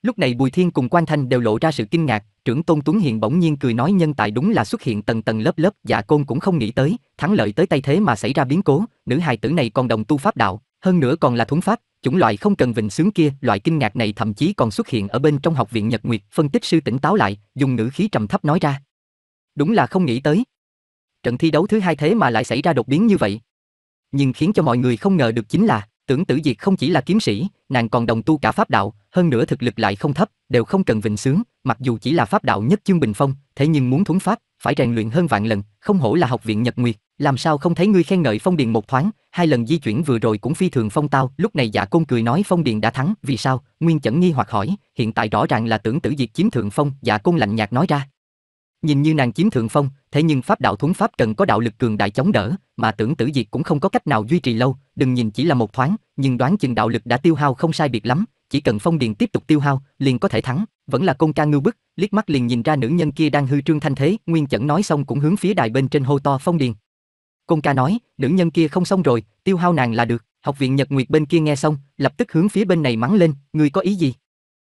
Speaker 1: Lúc này Bùi Thiên cùng Quan Thanh đều lộ ra sự kinh ngạc, trưởng Tôn Tuấn hiền bỗng nhiên cười nói nhân tài đúng là xuất hiện tầng tầng lớp lớp, dạ côn cũng không nghĩ tới, thắng lợi tới tay thế mà xảy ra biến cố, nữ hài tử này còn đồng tu pháp đạo, hơn nữa còn là thuấn pháp, chủng loại không cần vịnh sướng kia, loại kinh ngạc này thậm chí còn xuất hiện ở bên trong học viện Nhật Nguyệt, phân tích sư tỉnh táo lại, dùng ngữ khí trầm thấp nói ra. Đúng là không nghĩ tới. Trận thi đấu thứ hai thế mà lại xảy ra đột biến như vậy. Nhưng khiến cho mọi người không ngờ được chính là Tưởng Tử Diệt không chỉ là kiếm sĩ, nàng còn đồng tu cả pháp đạo, hơn nữa thực lực lại không thấp, đều không cần vịnh sướng, mặc dù chỉ là pháp đạo nhất chương bình phong, thế nhưng muốn thuấn pháp, phải rèn luyện hơn vạn lần, không hổ là học viện Nhật Nguyệt, làm sao không thấy ngươi khen ngợi Phong Điền một thoáng, hai lần di chuyển vừa rồi cũng phi thường phong tao, lúc này Dạ Côn cười nói Phong Điền đã thắng, vì sao? Nguyên Chẩn nghi hoặc hỏi, hiện tại rõ ràng là tưởng tử diệt chiếm thượng phong, Dạ Côn lạnh nhạt nói ra, Nhìn như nàng chiếm thượng phong, thế nhưng pháp đạo thuấn pháp cần có đạo lực cường đại chống đỡ, mà tưởng tử diệt cũng không có cách nào duy trì lâu, đừng nhìn chỉ là một thoáng, nhưng đoán chừng đạo lực đã tiêu hao không sai biệt lắm, chỉ cần phong điền tiếp tục tiêu hao, liền có thể thắng, vẫn là công ca ngưu bức, liếc mắt liền nhìn ra nữ nhân kia đang hư trương thanh thế, nguyên chẩn nói xong cũng hướng phía đài bên trên hô to phong điền. Công ca nói, nữ nhân kia không xong rồi, tiêu hao nàng là được, học viện Nhật Nguyệt bên kia nghe xong, lập tức hướng phía bên này mắng lên, ngươi có ý gì?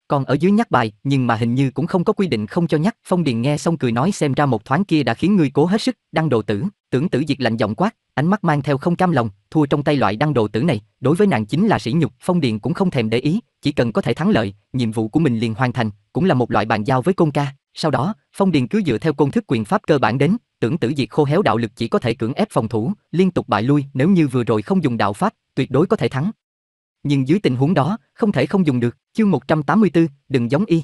Speaker 1: Còn ở dưới nhắc bài, nhưng mà hình như cũng không có quy định không cho nhắc. Phong Điền nghe xong cười nói xem ra một thoáng kia đã khiến ngươi cố hết sức, đăng đồ tử, tưởng tử diệt lạnh giọng quát, ánh mắt mang theo không cam lòng, thua trong tay loại đăng đồ tử này, đối với nàng chính là sỉ nhục, Phong Điền cũng không thèm để ý, chỉ cần có thể thắng lợi, nhiệm vụ của mình liền hoàn thành, cũng là một loại bàn giao với Côn ca. Sau đó, Phong Điền cứ dựa theo công thức quyền pháp cơ bản đến, tưởng tử diệt khô héo đạo lực chỉ có thể cưỡng ép phòng thủ, liên tục bại lui, nếu như vừa rồi không dùng đạo pháp, tuyệt đối có thể thắng. Nhưng dưới tình huống đó, không thể không dùng được, chương 184, đừng giống y.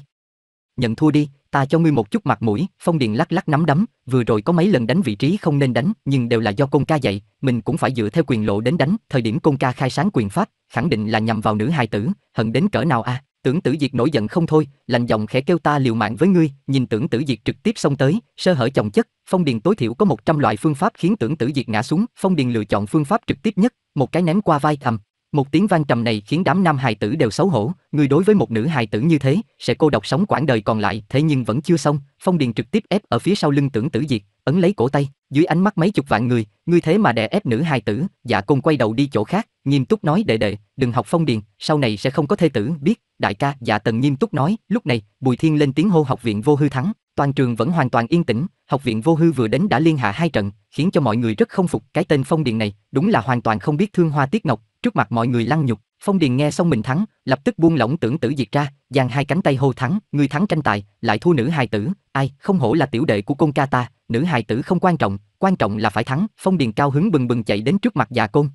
Speaker 1: Nhận thua đi, ta cho ngươi một chút mặt mũi, Phong Điền lắc lắc nắm đấm, vừa rồi có mấy lần đánh vị trí không nên đánh, nhưng đều là do Côn Ca dạy, mình cũng phải dựa theo quyền lộ đến đánh, thời điểm Côn Ca khai sáng quyền pháp, khẳng định là nhằm vào nữ hài tử, hận đến cỡ nào a, à? Tưởng Tử Diệt nổi giận không thôi, lạnh giọng khẽ kêu ta liều mạng với ngươi, nhìn Tưởng Tử Diệt trực tiếp xông tới, sơ hở chồng chất, Phong Điền tối thiểu có 100 loại phương pháp khiến Tưởng Tử Diệt ngã xuống, Phong Điền lựa chọn phương pháp trực tiếp nhất, một cái ném qua vai thầm, một tiếng vang trầm này khiến đám nam hài tử đều xấu hổ, người đối với một nữ hài tử như thế, sẽ cô độc sống quãng đời còn lại, thế nhưng vẫn chưa xong, Phong Điền trực tiếp ép ở phía sau lưng Tưởng Tử Diệt, ấn lấy cổ tay, dưới ánh mắt mấy chục vạn người, ngươi thế mà đè ép nữ hài tử, Dạ Côn quay đầu đi chỗ khác, nghiêm túc nói đệ đệ, đừng học Phong Điền, sau này sẽ không có thê tử, biết, đại ca, Dạ Tần nghiêm túc nói, lúc này, Bùi Thiên lên tiếng hô học viện vô hư thắng, toàn trường vẫn hoàn toàn yên tĩnh, học viện vô hư vừa đến đã liên hạ hai trận, khiến cho mọi người rất không phục cái tên Phong Điền này, đúng là hoàn toàn không biết thương hoa tiếc ngọc, trước mặt mọi người lăng nhục phong điền nghe xong mình thắng lập tức buông lỏng tưởng tử diệt ra giang hai cánh tay hô thắng người thắng tranh tài lại thua nữ hài tử ai không hổ là tiểu đệ của côn ca ta nữ hài tử không quan trọng quan trọng là phải thắng phong điền cao hứng bừng bừng chạy đến trước mặt già côn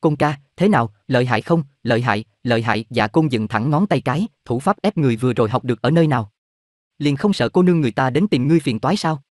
Speaker 1: côn ca thế nào lợi hại không lợi hại lợi hại già côn dựng thẳng ngón tay cái thủ pháp ép người vừa rồi học được ở nơi nào liền không sợ cô nương người ta đến tìm ngươi phiền toái sao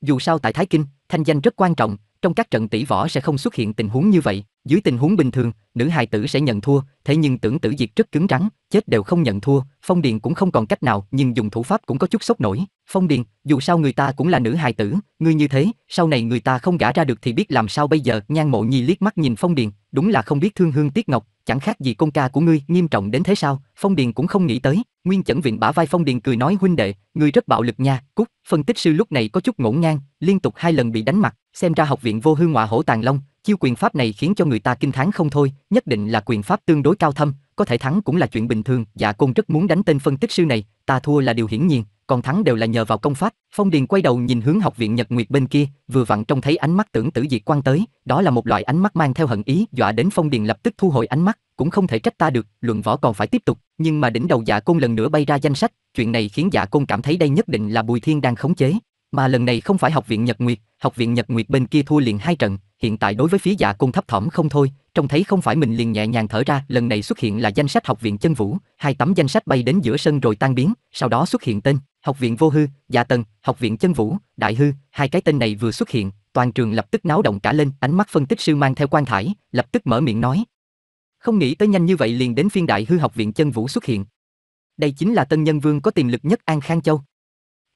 Speaker 1: dù sao tại thái kinh thanh danh rất quan trọng trong các trận tỷ võ sẽ không xuất hiện tình huống như vậy, dưới tình huống bình thường, nữ hài tử sẽ nhận thua, thế nhưng tưởng tử diệt rất cứng rắn, chết đều không nhận thua, phong điền cũng không còn cách nào nhưng dùng thủ pháp cũng có chút sốc nổi. Phong Điền, dù sao người ta cũng là nữ hài tử, ngươi như thế, sau này người ta không gả ra được thì biết làm sao bây giờ, Nhan Mộ Nhi liếc mắt nhìn Phong Điền, đúng là không biết thương hương tiếc ngọc, chẳng khác gì công ca của ngươi, nghiêm trọng đến thế sao? Phong Điền cũng không nghĩ tới, Nguyên Chẩn Viện bả vai Phong Điền cười nói huynh đệ, ngươi rất bạo lực nha, cút, phân tích sư lúc này có chút ngổn ngang, liên tục hai lần bị đánh mặt, xem ra học viện vô hư ngọa hổ tàng long, chiêu quyền pháp này khiến cho người ta kinh thán không thôi, nhất định là quyền pháp tương đối cao thâm, có thể thắng cũng là chuyện bình thường, dạ côn rất muốn đánh tên phân tích sư này, ta thua là điều hiển nhiên, còn thắng đều là nhờ vào công pháp. Phong Điền quay đầu nhìn hướng học viện Nhật Nguyệt bên kia, vừa vặn trông thấy ánh mắt tưởng tử diệt quan tới, đó là một loại ánh mắt mang theo hận ý, dọa đến Phong Điền lập tức thu hồi ánh mắt, cũng không thể trách ta được, luận võ còn phải tiếp tục, nhưng mà đỉnh đầu Dạ Côn lần nữa bay ra danh sách, chuyện này khiến Dạ Côn cảm thấy đây nhất định là Bùi Thiên đang khống chế, mà lần này không phải học viện Nhật Nguyệt, học viện Nhật Nguyệt bên kia thua liền hai trận, hiện tại đối với phía Dạ Côn thấp thỏm không thôi, trông thấy không phải mình liền nhẹ nhàng thở ra, lần này xuất hiện là danh sách học viện chân vũ, hai tấm danh sách bay đến giữa sân rồi tan biến, sau đó xuất hiện tên Học viện Vô Hư, Dạ Tần, Học viện Chân Vũ, Đại Hư, hai cái tên này vừa xuất hiện, toàn trường lập tức náo động cả lên, ánh mắt phân tích sư mang theo quan thải, lập tức mở miệng nói. Không nghĩ tới nhanh như vậy liền đến phiên Đại Hư Học viện Chân Vũ xuất hiện. Đây chính là tân nhân vương có tiềm lực nhất An Khang Châu.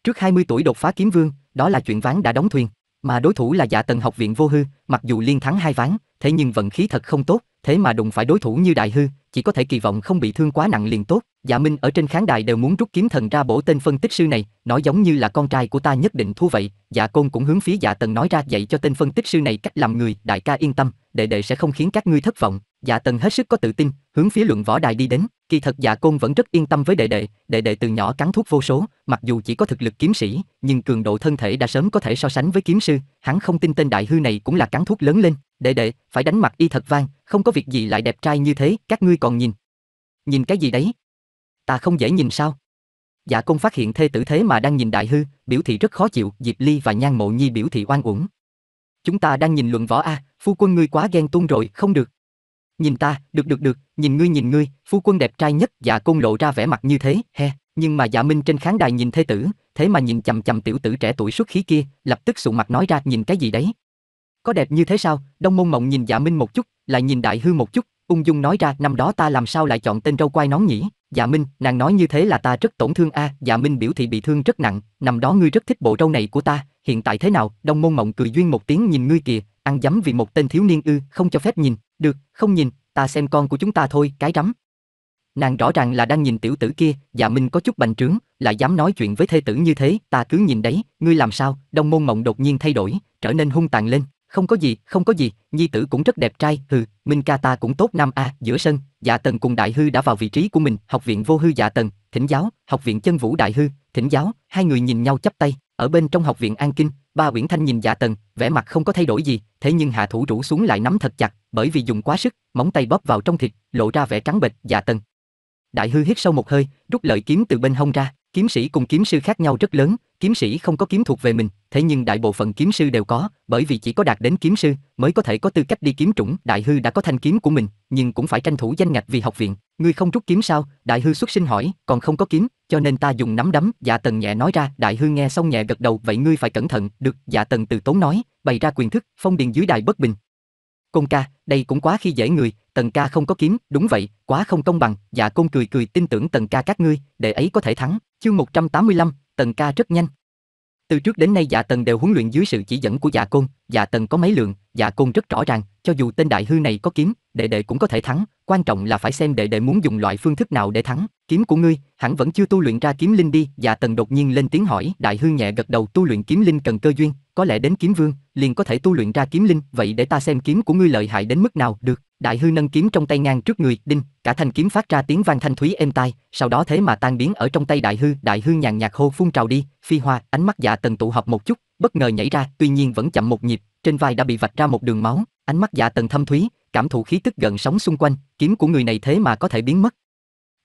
Speaker 1: Trước 20 tuổi đột phá kiếm vương, đó là chuyện ván đã đóng thuyền, mà đối thủ là Dạ Tần Học viện Vô Hư, mặc dù liên thắng hai ván, thế nhưng vận khí thật không tốt, thế mà đụng phải đối thủ như đại hư, chỉ có thể kỳ vọng không bị thương quá nặng liền tốt. Dạ Minh ở trên khán đài đều muốn rút kiếm thần ra bổ tên phân tích sư này, nói giống như là con trai của ta nhất định thua vậy. Dạ Côn cũng hướng phía Dạ Tần nói ra dạy cho tên phân tích sư này cách làm người, đại ca yên tâm, đệ đệ sẽ không khiến các ngươi thất vọng. Dạ Tần hết sức có tự tin, hướng phía luận võ đài đi đến, kỳ thật Dạ Côn vẫn rất yên tâm với đệ đệ, đệ đệ từ nhỏ cắn thuốc vô số, mặc dù chỉ có thực lực kiếm sĩ, nhưng cường độ thân thể đã sớm có thể so sánh với kiếm sư, hắn không tin tên đại hư này cũng là cắn thuốc lớn lên, đệ đệ, phải đánh mặt y thật vang, không có việc gì lại đẹp trai như thế, các ngươi còn nhìn. Nhìn cái gì đấy? Ta không dễ nhìn sao? Dạ Côn phát hiện thê tử thế mà đang nhìn đại hư, biểu thị rất khó chịu, Diệp Ly và Nhan Mộ Nhi biểu thị oan uổng. Chúng ta đang nhìn luận võ a, phu quân ngươi quá ghen tuông rồi, không được. Nhìn ta, được được được, nhìn ngươi nhìn ngươi, phu quân đẹp trai nhất, dạ côn lộ ra vẻ mặt như thế, he, nhưng mà dạ minh trên khán đài nhìn thê tử, thế mà nhìn chầm chầm tiểu tử trẻ tuổi xuất khí kia, lập tức sụ mặt nói ra nhìn cái gì đấy. Có đẹp như thế sao, đông môn mộng nhìn dạ minh một chút, lại nhìn đại hư một chút, ung dung nói ra năm đó ta làm sao lại chọn tên râu quai nón nhỉ Dạ Minh, nàng nói như thế là ta rất tổn thương a. À. Dạ Minh biểu thị bị thương rất nặng, nằm đó ngươi rất thích bộ râu này của ta, hiện tại thế nào? Đông Môn Mộng cười duyên một tiếng nhìn ngươi kìa, ăn dấm vì một tên thiếu niên ư, không cho phép nhìn, được, không nhìn, ta xem con của chúng ta thôi, cái rắm. Nàng rõ ràng là đang nhìn tiểu tử kia, Dạ Minh có chút bành trướng, lại dám nói chuyện với thê tử như thế, ta cứ nhìn đấy, ngươi làm sao? Đông Môn Mộng đột nhiên thay đổi, trở nên hung tàn lên, không có gì, không có gì, nhi tử cũng rất đẹp trai, hừ, Minh ca ta cũng tốt nam a, à, giữa sân, Dạ Tần cùng Đại Hư đã vào vị trí của mình, học viện Vô Hư Dạ Tần, Thỉnh giáo, học viện Chân Vũ Đại Hư, Thỉnh giáo, hai người nhìn nhau chắp tay, ở bên trong học viện An Kinh, ba Uyển Thanh nhìn Dạ Tần, vẻ mặt không có thay đổi gì, thế nhưng hạ thủ rủ xuống lại nắm thật chặt, bởi vì dùng quá sức, móng tay bóp vào trong thịt, lộ ra vẻ trắng bệch Dạ Tần. Đại Hư hít sâu một hơi, rút lợi kiếm từ bên hông ra, Kiếm sĩ cùng kiếm sư khác nhau rất lớn, kiếm sĩ không có kiếm thuộc về mình, thế nhưng đại bộ phận kiếm sư đều có, bởi vì chỉ có đạt đến kiếm sư mới có thể có tư cách đi kiếm trũng, Đại Hư đã có thanh kiếm của mình, nhưng cũng phải tranh thủ danh ngạch vì học viện. Ngươi không rút kiếm sao? Đại Hư xuất sinh hỏi, còn không có kiếm, cho nên ta dùng nắm đấm, Dạ Tần nhẹ nói ra, Đại Hư nghe xong nhẹ gật đầu, vậy ngươi phải cẩn thận, được, Dạ Tần từ tốn nói, bày ra quyền thức, phong điền dưới đài bất bình, Côn ca, đây cũng quá khi dễ người, Tần ca không có kiếm, đúng vậy, quá không công bằng, dạ côn cười cười tin tưởng Tần ca các ngươi, để ấy có thể thắng. Chương 185, Tần ca rất nhanh. Từ trước đến nay dạ Tần đều huấn luyện dưới sự chỉ dẫn của dạ côn, dạ Tần có mấy lượng, dạ côn rất rõ ràng, cho dù tên đại hư này có kiếm, đệ đệ cũng có thể thắng, quan trọng là phải xem đệ đệ muốn dùng loại phương thức nào để thắng. Kiếm của ngươi, hẳn vẫn chưa tu luyện ra kiếm linh đi, dạ tần đột nhiên lên tiếng hỏi, đại hư nhẹ gật đầu tu luyện kiếm linh cần cơ duyên, có lẽ đến kiếm vương, liền có thể tu luyện ra kiếm linh, vậy để ta xem kiếm của ngươi lợi hại đến mức nào, được. Đại hư nâng kiếm trong tay ngang trước người, đinh, cả thanh kiếm phát ra tiếng vang thanh thúy êm tai, sau đó thế mà tan biến ở trong tay đại hư, đại hư nhàn nhạt hô phun trào đi, phi hoa, ánh mắt dạ tần tụ họp một chút, bất ngờ nhảy ra, tuy nhiên vẫn chậm một nhịp, trên vai đã bị vạch ra một đường máu, ánh mắt dạ tần thâm thúy, cảm thụ khí tức gần sóng xung quanh, kiếm của người này thế mà có thể biến mất,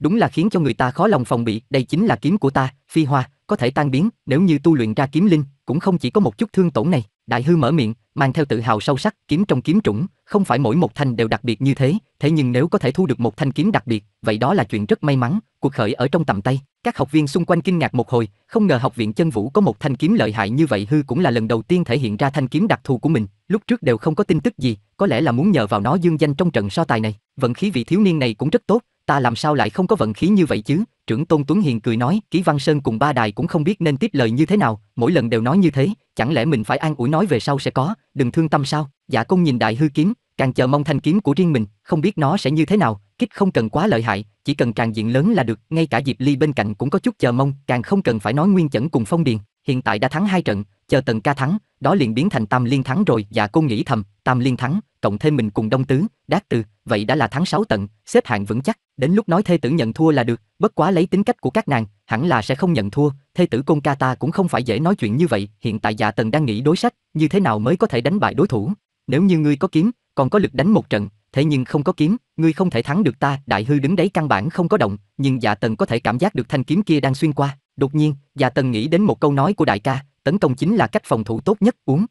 Speaker 1: đúng là khiến cho người ta khó lòng phòng bị, đây chính là kiếm của ta, phi hoa, có thể tan biến, nếu như tu luyện ra kiếm linh, cũng không chỉ có một chút thương tổn này. Đại hư mở miệng, mang theo tự hào sâu sắc, kiếm trong kiếm trũng, không phải mỗi một thanh đều đặc biệt như thế, thế nhưng nếu có thể thu được một thanh kiếm đặc biệt, vậy đó là chuyện rất may mắn, cuộc khởi ở trong tầm tay. Các học viên xung quanh kinh ngạc một hồi, không ngờ học viện chân vũ có một thanh kiếm lợi hại như vậy hư cũng là lần đầu tiên thể hiện ra thanh kiếm đặc thù của mình, lúc trước đều không có tin tức gì, có lẽ là muốn nhờ vào nó dương danh trong trận so tài này. Vận khí vị thiếu niên này cũng rất tốt, ta làm sao lại không có vận khí như vậy chứ? trưởng Tôn Tuấn Hiền cười nói, Ký Văn Sơn cùng ba đài cũng không biết nên tiếp lời như thế nào, mỗi lần đều nói như thế, chẳng lẽ mình phải an ủi nói về sau sẽ có, đừng thương tâm sao? Dạ công nhìn đại hư kiếm, càng chờ mong thanh kiếm của riêng mình, không biết nó sẽ như thế nào, kích không cần quá lợi hại, chỉ cần càng diện lớn là được, ngay cả Diệp Ly bên cạnh cũng có chút chờ mong, càng không cần phải nói Nguyên Chẩn cùng Phong Điền, hiện tại đã thắng hai trận, chờ Tần Ca thắng, đó liền biến thành tam liên thắng rồi, dạ cô nghĩ thầm, tam liên thắng, cộng thêm mình cùng Đông Tứ, Đát Từ, vậy đã là thắng 6 tận, xếp hạng vững chắc, đến lúc nói thê tử nhận thua là được, bất quá lấy tính cách của các nàng, hẳn là sẽ không nhận thua, thê tử công Ca ta cũng không phải dễ nói chuyện như vậy, hiện tại Dạ Tần đang nghĩ đối sách, như thế nào mới có thể đánh bại đối thủ. Nếu như ngươi có kiếm, còn có lực đánh một trận, thế nhưng không có kiếm, ngươi không thể thắng được ta, Đại Hư đứng đấy căn bản không có động, nhưng Dạ Tần có thể cảm giác được thanh kiếm kia đang xuyên qua. Đột nhiên, Dạ Tần nghĩ đến một câu nói của đại ca, tấn công chính là cách phòng thủ tốt nhất, uống.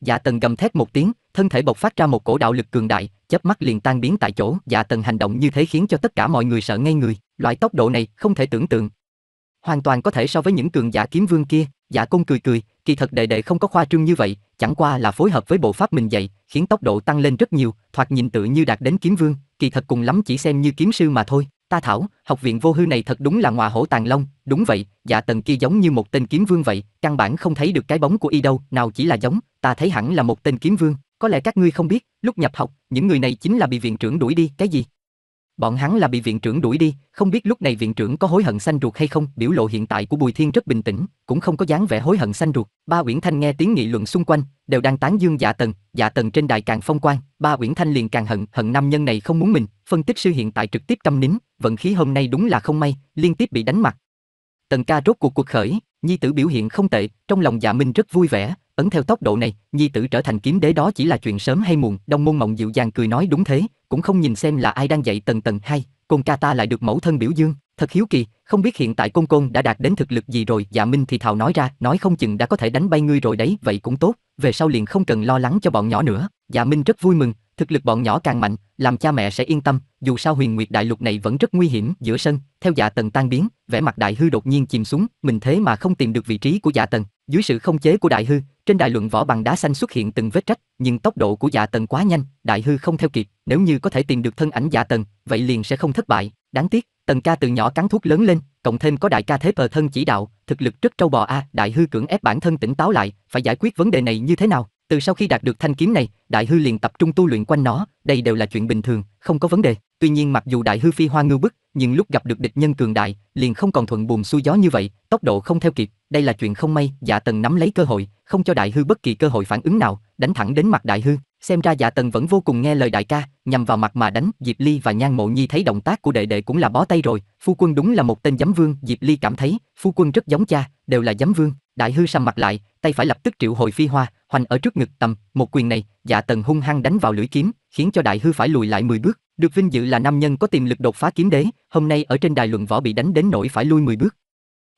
Speaker 1: Dạ Tần gầm thét một tiếng, thân thể bộc phát ra một cổ đạo lực cường đại, chớp mắt liền tan biến tại chỗ, dạ tần hành động như thế khiến cho tất cả mọi người sợ ngây người, loại tốc độ này không thể tưởng tượng. Hoàn toàn có thể so với những cường giả kiếm vương kia, dạ công cười cười, kỳ thật đệ đệ không có khoa trương như vậy, chẳng qua là phối hợp với bộ pháp mình dạy, khiến tốc độ tăng lên rất nhiều, thoạt nhìn tự như đạt đến kiếm vương, kỳ thật cùng lắm chỉ xem như kiếm sư mà thôi. Ta thảo, học viện vô hư này thật đúng là ngọa hổ tàng long, đúng vậy, dạ tần kia giống như một tên kiếm vương vậy, căn bản không thấy được cái bóng của y đâu, nào chỉ là giống, ta thấy hẳn là một tên kiếm vương, có lẽ các ngươi không biết, lúc nhập học, những người này chính là bị viện trưởng đuổi đi, cái gì? Bọn hắn là bị viện trưởng đuổi đi, không biết lúc này viện trưởng có hối hận xanh ruột hay không, biểu lộ hiện tại của Bùi Thiên rất bình tĩnh, cũng không có dáng vẻ hối hận xanh ruột. Ba Uyển Thanh nghe tiếng nghị luận xung quanh, đều đang tán dương Dạ Tần, Dạ Tần trên đài càng phong quang, Ba Uyển Thanh liền càng hận, hận nam nhân này không muốn mình, phân tích sư hiện tại trực tiếp câm nín, vận khí hôm nay đúng là không may, liên tiếp bị đánh mặt. Tần Ca rốt cuộc cuộc khởi, nhi tử biểu hiện không tệ, trong lòng Dạ Minh rất vui vẻ, Ấn theo tốc độ này, nhi tử trở thành kiếm đế đó chỉ là chuyện sớm hay muộn, Đông Môn Mộng dịu dàng cười nói đúng thế, cũng không nhìn xem là ai đang dạy tầng tầng hay, Côn ca ta lại được mẫu thân biểu dương, thật hiếu kỳ, không biết hiện tại Côn Côn đã đạt đến thực lực gì rồi, Dạ Minh thì thào nói ra, nói không chừng đã có thể đánh bay ngươi rồi đấy, vậy cũng tốt, về sau liền không cần lo lắng cho bọn nhỏ nữa. Dạ Minh rất vui mừng, thực lực bọn nhỏ càng mạnh, làm cha mẹ sẽ yên tâm, dù sao Huyền Nguyệt đại lục này vẫn rất nguy hiểm, giữa sân, theo Dạ Tần tan biến, vẻ mặt Đại Hư đột nhiên chìm xuống, mình thế mà không tìm được vị trí của Dạ Tần, dưới sự không chế của Đại Hư, trên đài luận võ bằng đá xanh xuất hiện từng vết trách, nhưng tốc độ của Dạ Tần quá nhanh, đại hư không theo kịp, nếu như có thể tìm được thân ảnh Dạ Tần, vậy liền sẽ không thất bại. Đáng tiếc, Tần ca từ nhỏ cắn thuốc lớn lên, cộng thêm có đại ca thế bờ thân chỉ đạo, thực lực rất trâu bò a, đại hư cưỡng ép bản thân tỉnh táo lại, phải giải quyết vấn đề này như thế nào? Từ sau khi đạt được thanh kiếm này, đại hư liền tập trung tu luyện quanh nó, đây đều là chuyện bình thường, không có vấn đề. Tuy nhiên mặc dù đại hư phi hoa ngưu bức, nhưng lúc gặp được địch nhân cường đại, liền không còn thuận buồm xuôi gió như vậy, tốc độ không theo kịp, đây là chuyện không may, Dạ Tần nắm lấy cơ hội, không cho đại hư bất kỳ cơ hội phản ứng nào, đánh thẳng đến mặt đại hư, xem ra Dạ Tần vẫn vô cùng nghe lời đại ca, nhằm vào mặt mà đánh, Diệp Ly và Nhan Mộ Nhi thấy động tác của đệ đệ cũng là bó tay rồi, phu quân đúng là một tên giấm vương, Diệp Ly cảm thấy, phu quân rất giống cha, đều là giấm vương, Đại hư sầm mặt lại, tay phải lập tức triệu hồi phi hoa, hoành ở trước ngực tầm, một quyền này, dạ tần hung hăng đánh vào lưỡi kiếm, khiến cho đại hư phải lùi lại 10 bước, được vinh dự là nam nhân có tiềm lực đột phá kiếm đế, hôm nay ở trên đài luận võ bị đánh đến nỗi phải lui 10 bước.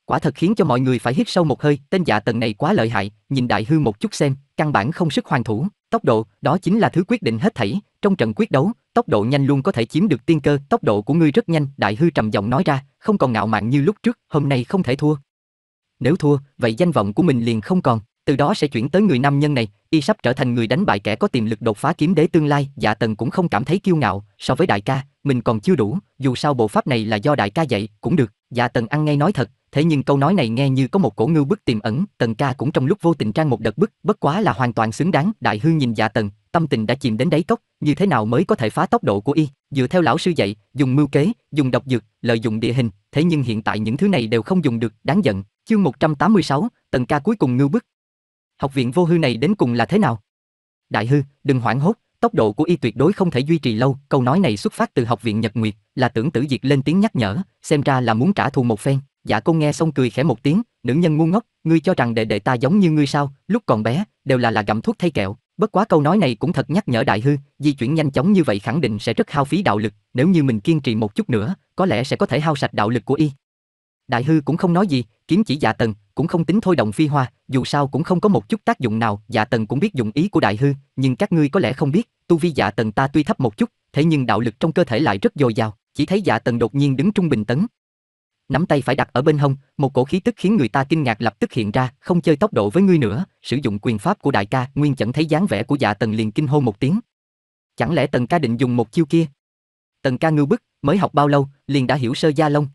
Speaker 1: Quả thật khiến cho mọi người phải hít sâu một hơi, tên dạ tần này quá lợi hại, nhìn đại hư một chút xem, căn bản không sức hoàn thủ, tốc độ, đó chính là thứ quyết định hết thảy, trong trận quyết đấu, tốc độ nhanh luôn có thể chiếm được tiên cơ, tốc độ của ngươi rất nhanh, đại hư trầm giọng nói ra, không còn ngạo mạn như lúc trước, hôm nay không thể thua nếu thua, vậy danh vọng của mình liền không còn, từ đó sẽ chuyển tới người nam nhân này, y sắp trở thành người đánh bại kẻ có tiềm lực đột phá kiếm đế tương lai, Dạ Tần cũng không cảm thấy kiêu ngạo, so với đại ca, mình còn chưa đủ, dù sao bộ pháp này là do đại ca dạy, cũng được, Dạ Tần ăn ngay nói thật, thế nhưng câu nói này nghe như có một cổ ngưu bức tiềm ẩn, Tần ca cũng trong lúc vô tình trang một đợt bức, bất quá là hoàn toàn xứng đáng, Đại Hương nhìn Dạ Tần, tâm tình đã chìm đến đáy cốc, như thế nào mới có thể phá tốc độ của y, dựa theo lão sư dạy, dùng mưu kế, dùng độc dược, lợi dụng địa hình, thế nhưng hiện tại những thứ này đều không dùng được, đáng giận. Chương 186, tầng ca cuối cùng ngưu bức. Học viện vô hư này đến cùng là thế nào? Đại hư, đừng hoảng hốt, tốc độ của y tuyệt đối không thể duy trì lâu, câu nói này xuất phát từ học viện Nhật Nguyệt, là tưởng tử diệt lên tiếng nhắc nhở, xem ra là muốn trả thù một phen. Dạ cô nghe xong cười khẽ một tiếng, nữ nhân ngu ngốc, ngươi cho rằng đệ đệ ta giống như ngươi sao, lúc còn bé, đều là là gặm thuốc thay kẹo, Bất quá câu nói này cũng thật nhắc nhở đại hư, di chuyển nhanh chóng như vậy khẳng định sẽ rất hao phí đạo lực, nếu như mình kiên trì một chút nữa, có lẽ sẽ có thể hao sạch đạo lực của y. Đại hư cũng không nói gì, kiếm chỉ dạ tần, cũng không tính thôi động phi hoa, dù sao cũng không có một chút tác dụng nào, dạ tần cũng biết dụng ý của đại hư, nhưng các ngươi có lẽ không biết, tu vi dạ tần ta tuy thấp một chút, thế nhưng đạo lực trong cơ thể lại rất dồi dào, chỉ thấy dạ tần đột nhiên đứng trung bình tấn, nắm tay phải đặt ở bên hông, một cổ khí tức khiến người ta kinh ngạc lập tức hiện ra, không chơi tốc độ với ngươi nữa, sử dụng quyền pháp của đại ca, Nguyên chẳng thấy dáng vẻ của Dạ Tần liền kinh hô một tiếng. Chẳng lẽ Tần ca định dùng một chiêu kia? Tần ca ngưu bức, mới học bao lâu, liền đã hiểu sơ gia long.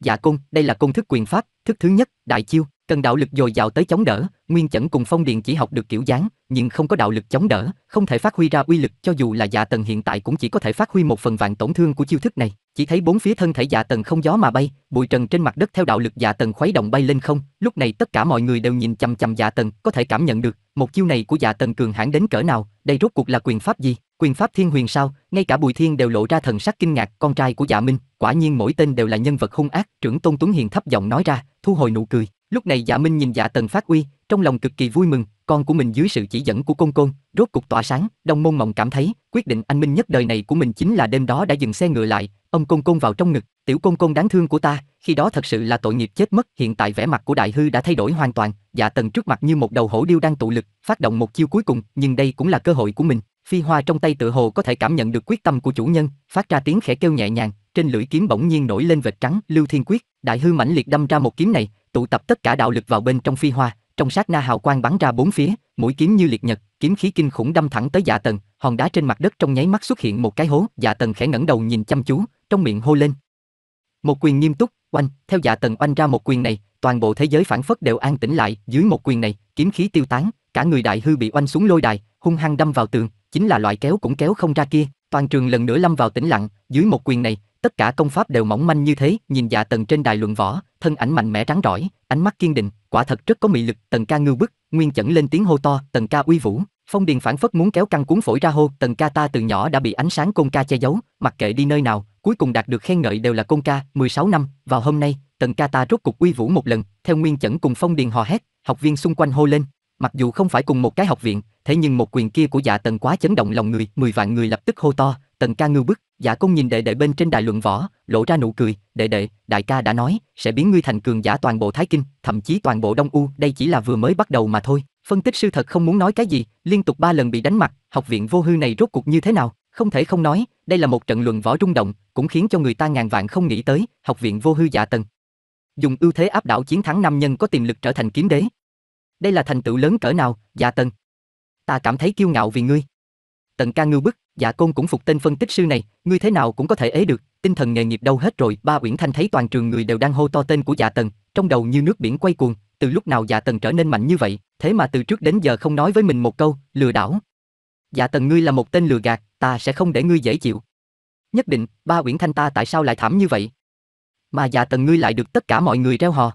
Speaker 1: Dạ côn, đây là công thức quyền pháp, thức thứ nhất, đại chiêu cần đạo lực dồi dào tới chống đỡ, Nguyên Chẩn cùng Phong Điền chỉ học được kiểu dáng, nhưng không có đạo lực chống đỡ, không thể phát huy ra uy lực, cho dù là Dạ Tần hiện tại cũng chỉ có thể phát huy một phần vạn tổn thương của chiêu thức này. Chỉ thấy bốn phía thân thể Dạ Tần không gió mà bay, bụi trần trên mặt đất theo đạo lực Dạ Tần khuấy động bay lên không, lúc này tất cả mọi người đều nhìn chằm chằm Dạ Tần, có thể cảm nhận được, một chiêu này của Dạ Tần cường hãn đến cỡ nào, đây rốt cuộc là quyền pháp gì? Quyền pháp thiên huyền sao? Ngay cả Bùi Thiên đều lộ ra thần sắc kinh ngạc, con trai của Dạ Minh, quả nhiên mỗi tên đều là nhân vật hung ác, trưởng Tôn Tuấn Hiền thấp giọng nói ra, thu hồi nụ cười, Lúc này Dạ Minh nhìn Dạ Tần Phát Uy, trong lòng cực kỳ vui mừng, con của mình dưới sự chỉ dẫn của Côn Côn, rốt cục tỏa sáng, Đông Môn Mộng cảm thấy, quyết định anh minh nhất đời này của mình chính là đêm đó đã dừng xe ngựa lại, ông Côn Côn vào trong ngực, tiểu Côn Côn đáng thương của ta, khi đó thật sự là tội nghiệp chết mất, hiện tại vẻ mặt của Đại Hư đã thay đổi hoàn toàn, Dạ Tần trước mặt như một đầu hổ điêu đang tụ lực, phát động một chiêu cuối cùng, nhưng đây cũng là cơ hội của mình. Phi hoa trong tay tự hồ có thể cảm nhận được quyết tâm của chủ nhân, phát ra tiếng khẽ kêu nhẹ nhàng, trên lưỡi kiếm bỗng nhiên nổi lên vệt trắng, Lưu Thiên Quyết, Đại Hư mãnh liệt đâm ra một kiếm này, tụ tập tất cả đạo lực vào bên trong phi hoa, trong sát na hào quang bắn ra bốn phía, mũi kiếm như liệt nhật, kiếm khí kinh khủng đâm thẳng tới Dạ Tần, hòn đá trên mặt đất trong nháy mắt xuất hiện một cái hố, Dạ Tần khẽ ngẩng đầu nhìn chăm chú, trong miệng hô lên. Một quyền nghiêm túc, oanh, theo Dạ Tần oanh ra một quyền này, toàn bộ thế giới phản phất đều an tĩnh lại, dưới một quyền này, kiếm khí tiêu tán, cả người đại hư bị oanh xuống lôi đài, hung hăng đâm vào tường, chính là loại kéo cũng kéo không ra kia, toàn trường lần nữa lâm vào tĩnh lặng, dưới một quyền này, tất cả công pháp đều mỏng manh như thế, nhìn dạ tần trên đài luận võ, thân ảnh mạnh mẽ trắng rỏi, ánh mắt kiên định, quả thật rất có mị lực, tần ca ngưu bức, nguyên chẩn lên tiếng hô to, tần ca uy vũ, phong điền phản phất muốn kéo căng cuốn phổi ra hô, tần ca ta từ nhỏ đã bị ánh sáng côn ca che giấu, mặc kệ đi nơi nào, cuối cùng đạt được khen ngợi đều là côn ca, 16 năm, vào hôm nay, tần ca ta rốt cục uy vũ một lần, theo nguyên chẩn cùng phong điền hò hét, học viên xung quanh hô lên, Mặc dù không phải cùng một cái học viện, thế nhưng một quyền kia của Dạ Tần quá chấn động lòng người, mười vạn người lập tức hô to, Tần ca ngưu bức, Dạ Công nhìn đệ đệ bên trên đài luận võ, lộ ra nụ cười, đệ đệ, đại ca đã nói, sẽ biến ngươi thành cường giả toàn bộ Thái Kinh, thậm chí toàn bộ Đông U, đây chỉ là vừa mới bắt đầu mà thôi. Phân tích sư thật không muốn nói cái gì, liên tục ba lần bị đánh mặt, học viện vô hư này rốt cuộc như thế nào, không thể không nói, đây là một trận luận võ rung động, cũng khiến cho người ta ngàn vạn không nghĩ tới, học viện vô hư dạ tần. Dùng ưu thế áp đảo chiến thắng nam nhân có tiềm lực trở thành kiếm đế, đây là thành tựu lớn cỡ nào, dạ Tần. Ta cảm thấy kiêu ngạo vì ngươi. Tần ca ngưu bức, dạ côn cũng phục tên phân tích sư này, ngươi thế nào cũng có thể ế được, tinh thần nghề nghiệp đâu hết rồi. Ba Uyển Thanh thấy toàn trường người đều đang hô to tên của dạ Tần, trong đầu như nước biển quay cuồng, từ lúc nào dạ Tần trở nên mạnh như vậy, thế mà từ trước đến giờ không nói với mình một câu, lừa đảo. Dạ Tần ngươi là một tên lừa gạt, ta sẽ không để ngươi dễ chịu. Nhất định, ba Uyển Thanh ta tại sao lại thảm như vậy? Mà dạ Tần ngươi lại được tất cả mọi người reo hò.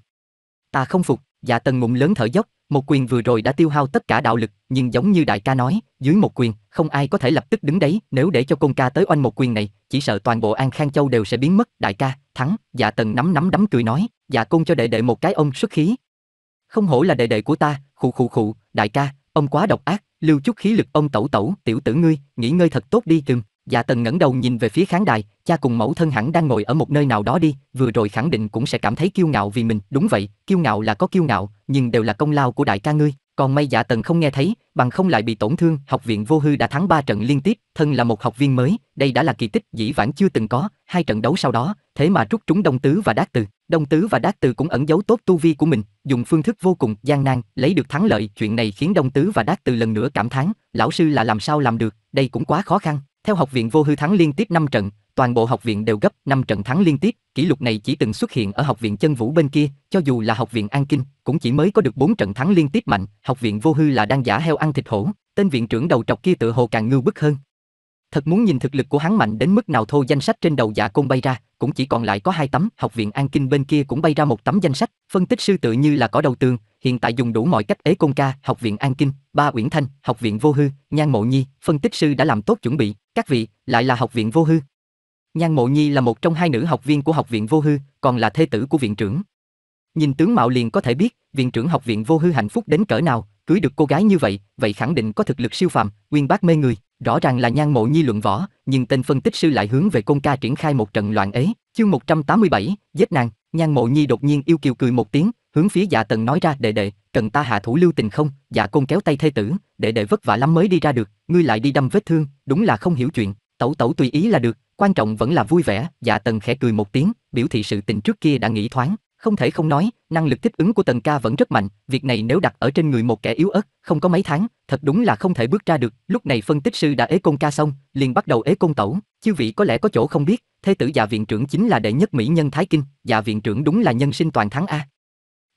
Speaker 1: Ta không phục, dạ Tần ngụm lớn thở dốc, một quyền vừa rồi đã tiêu hao tất cả đạo lực, nhưng giống như đại ca nói, dưới một quyền, không ai có thể lập tức đứng đấy, nếu để cho Côn ca tới oanh một quyền này, chỉ sợ toàn bộ An Khang Châu đều sẽ biến mất, đại ca, thắng, dạ tần nắm nắm đấm cười nói, dạ cung cho đệ đệ một cái ông xuất khí. Không hổ là đệ đệ của ta, khụ khụ khụ, đại ca, ông quá độc ác, lưu chút khí lực ông tẩu tẩu, tiểu tử ngươi, nghỉ ngơi thật tốt đi cưng. Dạ Tần ngẩng đầu nhìn về phía khán đài, cha cùng mẫu thân hẳn đang ngồi ở một nơi nào đó đi, vừa rồi khẳng định cũng sẽ cảm thấy kiêu ngạo vì mình, đúng vậy, kiêu ngạo là có kiêu ngạo, nhưng đều là công lao của đại ca ngươi. Còn may Dạ Tần không nghe thấy, bằng không lại bị tổn thương, học viện Vô Hư đã thắng 3 trận liên tiếp, thân là một học viên mới, đây đã là kỳ tích dĩ vãng chưa từng có, hai trận đấu sau đó, thế mà rút trúng Đông Tứ và Đát Từ. Đông Tứ và Đát Từ cũng ẩn giấu tốt tu vi của mình, dùng phương thức vô cùng gian nan lấy được thắng lợi, chuyện này khiến Đông Tứ và Đát Từ lần nữa cảm thán, lão sư là làm sao làm được, đây cũng quá khó khăn. Theo học viện Vô Hư thắng liên tiếp 5 trận, toàn bộ học viện đều gấp 5 trận thắng liên tiếp, kỷ lục này chỉ từng xuất hiện ở học viện Chân Vũ bên kia, cho dù là học viện An Kinh, cũng chỉ mới có được 4 trận thắng liên tiếp mạnh, học viện Vô Hư là đang giả heo ăn thịt hổ, tên viện trưởng đầu trọc kia tự hồ càng ngưu bức hơn. Thật muốn nhìn thực lực của hắn mạnh đến mức nào thôi danh sách trên đầu giả dạ côn bay ra, cũng chỉ còn lại có hai tấm, học viện An Kinh bên kia cũng bay ra một tấm danh sách, phân tích sư tự như là có đầu tường, hiện tại dùng đủ mọi cách ế côn ca, học viện An Kinh, ba Uyển Thanh, học viện Vô Hư, Nhan Mộ Nhi, phân tích sư đã làm tốt chuẩn bị, các vị, lại là học viện vô hư. Nhan Mộ Nhi là một trong hai nữ học viên của học viện vô hư, còn là thê tử của viện trưởng. Nhìn tướng mạo liền có thể biết, viện trưởng học viện vô hư hạnh phúc đến cỡ nào, cưới được cô gái như vậy, vậy khẳng định có thực lực siêu phàm, uyên bác mê người. Rõ ràng là Nhan Mộ Nhi luận võ, nhưng tên phân tích sư lại hướng về công Ca triển khai một trận loạn ấy. Chương 187, giết nàng, Nhan Mộ Nhi đột nhiên yêu kiều cười một tiếng, hướng phía dạ tần nói ra đệ đệ cần ta hạ thủ lưu tình không dạ côn kéo tay thê tử đệ đệ vất vả lắm mới đi ra được ngươi lại đi đâm vết thương đúng là không hiểu chuyện tẩu tẩu tùy ý là được quan trọng vẫn là vui vẻ dạ tần khẽ cười một tiếng biểu thị sự tình trước kia đã nghĩ thoáng không thể không nói năng lực thích ứng của tần ca vẫn rất mạnh việc này nếu đặt ở trên người một kẻ yếu ớt không có mấy tháng thật đúng là không thể bước ra được lúc này phân tích sư đã ế côn ca xong liền bắt đầu ế côn tẩu chư vị có lẽ có chỗ không biết thế tử dạ viện trưởng chính là đệ nhất mỹ nhân thái kinh dạ viện trưởng đúng là nhân sinh toàn thắng a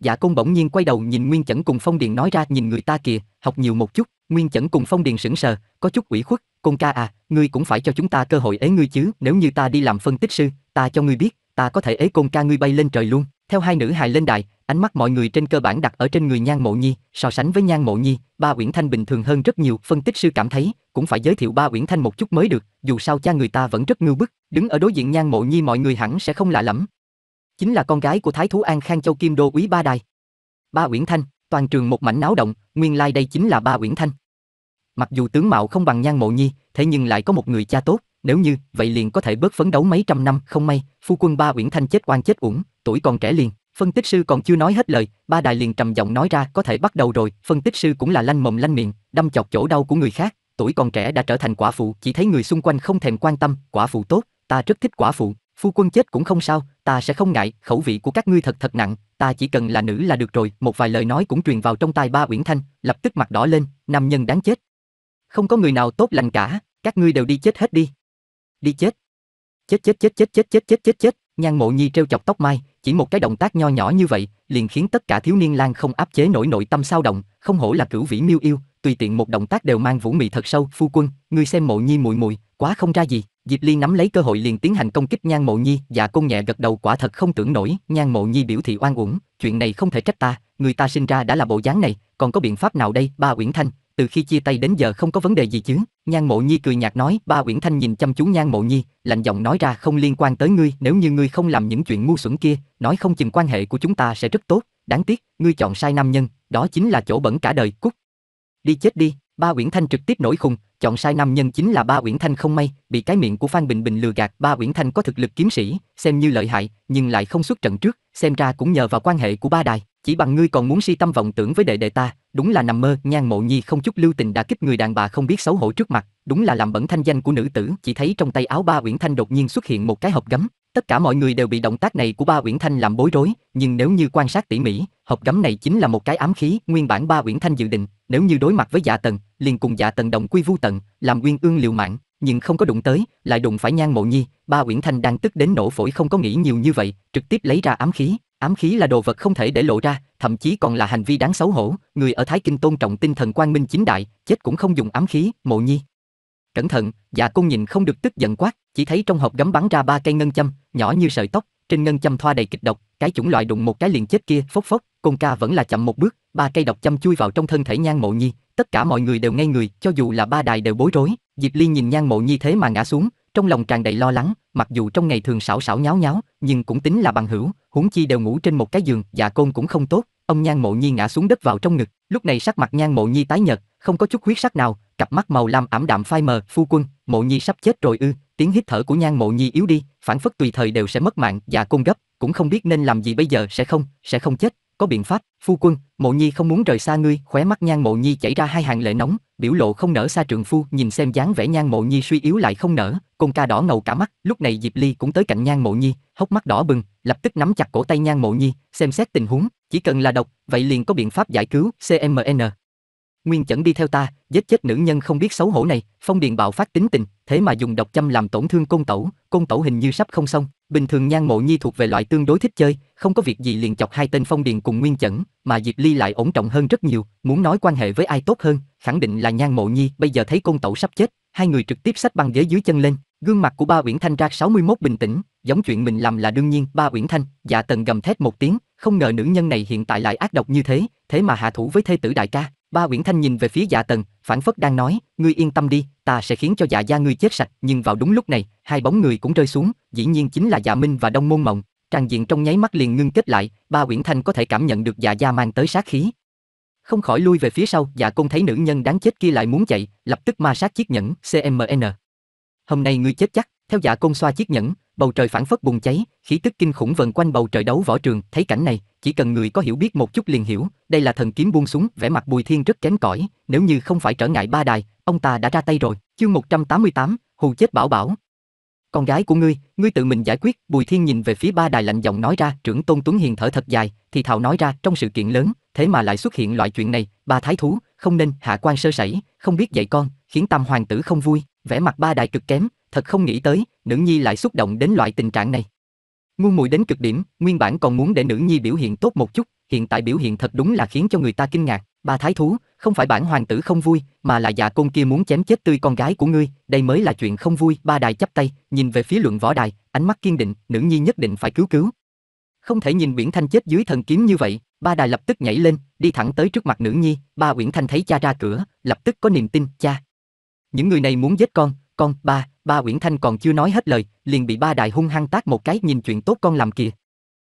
Speaker 1: Dạ công bỗng nhiên quay đầu nhìn Nguyên Chẩn cùng Phong Điền nói ra nhìn người ta kìa, học nhiều một chút, Nguyên Chẩn cùng Phong Điền sững sờ, có chút ủy khuất, Côn ca à, ngươi cũng phải cho chúng ta cơ hội ế ngươi chứ, nếu như ta đi làm phân tích sư, ta cho ngươi biết, ta có thể ế Côn ca ngươi bay lên trời luôn. Theo hai nữ hài lên đài, ánh mắt mọi người trên cơ bản đặt ở trên người Nhan Mộ Nhi, so sánh với Nhan Mộ Nhi, Ba Uyển Thanh bình thường hơn rất nhiều, phân tích sư cảm thấy cũng phải giới thiệu Ba Uyển Thanh một chút mới được, dù sao cha người ta vẫn rất ngưu bức, đứng ở đối diện Nhan Mộ Nhi mọi người hẳn sẽ không lạ lẫm, chính là con gái của Thái thú An Khang Châu Kim Đô quý Ba Đài. Ba Uyển Thanh, toàn trường một mảnh náo động, nguyên lai like đây chính là Ba Uyển Thanh. Mặc dù tướng mạo không bằng Nhan Mộ Nhi, thế nhưng lại có một người cha tốt, nếu như vậy liền có thể bớt phấn đấu mấy trăm năm, không may, phu quân Ba Uyển Thanh chết oan chết uổng, tuổi còn trẻ liền, phân tích sư còn chưa nói hết lời, Ba Đài liền trầm giọng nói ra, có thể bắt đầu rồi, phân tích sư cũng là lanh mồm lanh miệng, đâm chọc chỗ đau của người khác, tuổi còn trẻ đã trở thành quả phụ, chỉ thấy người xung quanh không thèm quan tâm, quả phụ tốt, ta rất thích quả phụ, phu quân chết cũng không sao, ta sẽ không ngại, khẩu vị của các ngươi thật thật nặng, ta chỉ cần là nữ là được rồi, một vài lời nói cũng truyền vào trong tai ba Uyển Thanh, lập tức mặt đỏ lên, nam nhân đáng chết. Không có người nào tốt lành cả, các ngươi đều đi chết hết đi. Đi chết. Chết chết chết chết chết chết chết chết chết, Nhan Mộ Nhi treo chọc tóc mai, chỉ một cái động tác nho nhỏ như vậy, liền khiến tất cả thiếu niên lang không áp chế nổi nội tâm sao động, không hổ là cửu vĩ miêu yêu, tùy tiện một động tác đều mang vũ mị thật sâu, phu quân, ngươi xem Mộ Nhi mùi mùi, quá không ra gì. Diệp Ly nắm lấy cơ hội liền tiến hành công kích Nhan Mộ Nhi, dạ côn nhẹ gật đầu quả thật không tưởng nổi, Nhan Mộ Nhi biểu thị oan uổng, chuyện này không thể trách ta, người ta sinh ra đã là bộ dáng này, còn có biện pháp nào đây, ba Uyển Thanh, từ khi chia tay đến giờ không có vấn đề gì chứ? Nhan Mộ Nhi cười nhạt nói, ba Uyển Thanh nhìn chăm chú Nhan Mộ Nhi, lạnh giọng nói ra không liên quan tới ngươi, nếu như ngươi không làm những chuyện ngu xuẩn kia, nói không chừng quan hệ của chúng ta sẽ rất tốt, đáng tiếc, ngươi chọn sai nam nhân, đó chính là chỗ bẩn cả đời, cút. Đi chết đi. Ba Uyển Thanh trực tiếp nổi khùng, chọn sai năm nhân chính là Ba Uyển Thanh không may, bị cái miệng của Phan Bình Bình lừa gạt, Ba Uyển Thanh có thực lực kiếm sĩ, xem như lợi hại, nhưng lại không xuất trận trước, xem ra cũng nhờ vào quan hệ của ba đài, chỉ bằng ngươi còn muốn si tâm vọng tưởng với đệ đệ ta, đúng là nằm mơ, Nhan Mộ Nhi không chút lưu tình đã kích người đàn bà không biết xấu hổ trước mặt, đúng là làm bẩn thanh danh của nữ tử, chỉ thấy trong tay áo Ba Uyển Thanh đột nhiên xuất hiện một cái hộp gấm, Tất cả mọi người đều bị động tác này của Ba Uyển Thanh làm bối rối, nhưng nếu như quan sát tỉ mỉ, hộp gấm này chính là một cái ám khí, nguyên bản Ba Uyển Thanh dự định, nếu như đối mặt với Dạ Tần, liền cùng Dạ Tần đồng quy vu tận, làm nguyên Ương liều mạng, nhưng không có đụng tới, lại đụng phải Nhan Mộ Nhi, Ba Uyển Thanh đang tức đến nổ phổi không có nghĩ nhiều như vậy, trực tiếp lấy ra ám khí, ám khí là đồ vật không thể để lộ ra, thậm chí còn là hành vi đáng xấu hổ, người ở Thái Kinh tôn trọng tinh thần quang minh chính đại, chết cũng không dùng ám khí, Mộ Nhi. Cẩn thận, Dạ cung nhìn không được tức giận quát, chỉ thấy trong hộp gấm bắn ra ba cây ngân châm, nhỏ như sợi tóc, trên ngân châm thoa đầy kịch độc, cái chủng loại đụng một cái liền chết kia, phốc phốc, Côn ca vẫn là chậm một bước, ba cây độc châm chui vào trong thân thể Nhan Mộ Nhi, tất cả mọi người đều ngây người, cho dù là ba đài đều bối rối. Diệp Ly nhìn Nhan Mộ Nhi thế mà ngã xuống, trong lòng tràn đầy lo lắng, mặc dù trong ngày thường xảo xảo nháo nháo, nhưng cũng tính là bằng hữu, huống chi đều ngủ trên một cái giường, dạ côn cũng không tốt. Ông Nhan Mộ Nhi ngã xuống đất vào trong ngực, lúc này sắc mặt Nhan Mộ Nhi tái nhợt, không có chút huyết sắc nào, cặp mắt màu lam ảm đạm phai mờ, "Phu quân, Mộ Nhi sắp chết rồi ư?" Tiếng hít thở của Nhan Mộ Nhi yếu đi, phản phất tùy thời đều sẽ mất mạng và dạ cung gấp, cũng không biết nên làm gì bây giờ sẽ không, sẽ không chết, có biện pháp, phu quân, mộ nhi không muốn rời xa ngươi, khóe mắt nhan mộ nhi chảy ra hai hàng lệ nóng, biểu lộ không nở xa Trường phu, nhìn xem dáng vẻ nhan mộ nhi suy yếu lại không nở, côn ca đỏ ngầu cả mắt, lúc này Diệp Ly cũng tới cạnh nhan mộ nhi, hốc mắt đỏ bừng, lập tức nắm chặt cổ tay nhan mộ nhi, xem xét tình huống, chỉ cần là độc, vậy liền có biện pháp giải cứu, CMN. Nguyên chẩn đi theo ta, giết chết nữ nhân không biết xấu hổ này, phong điền bạo phát tính tình, thế mà dùng độc châm làm tổn thương côn tẩu, côn tẩu hình như sắp không xong. Bình thường Nhan Mộ Nhi thuộc về loại tương đối thích chơi, không có việc gì liền chọc hai tên phong điền cùng nguyên chẩn, mà Diệp Ly lại ổn trọng hơn rất nhiều, muốn nói quan hệ với ai tốt hơn, khẳng định là Nhan Mộ Nhi, bây giờ thấy côn tẩu sắp chết, hai người trực tiếp xách băng ghế dưới chân lên, gương mặt của Ba Uyển Thanh ra 61 bình tĩnh, giống chuyện mình làm là đương nhiên, Ba Uyển Thanh, Dạ Tần gầm thét một tiếng, không ngờ nữ nhân này hiện tại lại ác độc như thế, thế mà hạ thủ với thê tử đại ca, Ba Uyển Thanh nhìn về phía Dạ Tần, phản phất đang nói, ngươi yên tâm đi, ta sẽ khiến cho Dạ gia ngươi chết sạch, nhưng vào đúng lúc này, hai bóng người cũng rơi xuống, dĩ nhiên chính là Dạ Minh và Đông Môn Mộng. trang diện trong nháy mắt liền ngưng kết lại, Ba Uyển Thanh có thể cảm nhận được Dạ gia mang tới sát khí. Không khỏi lui về phía sau, Dạ Công thấy nữ nhân đáng chết kia lại muốn chạy, lập tức ma sát chiếc nhẫn CMN. Hôm nay ngươi chết chắc. Theo dạ côn xoa chiếc nhẫn, bầu trời phản phất bùng cháy, khí tức kinh khủng vần quanh bầu trời đấu võ trường, thấy cảnh này, chỉ cần người có hiểu biết một chút liền hiểu, đây là thần kiếm buông xuống, vẻ mặt Bùi Thiên rất kém cỏi, nếu như không phải trở ngại ba đài, ông ta đã ra tay rồi. Chương 188, hù chết bảo bảo. Con gái của ngươi, ngươi tự mình giải quyết, Bùi Thiên nhìn về phía ba đài lạnh giọng nói ra, trưởng Tôn Tuấn Hiền thở thật dài, thì thào nói ra, trong sự kiện lớn, thế mà lại xuất hiện loại chuyện này, ba thái thú, không nên hạ quan sơ sẩy, không biết dạy con, khiến tam hoàng tử không vui, vẻ mặt ba đài cực kém, thật không nghĩ tới, nữ nhi lại xúc động đến loại tình trạng này. Ngu muội đến cực điểm, nguyên bản còn muốn để nữ nhi biểu hiện tốt một chút, hiện tại biểu hiện thật đúng là khiến cho người ta kinh ngạc. Ba thái thú, không phải bản hoàng tử không vui, mà là già côn kia muốn chém chết tươi con gái của ngươi, đây mới là chuyện không vui. Ba đài chắp tay, nhìn về phía luận võ đài, ánh mắt kiên định, nữ nhi nhất định phải cứu cứu. Không thể nhìn Uyển Thanh chết dưới thần kiếm như vậy, ba đài lập tức nhảy lên, đi thẳng tới trước mặt nữ nhi, ba Uyển Thanh thấy cha ra cửa, lập tức có niềm tin, cha. Những người này muốn giết con, con, ba, Ba Uyển Thanh còn chưa nói hết lời, liền bị ba đại hung hăng tác một cái nhìn chuyện tốt con làm kìa.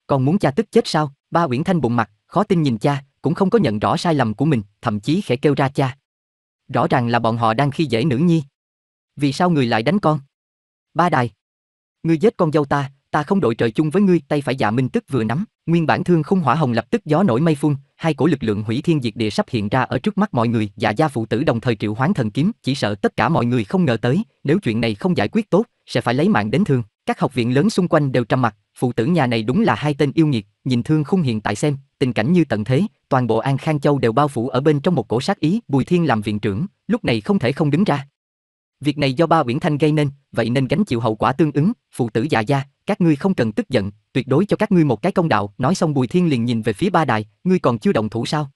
Speaker 1: Còn muốn cha tức chết sao? Ba Uyển Thanh bụng mặt, khó tin nhìn cha, cũng không có nhận rõ sai lầm của mình, thậm chí khẽ kêu ra cha. Rõ ràng là bọn họ đang khi dễ nữ nhi. Vì sao người lại đánh con? Ba đài. Ngươi giết con dâu ta, ta không đội trời chung với ngươi, tay phải dạ minh tức vừa nắm, nguyên bản thương không hỏa hồng lập tức gió nổi mây phun, hai cổ lực lượng hủy thiên diệt địa sắp hiện ra ở trước mắt mọi người, dạ gia phụ tử đồng thời triệu hoán thần kiếm, chỉ sợ tất cả mọi người không ngờ tới, nếu chuyện này không giải quyết tốt, sẽ phải lấy mạng đến thương. Các học viện lớn xung quanh đều trầm mặt, phụ tử nhà này đúng là hai tên yêu nghiệt, nhìn thương khung hiện tại xem, tình cảnh như tận thế, toàn bộ An Khang Châu đều bao phủ ở bên trong một cổ sát ý, Bùi Thiên làm viện trưởng, lúc này không thể không đứng ra. Việc này do ba Uyển Thanh gây nên, vậy nên gánh chịu hậu quả tương ứng, phụ tử già gia, các ngươi không cần tức giận, tuyệt đối cho các ngươi một cái công đạo, nói xong Bùi Thiên liền nhìn về phía ba đài, ngươi còn chưa động thủ sao?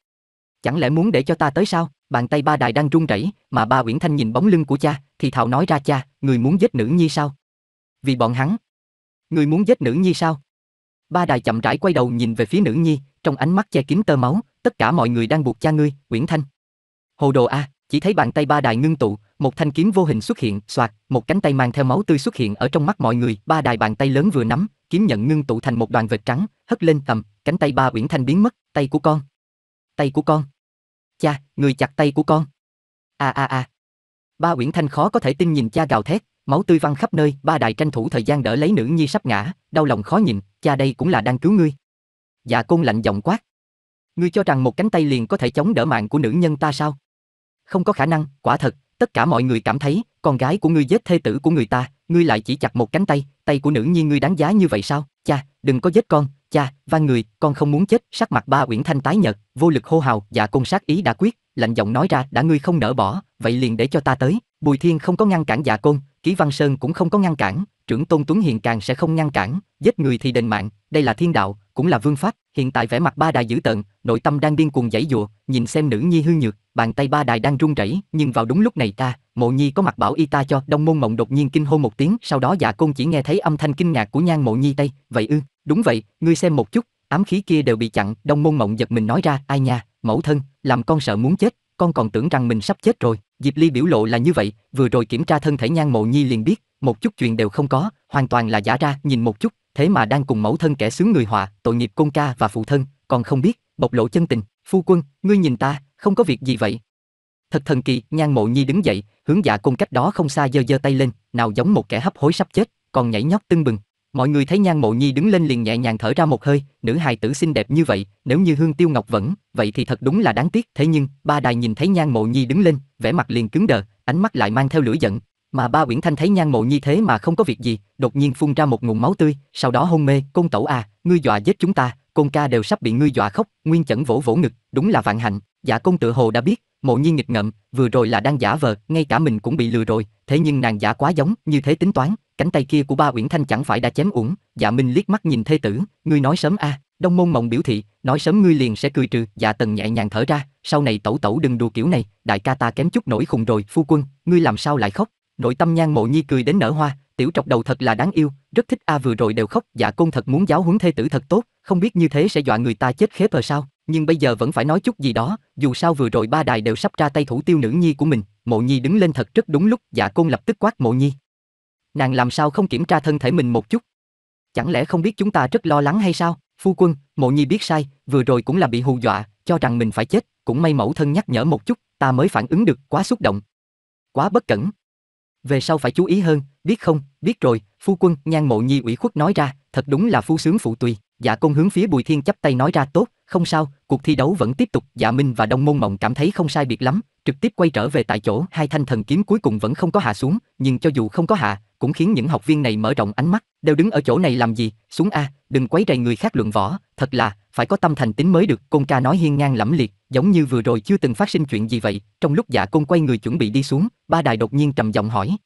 Speaker 1: Chẳng lẽ muốn để cho ta tới sao? Bàn tay ba đài đang run rẩy, mà ba Uyển Thanh nhìn bóng lưng của cha, thì thào nói ra cha, người muốn giết nữ nhi sao? Vì bọn hắn. Người muốn giết nữ nhi sao? Ba đài chậm rãi quay đầu nhìn về phía nữ nhi, trong ánh mắt che kín tơ máu, tất cả mọi người đang buộc cha ngươi, Uyển Thanh. Hồ đồ a, à, chỉ thấy bàn tay ba đài ngưng tụ, một thanh kiếm vô hình xuất hiện, xoạt, một cánh tay mang theo máu tươi xuất hiện ở trong mắt mọi người, ba đài bàn tay lớn vừa nắm, kiếm nhận ngưng tụ thành một đoàn vệt trắng, hất lên tầm, cánh tay ba Uyển Thanh biến mất, tay của con. Tay của con. Cha, người chặt tay của con. A a a. Ba Uyển Thanh khó có thể tin nhìn cha gào thét, máu tươi văng khắp nơi, ba đài tranh thủ thời gian đỡ lấy nữ nhi sắp ngã, đau lòng khó nhịn, cha đây cũng là đang cứu ngươi. Dạ Côn lạnh giọng quát. Ngươi cho rằng một cánh tay liền có thể chống đỡ mạng của nữ nhân ta sao? Không có khả năng, quả thật, tất cả mọi người cảm thấy, con gái của ngươi giết thê tử của người ta, ngươi lại chỉ chặt một cánh tay, tay của nữ nhi ngươi đáng giá như vậy sao? Cha, đừng có giết con, cha, van người, con không muốn chết, sắc mặt ba Uyển Thanh tái nhợt, vô lực hô hào, dạ côn sát ý đã quyết, lạnh giọng nói ra, đã ngươi không nỡ bỏ, vậy liền để cho ta tới. Bùi Thiên không có ngăn cản dạ côn, Ký Văn Sơn cũng không có ngăn cản, trưởng Tôn Tuấn hiện càng sẽ không ngăn cản, giết người thì đền mạng, đây là thiên đạo, cũng là vương pháp, hiện tại vẻ mặt ba đại dữ tận, nội tâm đang điên cuồng giãy giụa, nhìn xem nữ nhi hư nhược, bàn tay ba đại đang run rẩy, nhưng vào đúng lúc này ta, Mộ Nhi có mặt bảo y ta cho, Đông Môn Mộng đột nhiên kinh hô một tiếng, sau đó Dạ Côn chỉ nghe thấy âm thanh kinh ngạc của Nhan Mộ Nhi đây, vậy ư? Đúng vậy, ngươi xem một chút, ám khí kia đều bị chặn, Đông Môn Mộng giật mình nói ra, ai nha, mẫu thân, làm con sợ muốn chết, con còn tưởng rằng mình sắp chết rồi. Diệp Ly biểu lộ là như vậy, vừa rồi kiểm tra thân thể Nhan Mộ Nhi liền biết, một chút chuyện đều không có, hoàn toàn là giả ra, nhìn một chút, thế mà đang cùng mẫu thân kẻ sướng người họa, tội nghiệp công ca và phụ thân, còn không biết, bộc lộ chân tình, phu quân, ngươi nhìn ta, không có việc gì vậy. Thật thần kỳ, Nhan Mộ Nhi đứng dậy, hướng dạ cung cách đó không xa giơ giơ tay lên, nào giống một kẻ hấp hối sắp chết, còn nhảy nhót tưng bừng, Mọi người thấy Nhan Mộ Nhi đứng lên liền nhẹ nhàng thở ra một hơi, nữ hài tử xinh đẹp như vậy, nếu như Hương Tiêu Ngọc vẫn, vậy thì thật đúng là đáng tiếc. Thế nhưng, ba đài nhìn thấy Nhan Mộ Nhi đứng lên, vẻ mặt liền cứng đờ, ánh mắt lại mang theo lửa giận. Mà ba Uyển Thanh thấy Nhan Mộ Nhi thế mà không có việc gì, đột nhiên phun ra một ngụm máu tươi, sau đó hôn mê, "Côn tẩu à, ngươi dọa giết chúng ta, Côn ca đều sắp bị ngươi dọa khóc." Nguyên Chẩn vỗ vỗ ngực, đúng là vạn hạnh, dạ công tự hồ đã biết, Mộ Nhiên nghịch ngợm, vừa rồi là đang giả vờ, ngay cả mình cũng bị lừa rồi, thế nhưng nàng giả quá giống, như thế tính toán, cánh tay kia của ba Uyển Thanh chẳng phải đã chém uổng, Dạ Minh liếc mắt nhìn thê tử, ngươi nói sớm a, à. Đông Môn Mộng biểu thị, nói sớm ngươi liền sẽ cười trừ, Dạ Tần nhẹ nhàng thở ra, sau này tẩu tẩu đừng đùa kiểu này, đại ca ta kém chút nổi khùng rồi, phu quân, ngươi làm sao lại khóc? Nội tâm Nhan Mộ Nhi cười đến nở hoa, tiểu trọc đầu thật là đáng yêu, rất thích a à vừa rồi đều khóc, Dạ Côn thật muốn giáo huấn thê tử thật tốt, không biết như thế sẽ dọa người ta chết khép bờ sao? nhưng bây giờ vẫn phải nói chút gì đó, dù sao vừa rồi ba đài đều sắp ra tay thủ tiêu nữ nhi của mình, mộ nhi đứng lên thật rất đúng lúc, dạ côn lập tức quát mộ nhi. Nàng làm sao không kiểm tra thân thể mình một chút? Chẳng lẽ không biết chúng ta rất lo lắng hay sao? Phu quân, mộ nhi biết sai, vừa rồi cũng là bị hù dọa, cho rằng mình phải chết, cũng may mẫu thân nhắc nhở một chút, ta mới phản ứng được, quá xúc động. Quá bất cẩn. Về sau phải chú ý hơn, biết không, biết rồi, phu quân, nhan mộ nhi ủy khuất nói ra, thật đúng là phu sướng phụ tùy. Dạ Công hướng phía Bùi Thiên chắp tay nói ra tốt, không sao, cuộc thi đấu vẫn tiếp tục. Dạ Minh và Đông Môn Mộng cảm thấy không sai biệt lắm, trực tiếp quay trở về tại chỗ. Hai thanh thần kiếm cuối cùng vẫn không có hạ xuống, nhưng cho dù không có hạ, cũng khiến những học viên này mở rộng ánh mắt, đều đứng ở chỗ này làm gì, xuống a, đừng quấy rầy người khác luận võ, thật là phải có tâm thành tính mới được, Côn ca nói hiên ngang lẫm liệt, giống như vừa rồi chưa từng phát sinh chuyện gì vậy. Trong lúc Dạ Côn quay người chuẩn bị đi xuống, Ba Đài đột nhiên trầm giọng hỏi: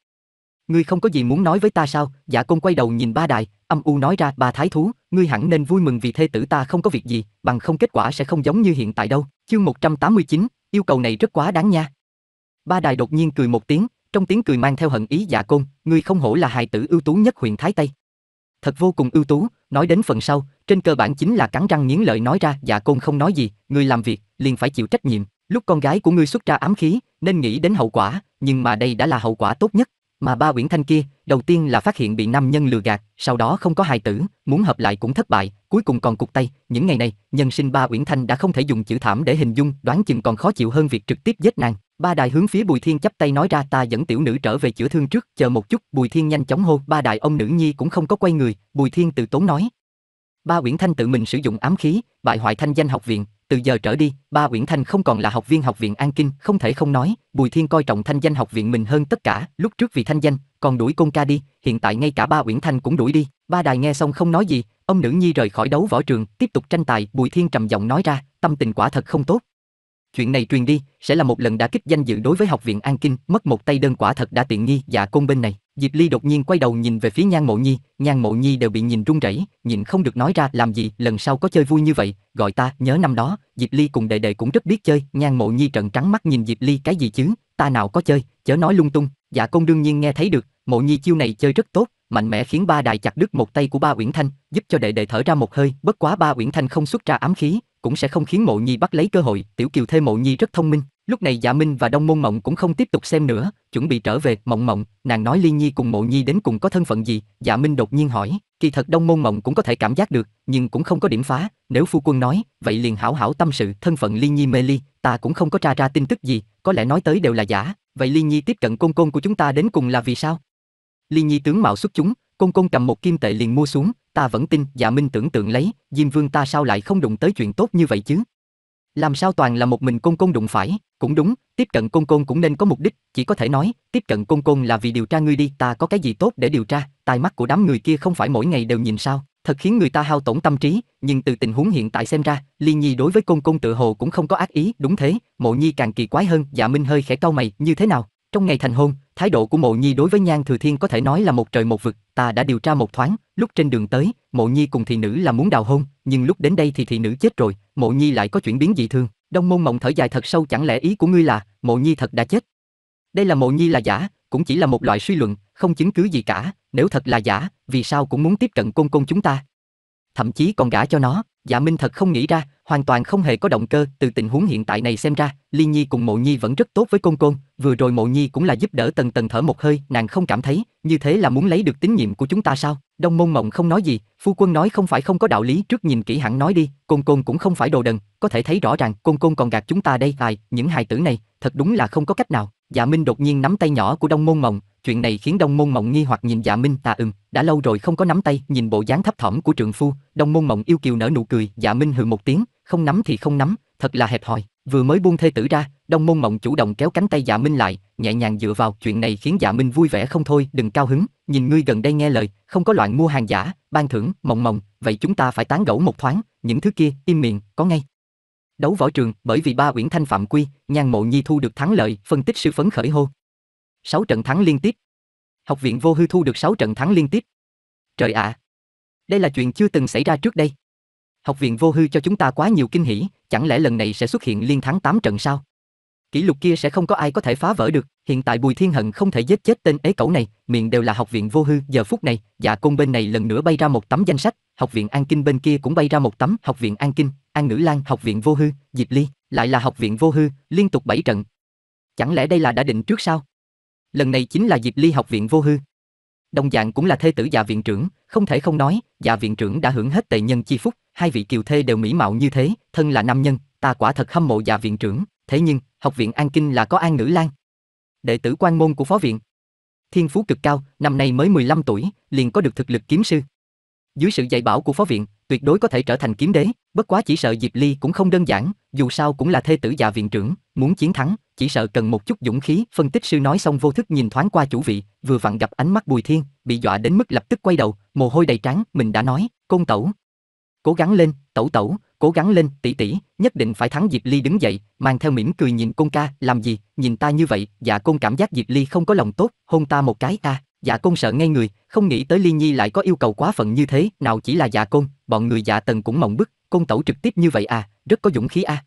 Speaker 1: "Ngươi không có gì muốn nói với ta sao?" Dạ Côn quay đầu nhìn Ba Đài, Âm u nói ra, bà thái thú, ngươi hẳn nên vui mừng vì thê tử ta không có việc gì, bằng không kết quả sẽ không giống như hiện tại đâu. Chương 189, yêu cầu này rất quá đáng nha. Ba đài đột nhiên cười một tiếng, trong tiếng cười mang theo hận ý dạ côn, ngươi không hổ là hài tử ưu tú nhất huyện Thái Tây. Thật vô cùng ưu tú, nói đến phần sau, trên cơ bản chính là cắn răng nghiến lợi nói ra, dạ côn không nói gì, ngươi làm việc, liền phải chịu trách nhiệm, lúc con gái của ngươi xuất ra ám khí, nên nghĩ đến hậu quả, nhưng mà đây đã là hậu quả tốt nhất. Mà ba Uyển Thanh kia, đầu tiên là phát hiện bị nam nhân lừa gạt, sau đó không có hài tử, muốn hợp lại cũng thất bại, cuối cùng còn cục tay. Những ngày này, nhân sinh ba Uyển Thanh đã không thể dùng chữ thảm để hình dung, đoán chừng còn khó chịu hơn việc trực tiếp giết nàng. Ba đại hướng phía Bùi Thiên chắp tay nói ra ta dẫn tiểu nữ trở về chữa thương trước, chờ một chút, Bùi Thiên nhanh chóng hô, ba đại ông nữ nhi cũng không có quay người, Bùi Thiên tự tốn nói. Ba Uyển Thanh tự mình sử dụng ám khí, bại hoại thanh danh học viện, từ giờ trở đi, ba Uyển Thanh không còn là học viên học viện An Kinh, không thể không nói, Bùi Thiên coi trọng thanh danh học viện mình hơn tất cả, lúc trước vì thanh danh, còn đuổi Côn Ca đi, hiện tại ngay cả ba Uyển Thanh cũng đuổi đi. Ba Đài nghe xong không nói gì, ông nữ nhi rời khỏi đấu võ trường, tiếp tục tranh tài, Bùi Thiên trầm giọng nói ra, tâm tình quả thật không tốt. Chuyện này truyền đi, sẽ là một lần đã kích danh dự đối với học viện An Kinh, mất một tay đơn quả thật đã tiện nghi, dạ côn bên này. Diệp Ly đột nhiên quay đầu nhìn về phía Nhan Mộ Nhi, Nhan Mộ Nhi đều bị nhìn run rẩy, nhìn không được nói ra làm gì, lần sau có chơi vui như vậy, gọi ta, nhớ năm đó, Diệp Ly cùng đệ đệ cũng rất biết chơi, Nhan Mộ Nhi trợn trắng mắt nhìn Diệp Ly cái gì chứ, ta nào có chơi, chớ nói lung tung, dạ công đương nhiên nghe thấy được, Mộ Nhi chiêu này chơi rất tốt, mạnh mẽ khiến ba đài chặt đứt một tay của ba Uyển Thanh, giúp cho đệ đệ thở ra một hơi, bất quá ba Uyển Thanh không xuất ra ám khí, cũng sẽ không khiến Mộ Nhi bắt lấy cơ hội, Tiểu Kiều thê Mộ Nhi rất thông minh, Lúc này Dạ Minh và Đông Môn Mộng cũng không tiếp tục xem nữa, chuẩn bị trở về, Mộng Mộng, nàng nói Liên Nhi cùng Mộ Nhi đến cùng có thân phận gì, Dạ Minh đột nhiên hỏi, kỳ thật Đông Môn Mộng cũng có thể cảm giác được, nhưng cũng không có điểm phá, nếu phu quân nói, vậy liền hảo hảo tâm sự, thân phận Liên Nhi mê ly, ta cũng không có tra ra tin tức gì, có lẽ nói tới đều là giả, vậy Liên Nhi tiếp cận côn côn của chúng ta đến cùng là vì sao? Liên Nhi tướng mạo xuất chúng, côn côn cầm một kim tệ liền mua xuống, ta vẫn tin, Dạ Minh tưởng tượng lấy, Diêm Vương ta sao lại không đụng tới chuyện tốt như vậy chứ? Làm sao toàn là một mình Côn Côn đụng phải, cũng đúng, tiếp cận Côn Côn cũng nên có mục đích, chỉ có thể nói, tiếp cận Côn Côn là vì điều tra ngươi đi, ta có cái gì tốt để điều tra, tai mắt của đám người kia không phải mỗi ngày đều nhìn sao, thật khiến người ta hao tổn tâm trí, nhưng từ tình huống hiện tại xem ra, Ly Nhi đối với Côn Côn tự hồ cũng không có ác ý, đúng thế, Mộ Nhi càng kỳ quái hơn, Dạ Minh hơi khẽ cau mày, như thế nào? Trong ngày thành hôn, Thái độ của Mộ Nhi đối với Nhan Thừa Thiên có thể nói là một trời một vực, ta đã điều tra một thoáng, lúc trên đường tới, Mộ Nhi cùng thị nữ là muốn đào hôn, nhưng lúc đến đây thì thị nữ chết rồi, Mộ Nhi lại có chuyển biến dị thương. Đông Môn Mộng thở dài thật sâu chẳng lẽ ý của ngươi là, Mộ Nhi thật đã chết? Đây là Mộ Nhi là giả, cũng chỉ là một loại suy luận, không chứng cứ gì cả, nếu thật là giả, vì sao cũng muốn tiếp cận côn côn chúng ta? Thậm chí còn gả cho nó. Dạ Minh thật không nghĩ ra, hoàn toàn không hề có động cơ, từ tình huống hiện tại này xem ra, Ly Nhi cùng Mộ Nhi vẫn rất tốt với Côn Côn, vừa rồi Mộ Nhi cũng là giúp đỡ Tần Tần thở một hơi, nàng không cảm thấy, như thế là muốn lấy được tín nhiệm của chúng ta sao? Đông Môn Mộng không nói gì, phu quân nói không phải không có đạo lý, trước nhìn kỹ hẳn nói đi, Côn Côn cũng không phải đồ đần, có thể thấy rõ ràng Côn Côn còn gạt chúng ta đây, tài, những hài tử này, thật đúng là không có cách nào. Dạ Minh đột nhiên nắm tay nhỏ của Đông Môn Mộng, chuyện này khiến đông môn mộng nghi hoặc nhìn dạ minh tà ừm đã lâu rồi không có nắm tay nhìn bộ dáng thấp thỏm của trượng phu đông môn mộng yêu kiều nở nụ cười dạ minh hừ một tiếng không nắm thì không nắm thật là hẹp hòi vừa mới buông thê tử ra đông môn mộng chủ động kéo cánh tay dạ minh lại nhẹ nhàng dựa vào chuyện này khiến dạ minh vui vẻ không thôi đừng cao hứng nhìn ngươi gần đây nghe lời không có loạn mua hàng giả ban thưởng mộng mộng vậy chúng ta phải tán gẫu một thoáng những thứ kia im miệng có ngay đấu võ trường bởi vì ba uyển thanh phạm quy nhan mộ nhi thu được thắng lợi phân tích sự phấn khởi hô 6 trận thắng liên tiếp. Học viện Vô Hư thu được 6 trận thắng liên tiếp. Trời ạ! À, đây là chuyện chưa từng xảy ra trước đây. Học viện Vô Hư cho chúng ta quá nhiều kinh hỉ, chẳng lẽ lần này sẽ xuất hiện liên thắng 8 trận sao? Kỷ lục kia sẽ không có ai có thể phá vỡ được, hiện tại Bùi Thiên Hận không thể giết chết tên ế cẩu này, miệng đều là học viện Vô Hư, giờ phút này, Dạ cung bên này lần nữa bay ra một tấm danh sách, học viện An Kinh bên kia cũng bay ra một tấm, học viện An Kinh, An nữ Lan, học viện Vô Hư, Diệp Ly, lại là học viện Vô Hư, liên tục 7 trận. Chẳng lẽ đây là đã định trước sao? lần này chính là dịp ly học viện vô hư. Đồng dạng cũng là thê tử già dạ viện trưởng, không thể không nói, già dạ viện trưởng đã hưởng hết tệ nhân chi phúc, hai vị kiều thê đều mỹ mạo như thế, thân là nam nhân, ta quả thật hâm mộ già dạ viện trưởng, thế nhưng, học viện An Kinh là có An nữ Lan. Đệ tử quan môn của phó viện. Thiên phú cực cao, năm nay mới 15 tuổi, liền có được thực lực kiếm sư. Dưới sự dạy bảo của phó viện, tuyệt đối có thể trở thành kiếm đế, bất quá chỉ sợ Diệp Ly cũng không đơn giản, dù sao cũng là thê tử già viện trưởng, muốn chiến thắng, chỉ sợ cần một chút dũng khí. Phân tích sư nói xong vô thức nhìn thoáng qua chủ vị, vừa vặn gặp ánh mắt Bùi Thiên, bị dọa đến mức lập tức quay đầu, mồ hôi đầy trán, mình đã nói, côn tẩu. Cố gắng lên, tẩu tẩu, cố gắng lên, tỷ tỷ, nhất định phải thắng Diệp Ly đứng dậy, mang theo mỉm cười nhìn Côn ca, làm gì, nhìn ta như vậy, dạ Côn cảm giác Diệp Ly không có lòng tốt, hôn ta một cái ta, dạ Côn sợ ngay người, không nghĩ tới Ly Nhi lại có yêu cầu quá phận như thế, nào chỉ là dạ Côn, bọn người dạ Tần cũng mộng bức, Côn tẩu trực tiếp như vậy à, rất có dũng khí a. À.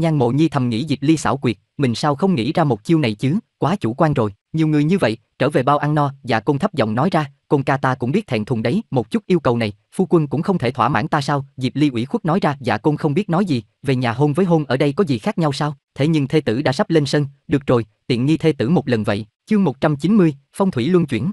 Speaker 1: Nhan Mộ Nhi thầm nghĩ Diệp Ly xảo quyệt, mình sao không nghĩ ra một chiêu này chứ, quá chủ quan rồi, nhiều người như vậy, trở về bao ăn no, dạ côn thấp giọng nói ra, côn ca ta cũng biết thẹn thùng đấy, một chút yêu cầu này, phu quân cũng không thể thỏa mãn ta sao, Diệp Ly ủy khuất nói ra, dạ côn không biết nói gì, về nhà hôn với hôn ở đây có gì khác nhau sao, thế nhưng thê tử đã sắp lên sân, được rồi, tiện nghi thê tử một lần vậy, chương 190, phong thủy luân chuyển,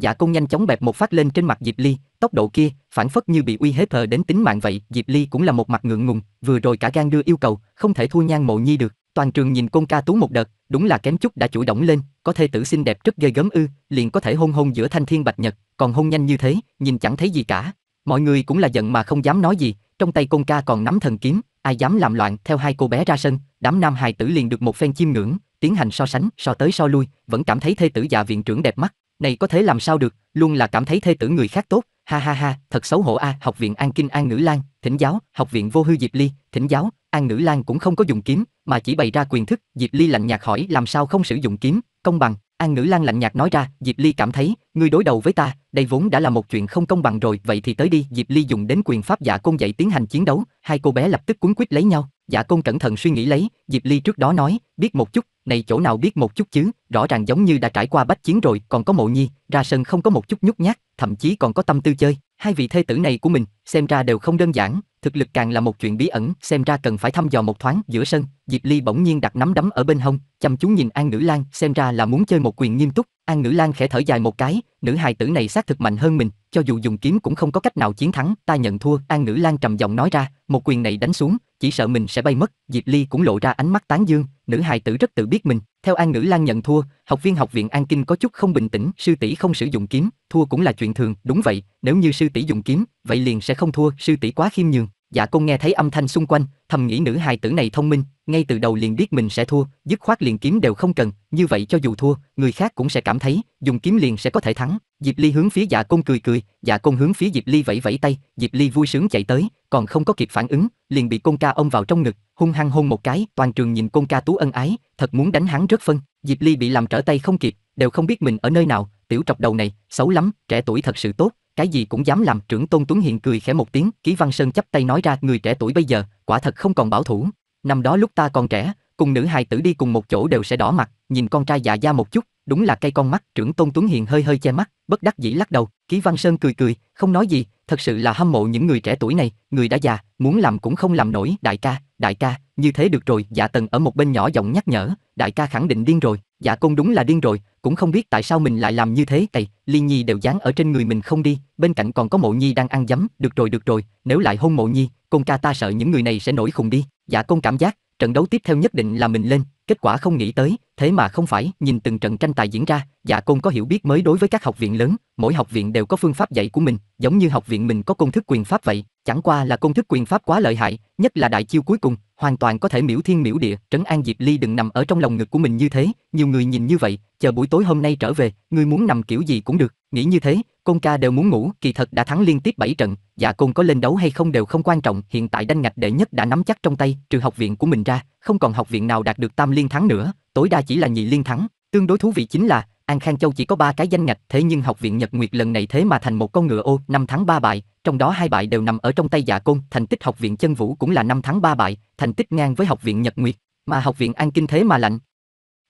Speaker 1: giả dạ công nhanh chóng bẹp một phát lên trên mặt Diệp Ly, tốc độ kia, phản phất như bị uy hiếp hờ đến tính mạng vậy, Diệp Ly cũng là một mặt ngượng ngùng, vừa rồi cả gan đưa yêu cầu, không thể thua nhan mộ nhi được, toàn trường nhìn côn ca tú một đợt, đúng là kém chút đã chủ động lên, có thê tử xinh đẹp rất ghê gớm ư, liền có thể hôn hôn giữa thanh thiên bạch nhật, còn hôn nhanh như thế, nhìn chẳng thấy gì cả. Mọi người cũng là giận mà không dám nói gì, trong tay côn ca còn nắm thần kiếm, ai dám làm loạn, theo hai cô bé ra sân, đám nam hài tử liền được một phen chiêm ngưỡng, tiến hành so sánh, so tới so lui, vẫn cảm thấy thê tử già dạ viện trưởng đẹp mắt, này có thể làm sao được, luôn là cảm thấy thê tử người khác tốt, ha ha ha, thật xấu hổ a, à. học viện An Kinh An Ngữ Lan, thỉnh giáo, học viện Vô Hư Diệp Ly, thỉnh giáo, An Ngữ Lan cũng không có dùng kiếm, mà chỉ bày ra quyền thức, Diệp Ly lạnh nhạt hỏi làm sao không sử dụng kiếm, công bằng, An Ngữ Lan lạnh nhạt nói ra, Diệp Ly cảm thấy, ngươi đối đầu với ta, đây vốn đã là một chuyện không công bằng rồi, vậy thì tới đi, Diệp Ly dùng đến quyền pháp giả côn dạy tiến hành chiến đấu, hai cô bé lập tức cuốn quýt lấy nhau, giả côn cẩn thận suy nghĩ lấy, Diệp Ly trước đó nói, biết một chút, này chỗ nào biết một chút chứ, rõ ràng giống như đã trải qua bách chiến rồi, còn có mộ nhi, ra sân không có một chút nhút nhát, thậm chí còn có tâm tư chơi. Hai vị thê tử này của mình, xem ra đều không đơn giản, thực lực càng là một chuyện bí ẩn, xem ra cần phải thăm dò một thoáng. Giữa sân, Diệp Ly bỗng nhiên đặt nắm đấm ở bên hông, chăm chú nhìn An nữ Lan, xem ra là muốn chơi một quyền nghiêm túc. An nữ Lan khẽ thở dài một cái, nữ hài tử này xác thực mạnh hơn mình, cho dù dùng kiếm cũng không có cách nào chiến thắng, ta nhận thua, An nữ Lan trầm giọng nói ra, một quyền này đánh xuống, chỉ sợ mình sẽ bay mất, Diệp Ly cũng lộ ra ánh mắt tán dương, nữ hài tử rất tự biết mình, theo An Ngữ Lan nhận thua, học viên học viện An Kinh có chút không bình tĩnh, sư tỷ không sử dụng kiếm, thua cũng là chuyện thường, đúng vậy, nếu như sư tỷ dùng kiếm, vậy liền sẽ không thua, sư tỷ quá khiêm nhường. Dạ cô nghe thấy âm thanh xung quanh, thầm nghĩ nữ hài tử này thông minh, ngay từ đầu liền biết mình sẽ thua, dứt khoát liền kiếm đều không cần, như vậy cho dù thua, người khác cũng sẽ cảm thấy, dùng kiếm liền sẽ có thể thắng. Diệp Ly hướng phía Dạ Công cười cười, Dạ Công hướng phía Diệp Ly vẫy vẫy tay, Diệp Ly vui sướng chạy tới, còn không có kịp phản ứng, liền bị Công ca ôm vào trong ngực, hung hăng hôn một cái, toàn trường nhìn Công ca tú ân ái, thật muốn đánh hắn rất phân. Diệp Ly bị làm trở tay không kịp, đều không biết mình ở nơi nào, tiểu trọc đầu này, xấu lắm, trẻ tuổi thật sự tốt, cái gì cũng dám làm trưởng tôn tuấn hiện cười khẽ một tiếng ký văn sơn chấp tay nói ra người trẻ tuổi bây giờ quả thật không còn bảo thủ năm đó lúc ta còn trẻ cùng nữ hài tử đi cùng một chỗ đều sẽ đỏ mặt nhìn con trai già da một chút đúng là cây con mắt, trưởng Tôn Tuấn Hiền hơi hơi che mắt, bất đắc dĩ lắc đầu, Ký Văn Sơn cười cười, không nói gì, thật sự là hâm mộ những người trẻ tuổi này, người đã già, muốn làm cũng không làm nổi, đại ca, đại ca, như thế được rồi, dạ tần ở một bên nhỏ giọng nhắc nhở, đại ca khẳng định điên rồi, dạ công đúng là điên rồi, cũng không biết tại sao mình lại làm như thế, tầy, Liên Nhi đều dán ở trên người mình không đi, bên cạnh còn có Mộ Nhi đang ăn dấm, được rồi được rồi, nếu lại hôn Mộ Nhi, con ca ta sợ những người này sẽ nổi khùng đi, dạ công cảm giác, trận đấu tiếp theo nhất định là mình lên, kết quả không nghĩ tới, thế mà không phải, nhìn từng trận tranh tài diễn ra, Dạ Côn có hiểu biết mới đối với các học viện lớn, mỗi học viện đều có phương pháp dạy của mình, giống như học viện mình có công thức quyền pháp vậy, chẳng qua là công thức quyền pháp quá lợi hại, nhất là đại chiêu cuối cùng, hoàn toàn có thể miểu thiên miểu địa, Trấn An Diệp Ly đừng nằm ở trong lòng ngực của mình như thế, nhiều người nhìn như vậy, chờ buổi tối hôm nay trở về, người muốn nằm kiểu gì cũng được. Nghĩ như thế, Côn ca đều muốn ngủ, kỳ thật đã thắng liên tiếp 7 trận, dạ Côn có lên đấu hay không đều không quan trọng, hiện tại danh ngạch đệ nhất đã nắm chắc trong tay, trừ học viện của mình ra, không còn học viện nào đạt được tam liên thắng nữa, tối đa chỉ là nhị liên thắng. Tương đối thú vị chính là, An Khang Châu chỉ có 3 cái danh ngạch, thế nhưng học viện Nhật Nguyệt lần này thế mà thành một con ngựa ô, 5 thắng 3 bại, trong đó hai bại đều nằm ở trong tay Dạ Côn, thành tích học viện Chân Vũ cũng là 5 thắng 3 bại, thành tích ngang với học viện Nhật Nguyệt, mà học viện An Kinh thế mà lạnh.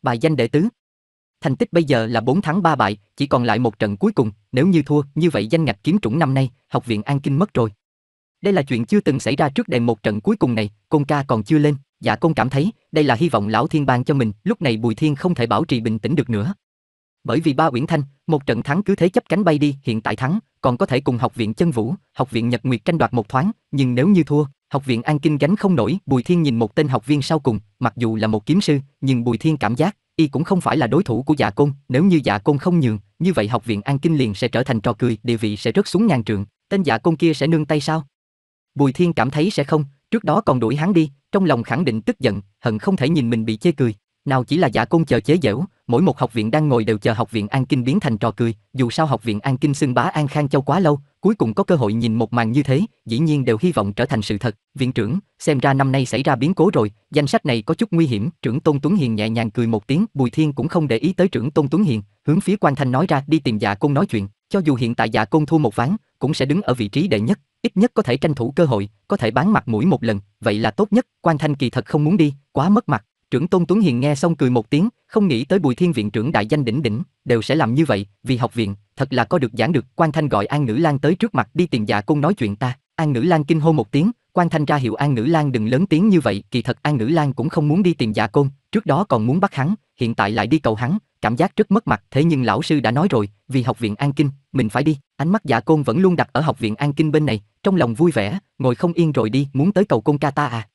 Speaker 1: Bài danh đệ tứ, Thành tích bây giờ là 4 thắng 3 bại, chỉ còn lại một trận cuối cùng, nếu như thua, như vậy danh ngạch kiếm chủng năm nay, học viện An Kinh mất rồi. Đây là chuyện chưa từng xảy ra trước đây. một trận cuối cùng này, Côn ca còn chưa lên, dạ Côn cảm thấy, đây là hy vọng lão thiên ban cho mình, lúc này Bùi Thiên không thể bảo trì bình tĩnh được nữa. Bởi vì ba Uyển Thanh, một trận thắng cứ thế chấp cánh bay đi, hiện tại thắng, còn có thể cùng học viện Chân Vũ, học viện Nhật Nguyệt tranh đoạt một thoáng, nhưng nếu như thua, học viện An Kinh gánh không nổi, Bùi Thiên nhìn một tên học viên sau cùng, mặc dù là một kiếm sư, nhưng Bùi Thiên cảm giác, y cũng không phải là đối thủ của dạ côn, nếu như dạ côn không nhường, như vậy học viện An Kinh liền sẽ trở thành trò cười, địa vị sẽ rớt xuống ngàn trượng, tên dạ côn kia sẽ nương tay sao? Bùi Thiên cảm thấy sẽ không, trước đó còn đuổi hắn đi, trong lòng khẳng định tức giận, hận không thể nhìn mình bị chê cười, nào chỉ là giả côn chờ chế giễu, mỗi một học viện đang ngồi đều chờ học viện An Kinh biến thành trò cười, dù sao học viện An Kinh xưng bá An Khang Châu quá lâu, cuối cùng có cơ hội nhìn một màn như thế, dĩ nhiên đều hy vọng trở thành sự thật. Viện trưởng, xem ra năm nay xảy ra biến cố rồi, danh sách này có chút nguy hiểm, trưởng Tôn Tuấn Hiền nhẹ nhàng cười một tiếng, Bùi Thiên cũng không để ý tới trưởng Tôn Tuấn Hiền, hướng phía Quan Thanh nói ra đi tìm giả dạ côn nói chuyện, cho dù hiện tại giả dạ côn thu một ván, cũng sẽ đứng ở vị trí đệ nhất, ít nhất có thể tranh thủ cơ hội, có thể bán mặt mũi một lần, vậy là tốt nhất, Quan Thanh kỳ thật không muốn đi, quá mất mặt, Trưởng Tôn Tuấn Hiền nghe xong cười một tiếng, không nghĩ tới Bùi Thiên viện trưởng đại danh đỉnh đỉnh, đều sẽ làm như vậy, vì học viện, thật là có được giảng được, Quan Thanh gọi An nữ Lan tới trước mặt đi tiền dạ cung nói chuyện ta. An nữ Lan kinh hô một tiếng, Quan Thanh ra hiệu An nữ Lan đừng lớn tiếng như vậy, kỳ thật An nữ Lan cũng không muốn đi tiền dạ côn, trước đó còn muốn bắt hắn, hiện tại lại đi cầu hắn, cảm giác rất mất mặt, thế nhưng lão sư đã nói rồi, vì học viện An Kinh, mình phải đi. Ánh mắt Dạ Côn vẫn luôn đặt ở học viện An Kinh bên này, trong lòng vui vẻ, ngồi không yên rồi đi, muốn tới cầu Côn ca ta à.